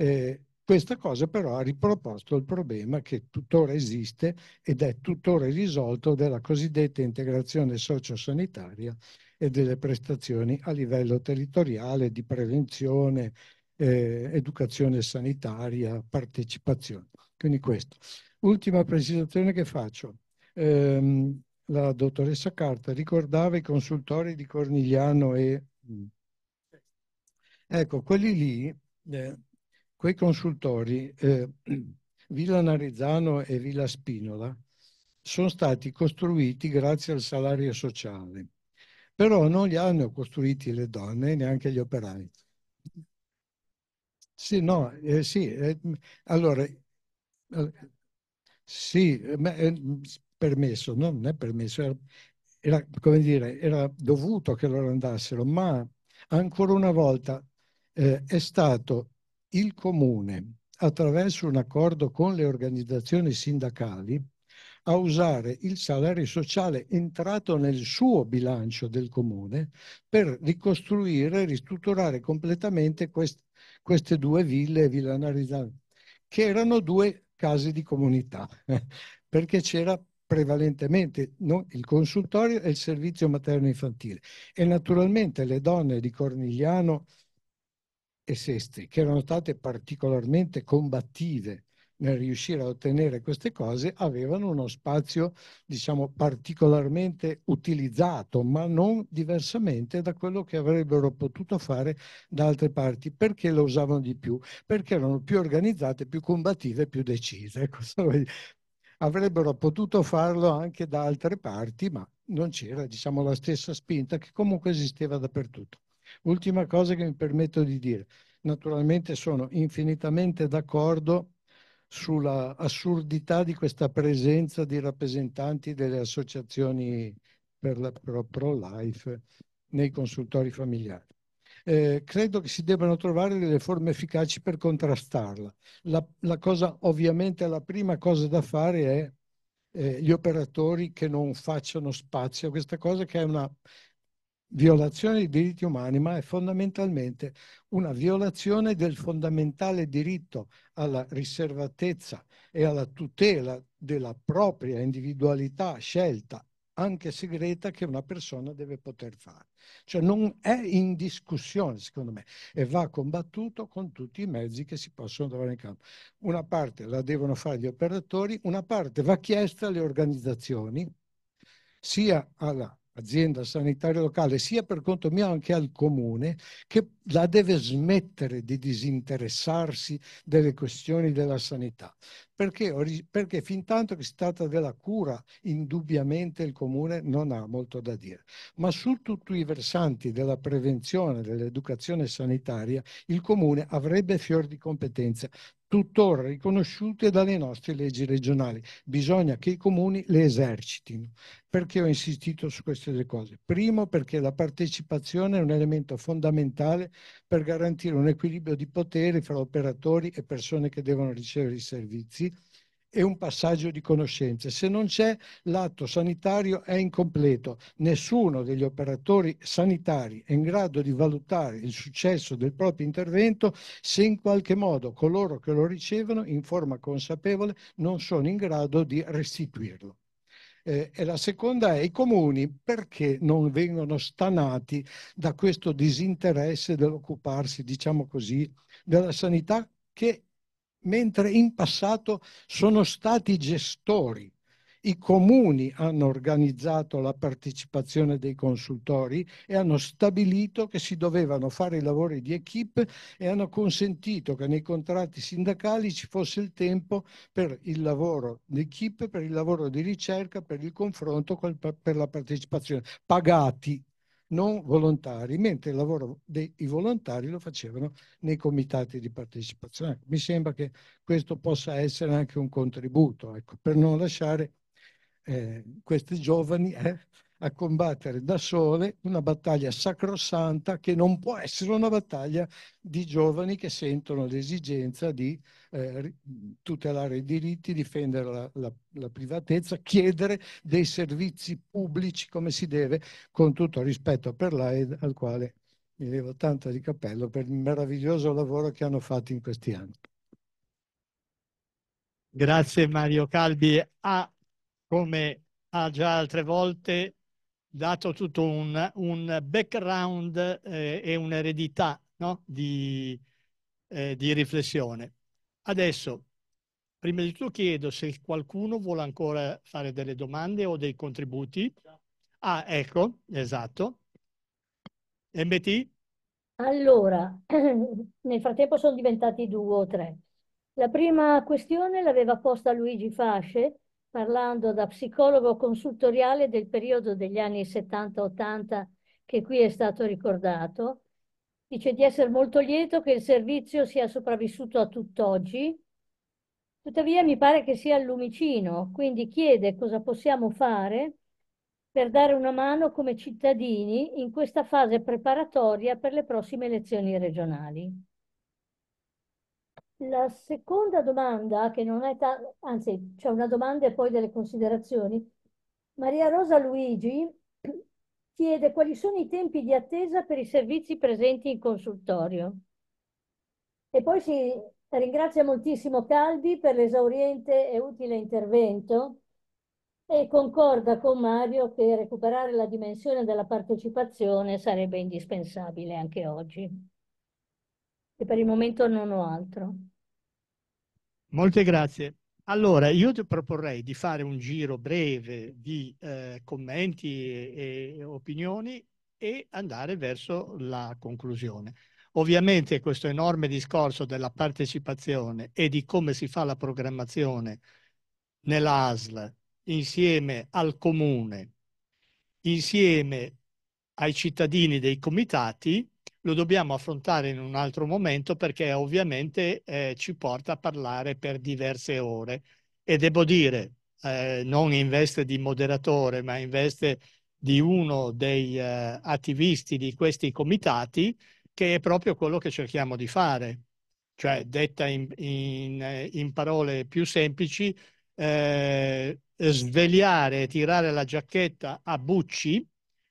eh, questa cosa però ha riproposto il problema che tuttora esiste ed è tuttora risolto della cosiddetta integrazione sociosanitaria e delle prestazioni a livello territoriale di prevenzione, eh, educazione sanitaria, partecipazione. Quindi questo. Ultima precisazione che faccio. Ehm, la dottoressa Carta ricordava i consultori di Cornigliano e... Mm. Ecco, quelli lì... Eh, Quei consultori, eh, Villa Narizzano e Villa Spinola, sono stati costruiti grazie al salario sociale, però non li hanno costruiti le donne, neanche gli operai. Sì, no, eh, sì, eh, allora, eh, sì, eh, ma, eh, permesso, no? non è permesso, era, era, come dire, era dovuto che loro andassero, ma ancora una volta eh, è stato il Comune, attraverso un accordo con le organizzazioni sindacali, a usare il salario sociale entrato nel suo bilancio del comune per ricostruire, ristrutturare completamente quest queste due ville villanarizzate, che erano due case di comunità, perché c'era prevalentemente no, il consultorio e il servizio materno-infantile. E naturalmente le donne di Cornigliano e Sestri, che erano state particolarmente combattive nel riuscire a ottenere queste cose, avevano uno spazio, diciamo, particolarmente utilizzato, ma non diversamente da quello che avrebbero potuto fare da altre parti. Perché lo usavano di più? Perché erano più organizzate, più combattive, più decise. avrebbero potuto farlo anche da altre parti, ma non c'era diciamo, la stessa spinta che comunque esisteva dappertutto. Ultima cosa che mi permetto di dire, naturalmente sono infinitamente d'accordo sulla assurdità di questa presenza di rappresentanti delle associazioni per la pro-life nei consultori familiari. Eh, credo che si debbano trovare delle forme efficaci per contrastarla. La, la cosa, ovviamente, la prima cosa da fare è eh, gli operatori che non facciano spazio a questa cosa, che è una violazione dei diritti umani, ma è fondamentalmente una violazione del fondamentale diritto alla riservatezza e alla tutela della propria individualità scelta anche segreta che una persona deve poter fare. Cioè non è in discussione, secondo me, e va combattuto con tutti i mezzi che si possono trovare in campo. Una parte la devono fare gli operatori, una parte va chiesta alle organizzazioni, sia alla azienda sanitaria locale, sia per conto mio anche al comune, che la deve smettere di disinteressarsi delle questioni della sanità. Perché, perché fin tanto che si tratta della cura, indubbiamente il comune non ha molto da dire. Ma su tutti i versanti della prevenzione, dell'educazione sanitaria, il comune avrebbe fior di competenza tuttora riconosciute dalle nostre leggi regionali. Bisogna che i comuni le esercitino. Perché ho insistito su queste due cose? Primo, perché la partecipazione è un elemento fondamentale per garantire un equilibrio di potere fra operatori e persone che devono ricevere i servizi e un passaggio di conoscenze. Se non c'è, l'atto sanitario è incompleto. Nessuno degli operatori sanitari è in grado di valutare il successo del proprio intervento se in qualche modo coloro che lo ricevono in forma consapevole non sono in grado di restituirlo. Eh, e la seconda è i comuni perché non vengono stanati da questo disinteresse dell'occuparsi, diciamo così, della sanità che mentre in passato sono stati gestori. I comuni hanno organizzato la partecipazione dei consultori e hanno stabilito che si dovevano fare i lavori di equip e hanno consentito che nei contratti sindacali ci fosse il tempo per il lavoro di equip, per il lavoro di ricerca, per il confronto, per la partecipazione, pagati non volontari, mentre il lavoro dei volontari lo facevano nei comitati di partecipazione. Mi sembra che questo possa essere anche un contributo ecco, per non lasciare eh, questi giovani eh, a combattere da sole una battaglia sacrosanta che non può essere una battaglia di giovani che sentono l'esigenza di eh, tutelare i diritti, difendere la, la, la, privatezza, chiedere dei servizi pubblici come si deve, con tutto rispetto per l'AED al quale mi levo tanto di cappello per il meraviglioso lavoro che hanno fatto in questi anni. Grazie Mario Calbi. Ha, come ha già altre volte, dato tutto un, un background eh, e un'eredità no? di, eh, di riflessione. Adesso, prima di tutto chiedo se qualcuno vuole ancora fare delle domande o dei contributi. Ah, ecco, esatto. MT? Allora, nel frattempo sono diventati due o tre. La prima questione l'aveva posta Luigi Fasce, parlando da psicologo consultoriale del periodo degli anni 70-80 che qui è stato ricordato, Dice di essere molto lieto che il servizio sia sopravvissuto a tutt'oggi, tuttavia mi pare che sia al lumicino, quindi chiede cosa possiamo fare per dare una mano come cittadini in questa fase preparatoria per le prossime elezioni regionali. La seconda domanda, che non è tanto, anzi c'è una domanda e poi delle considerazioni, Maria Rosa Luigi chiede quali sono i tempi di attesa per i servizi presenti in consultorio. E poi si ringrazia moltissimo Calvi per l'esauriente e utile intervento e concorda con Mario che recuperare la dimensione della partecipazione sarebbe indispensabile anche oggi. E per il momento non ho altro. Molte grazie. Allora, io ti proporrei di fare un giro breve di eh, commenti e, e opinioni e andare verso la conclusione. Ovviamente questo enorme discorso della partecipazione e di come si fa la programmazione nell'ASL insieme al comune, insieme ai cittadini dei comitati, lo dobbiamo affrontare in un altro momento perché ovviamente eh, ci porta a parlare per diverse ore. E devo dire, eh, non in veste di moderatore, ma in veste di uno dei eh, attivisti di questi comitati, che è proprio quello che cerchiamo di fare. Cioè, detta in, in, eh, in parole più semplici, eh, svegliare e tirare la giacchetta a Bucci,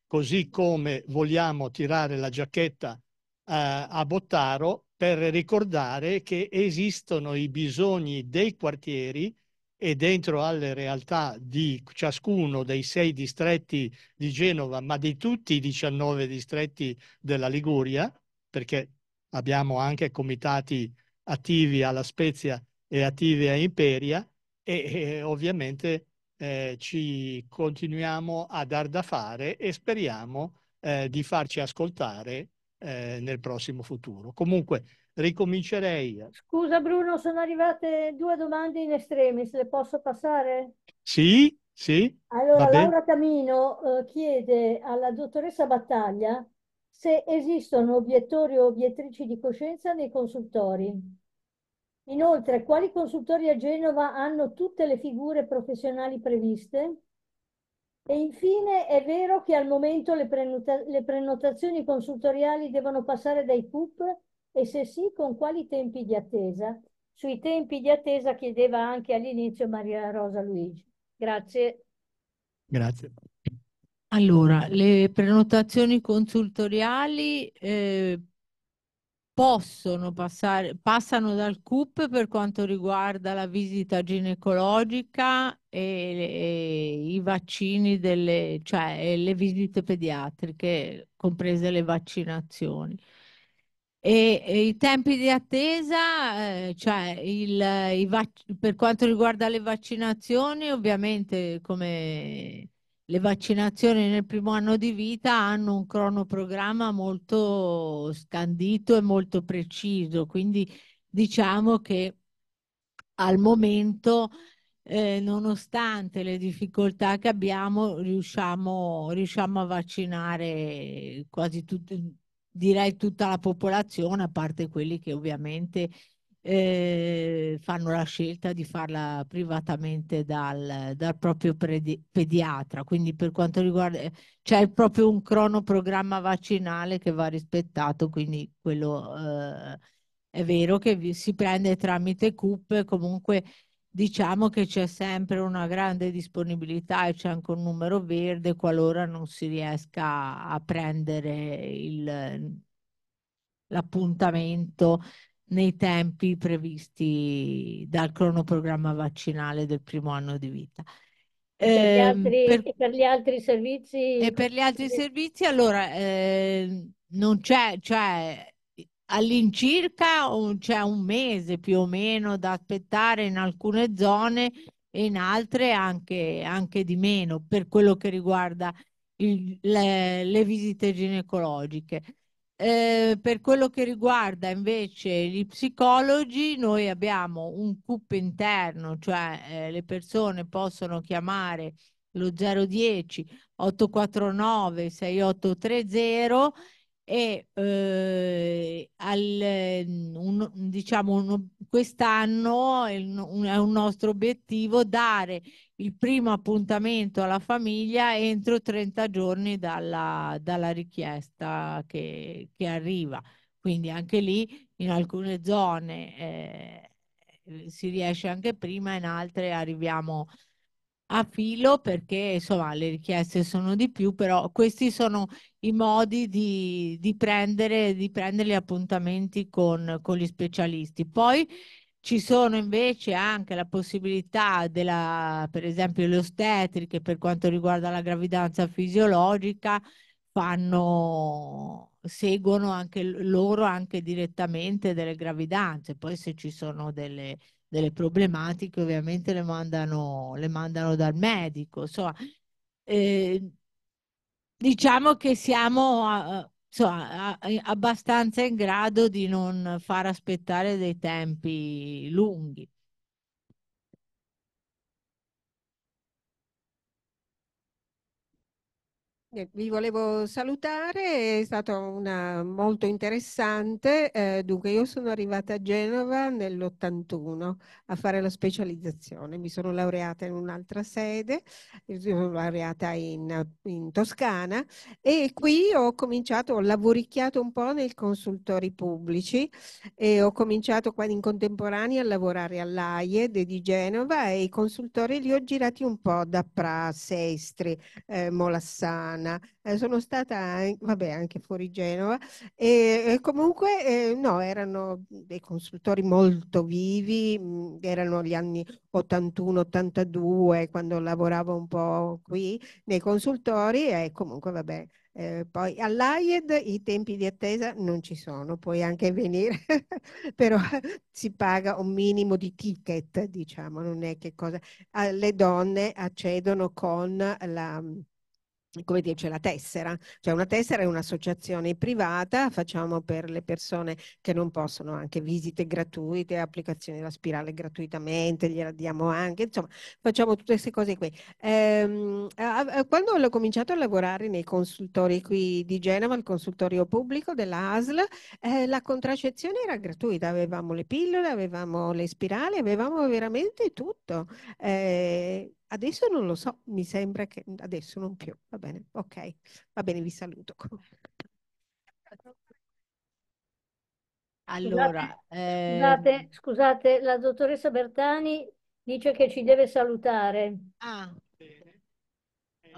così come vogliamo tirare la giacchetta eh, a Bottaro per ricordare che esistono i bisogni dei quartieri e dentro alle realtà di ciascuno dei sei distretti di Genova, ma di tutti i 19 distretti della Liguria, perché abbiamo anche comitati attivi alla Spezia e attivi a Imperia, e, e ovviamente eh, ci continuiamo a dar da fare e speriamo eh, di farci ascoltare eh, nel prossimo futuro. Comunque, ricomincerei. Scusa Bruno, sono arrivate due domande in estremis, le posso passare? Sì, sì. Allora, Laura Camino eh, chiede alla dottoressa Battaglia se esistono obiettori o obiettrici di coscienza nei consultori. Inoltre, quali consultori a Genova hanno tutte le figure professionali previste? E infine, è vero che al momento le, prenota le prenotazioni consultoriali devono passare dai CUP e se sì, con quali tempi di attesa? Sui tempi di attesa chiedeva anche all'inizio Maria Rosa Luigi. Grazie. Grazie. Allora, le prenotazioni consultoriali eh, possono passare, passano dal CUP per quanto riguarda la visita ginecologica e, e i vaccini, delle, cioè le visite pediatriche, comprese le vaccinazioni. E, e i tempi di attesa, eh, cioè il, per quanto riguarda le vaccinazioni, ovviamente come le vaccinazioni nel primo anno di vita hanno un cronoprogramma molto scandito e molto preciso, quindi diciamo che al momento, eh, nonostante le difficoltà che abbiamo, riusciamo, riusciamo a vaccinare quasi tut- direi tutta la popolazione, a parte quelli che ovviamente eh, fanno la scelta di farla privatamente dal, dal proprio predi- pediatra. Quindi per quanto riguarda eh, c'è proprio un cronoprogramma vaccinale che va rispettato, quindi quello eh, è vero che vi, si prende tramite CUP, comunque diciamo che c'è sempre una grande disponibilità e c'è anche un numero verde qualora non si riesca a prendere il l'appuntamento nei tempi previsti dal cronoprogramma vaccinale del primo anno di vita. Eh, altri, per, e per gli altri servizi? E per gli altri servizi, allora, eh, non c'è, cioè, all'incirca un, c'è un mese più o meno da aspettare in alcune zone e in altre anche, anche di meno per quello che riguarda il, le, le visite ginecologiche. Eh, per quello che riguarda invece gli psicologi, noi abbiamo un CUP interno, cioè eh, le persone possono chiamare lo 010 849 6830 e eh, al, un, diciamo, quest'anno è un nostro obiettivo dare il primo appuntamento alla famiglia entro 30 giorni dalla, dalla richiesta che, che, arriva. Quindi anche lì in alcune zone eh, si riesce anche prima, in altre arriviamo a filo perché insomma le richieste sono di più, però questi sono i modi di, di prendere, di prendere gli appuntamenti con, con gli specialisti. Poi ci sono invece anche la possibilità della, per esempio, le ostetriche per quanto riguarda la gravidanza fisiologica, fanno, seguono anche loro anche direttamente delle gravidanze. Poi se ci sono delle, delle problematiche ovviamente le mandano, le mandano dal medico. Insomma, eh, diciamo che siamo... A, insomma, abbastanza in grado di non far aspettare dei tempi lunghi. Vi volevo salutare, è stata una molto interessante. Eh, dunque, io sono arrivata a Genova nell'81 a fare la specializzazione. Mi sono laureata in un'altra sede, sono laureata in, in, Toscana e qui ho cominciato, ho lavoricchiato un po' nei consultori pubblici e ho cominciato qua in contemporanea a lavorare all'AIED di Genova e i consultori li ho girati un po' da Pra, Sestri, eh, Molassana Verona, eh, sono stata vabbè, anche fuori Genova e comunque eh, no, erano dei consultori molto vivi, mhmm, erano gli anni 81-82 quando lavoravo un po' qui nei consultori e comunque vabbè. Eh, poi all'AIED i tempi di attesa non ci sono, puoi anche venire, però si paga un minimo di ticket, diciamo, non è che cosa. Eh, le donne accedono con la, mhmm, come dire, c'è la tessera, cioè una tessera è un'associazione privata, facciamo per le persone che non possono anche visite gratuite, applicazioni della spirale gratuitamente, gliela diamo anche, insomma, facciamo tutte queste cose qui. Ehm, quando ho cominciato a lavorare nei consultori qui di Genova, il consultorio pubblico della ASL, eh, la contraccezione era gratuita, avevamo le pillole, avevamo le spirali, avevamo veramente tutto. Eh, Adesso non lo so, mi sembra che adesso non più. Va bene, ok, va bene, vi saluto. Allora, scusate, eh... scusate, la dottoressa Bertani dice che ci deve salutare. Ah,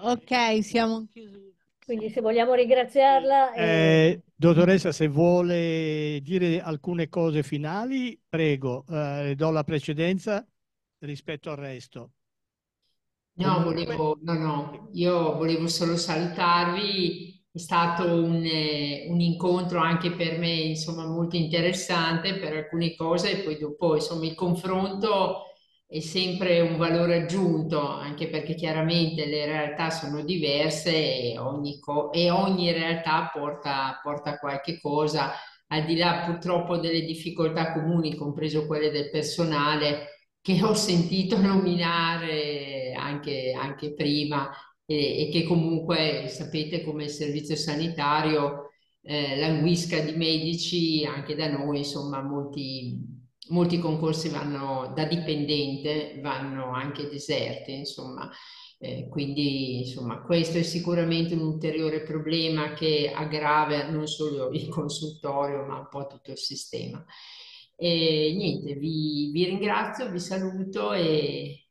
ok, siamo in chiusura. Quindi se vogliamo ringraziarla... Eh... Eh, dottoressa, se vuole dire alcune cose finali, prego, eh, le do la precedenza rispetto al resto. No, volevo, no, no, io volevo solo salutarvi, è stato un, eh, un, incontro anche per me insomma molto interessante per alcune cose e poi dopo insomma il confronto è sempre un valore aggiunto anche perché chiaramente le realtà sono diverse e ogni, co- e ogni realtà porta, porta qualche cosa al di là purtroppo delle difficoltà comuni compreso quelle del personale che ho sentito nominare anche, anche prima e, e, che comunque sapete come il servizio sanitario eh, languisca di medici anche da noi, insomma molti, molti concorsi vanno da dipendente, vanno anche deserti, insomma. Eh, quindi insomma questo è sicuramente un ulteriore problema che aggrava non solo il consultorio ma un po' tutto il sistema. E niente, vi, vi ringrazio, vi saluto e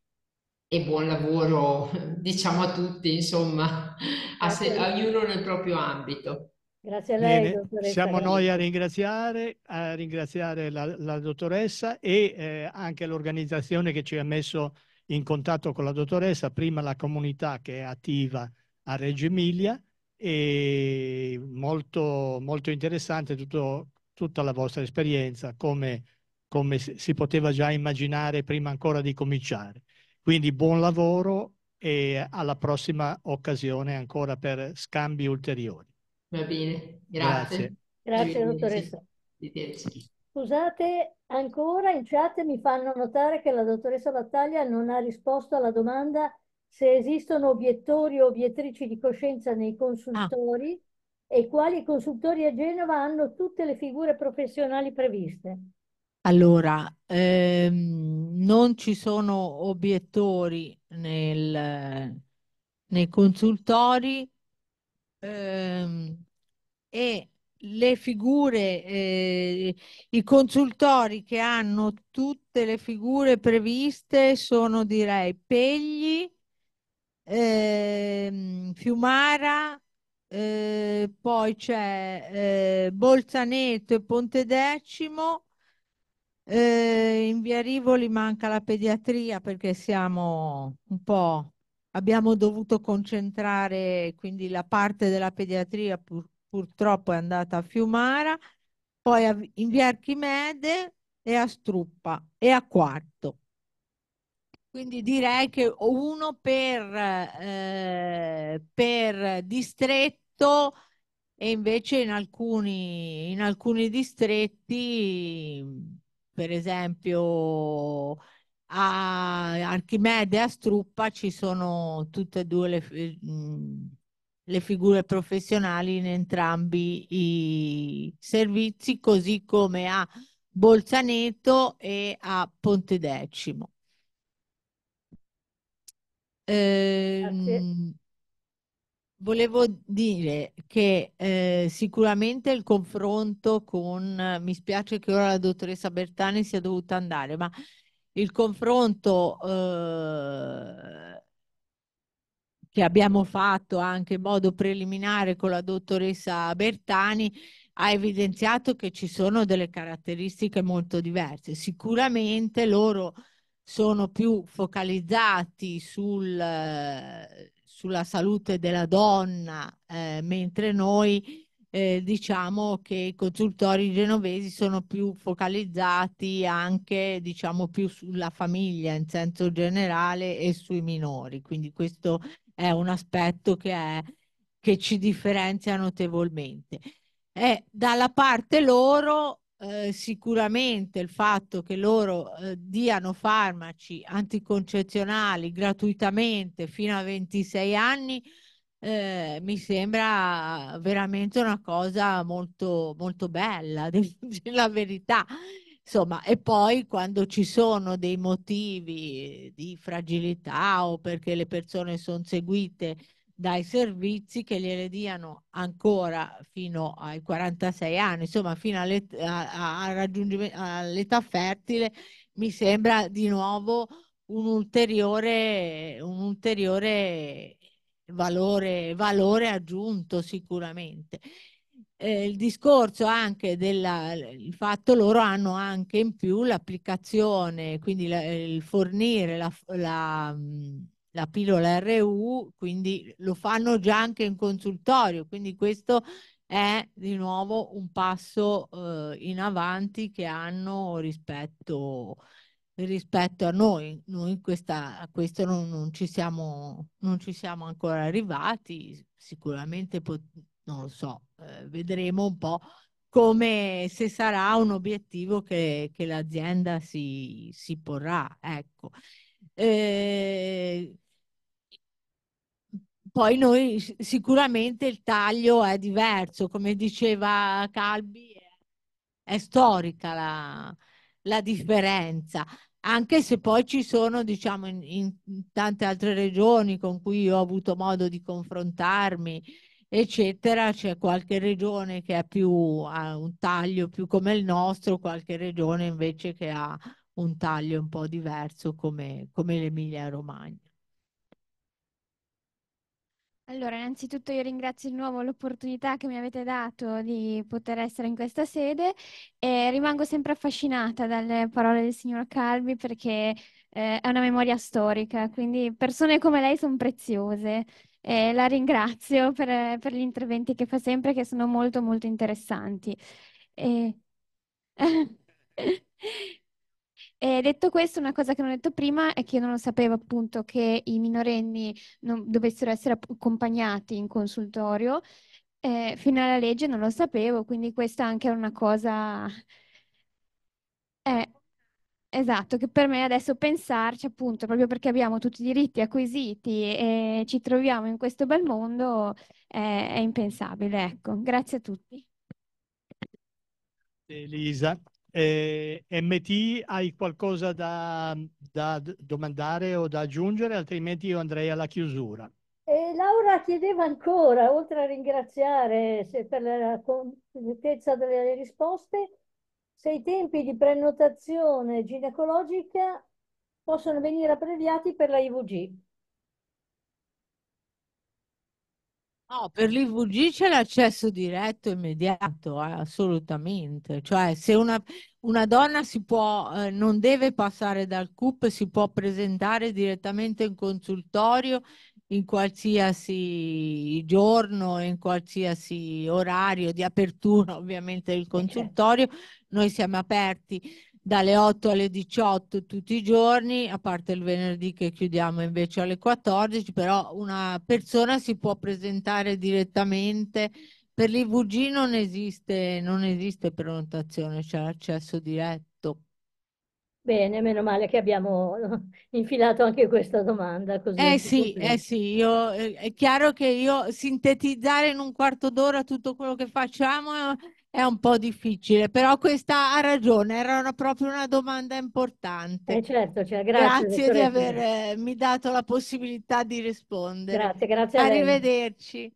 e buon lavoro, diciamo a tutti, insomma, a, se, a ognuno nel proprio ambito. Grazie a lei, Bene, Siamo noi a ringraziare, a ringraziare la, la, dottoressa e eh, anche l'organizzazione che ci ha messo in contatto con la dottoressa, prima la comunità che è attiva a Reggio Emilia e molto, molto interessante tutto, tutta la vostra esperienza, come, come si poteva già immaginare prima ancora di cominciare. Quindi buon lavoro e alla prossima occasione ancora per scambi ulteriori. Va bene, grazie. Grazie, grazie dottoressa. Scusate, ancora in chat mi fanno notare che la dottoressa Battaglia non ha risposto alla domanda se esistono obiettori o obiettrici di coscienza nei consultori ah. e quali consultori a Genova hanno tutte le figure professionali previste. Allora, ehm, non ci sono obiettori nel, nei consultori ehm, e le figure, eh, i consultori che hanno tutte le figure previste sono direi Pegli, ehm, Fiumara, eh, poi c'è eh, Bolzaneto e Pontedecimo eh, in via Rivoli manca la pediatria perché siamo un po', abbiamo dovuto concentrare, quindi la parte della pediatria pur, purtroppo è andata a Fiumara, poi a, in via Archimede e a Struppa e a Quarto. Quindi direi che uno per, eh, per distretto e invece in alcuni, in alcuni distretti per esempio a Archimede e a Struppa ci sono tutte e due le, le figure professionali in entrambi i servizi, così come a Bolzaneto e a Ponte Decimo. Eh, Volevo dire che eh, sicuramente il confronto con, mi spiace che ora la dottoressa Bertani sia dovuta andare, ma il confronto eh, che abbiamo fatto anche in modo preliminare con la dottoressa Bertani ha evidenziato che ci sono delle caratteristiche molto diverse. Sicuramente loro sono più focalizzati sul sulla salute della donna, eh, mentre noi eh, diciamo che i consultori genovesi sono più focalizzati anche diciamo più sulla famiglia in senso generale e sui minori quindi questo è un aspetto che, è, che ci differenzia notevolmente e eh, dalla parte loro Ehm, sicuramente il fatto che loro eh, diano farmaci anticoncezionali gratuitamente fino a 26 anni eh, mi sembra veramente una cosa molto, molto bella, devo dire la verità. Insomma, e poi quando ci sono dei motivi di fragilità o perché le persone sono seguite dai servizi che gliele diano ancora fino ai 46 anni, insomma fino all'età fertile, mi sembra di nuovo un ulteriore, un ulteriore valore, valore, aggiunto sicuramente. Eh, il discorso anche del fatto loro hanno anche in più l'applicazione, quindi la, il fornire la, la la pillola RU, quindi lo fanno già anche in consultorio, quindi questo è di nuovo un passo eh, in avanti che hanno rispetto, rispetto a noi. Noi questa, a questo non, non, ci siamo, non ci siamo ancora arrivati, sicuramente non lo so, eh, vedremo un po' come se sarà un obiettivo che, che l'azienda si, si porrà. Ecco. Eh, poi noi sicuramente il taglio è diverso, come diceva Calbi, è, è storica la, la, differenza, anche se poi ci sono, diciamo, in, in, tante altre regioni con cui ho avuto modo di confrontarmi, eccetera, c'è qualche regione che più, ha un taglio più come il nostro, qualche regione invece che ha un taglio un po' diverso come, come l'Emilia Romagna. Allora, innanzitutto io ringrazio di nuovo l'opportunità che mi avete dato di poter essere in questa sede e rimango sempre affascinata dalle parole del signor Calvi perché eh, è una memoria storica, quindi persone come lei sono preziose. E la ringrazio per, per, gli interventi che fa sempre, che sono molto molto interessanti. E... E eh, detto questo, una cosa che non ho detto prima è che io non lo sapevo appunto che i minorenni non, dovessero essere accompagnati in consultorio. Eh, fino alla legge non lo sapevo, quindi questa anche è una cosa... Eh, esatto, che per me adesso pensarci appunto, proprio perché abbiamo tutti i diritti acquisiti e ci troviamo in questo bel mondo, eh, è impensabile. Ecco, grazie a tutti. Elisa, eh, MT, hai qualcosa da, da domandare o da aggiungere? Altrimenti io andrei alla chiusura. E Laura chiedeva ancora, oltre a ringraziare per la completezza delle risposte, se i tempi di prenotazione ginecologica possono venire abbreviati per la IVG. No, per l'IVG c'è l'accesso diretto e immediato, eh, assolutamente. Cioè, se una, una donna può, eh, non deve passare dal CUP, si può presentare direttamente in consultorio in qualsiasi giorno, in qualsiasi orario di apertura, ovviamente, del consultorio. Noi siamo aperti dalle 8 alle 18 tutti i giorni, a parte il venerdì che chiudiamo invece alle 14, però una persona si può presentare direttamente. Per l'IVG non esiste, non esiste prenotazione, c'è l'accesso diretto. Bene, meno male che abbiamo infilato anche questa domanda. Così eh sì, eh sì io, eh, è chiaro che io sintetizzare in un quarto d'ora tutto quello che facciamo è un po' difficile, però questa ha ragione, era una, proprio una domanda importante. Eh certo, cioè, grazie, grazie di avermi eh, dato la possibilità di rispondere. Grazie, grazie. Arrivederci.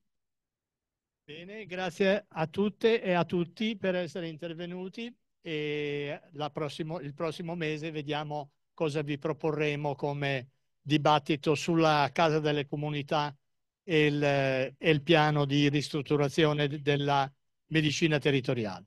Bene, grazie a tutte e a tutti per essere intervenuti e prossimo, il prossimo mese vediamo cosa vi proporremo come dibattito sulla Casa delle Comunità e il, e il piano di ristrutturazione della medicina territoriale.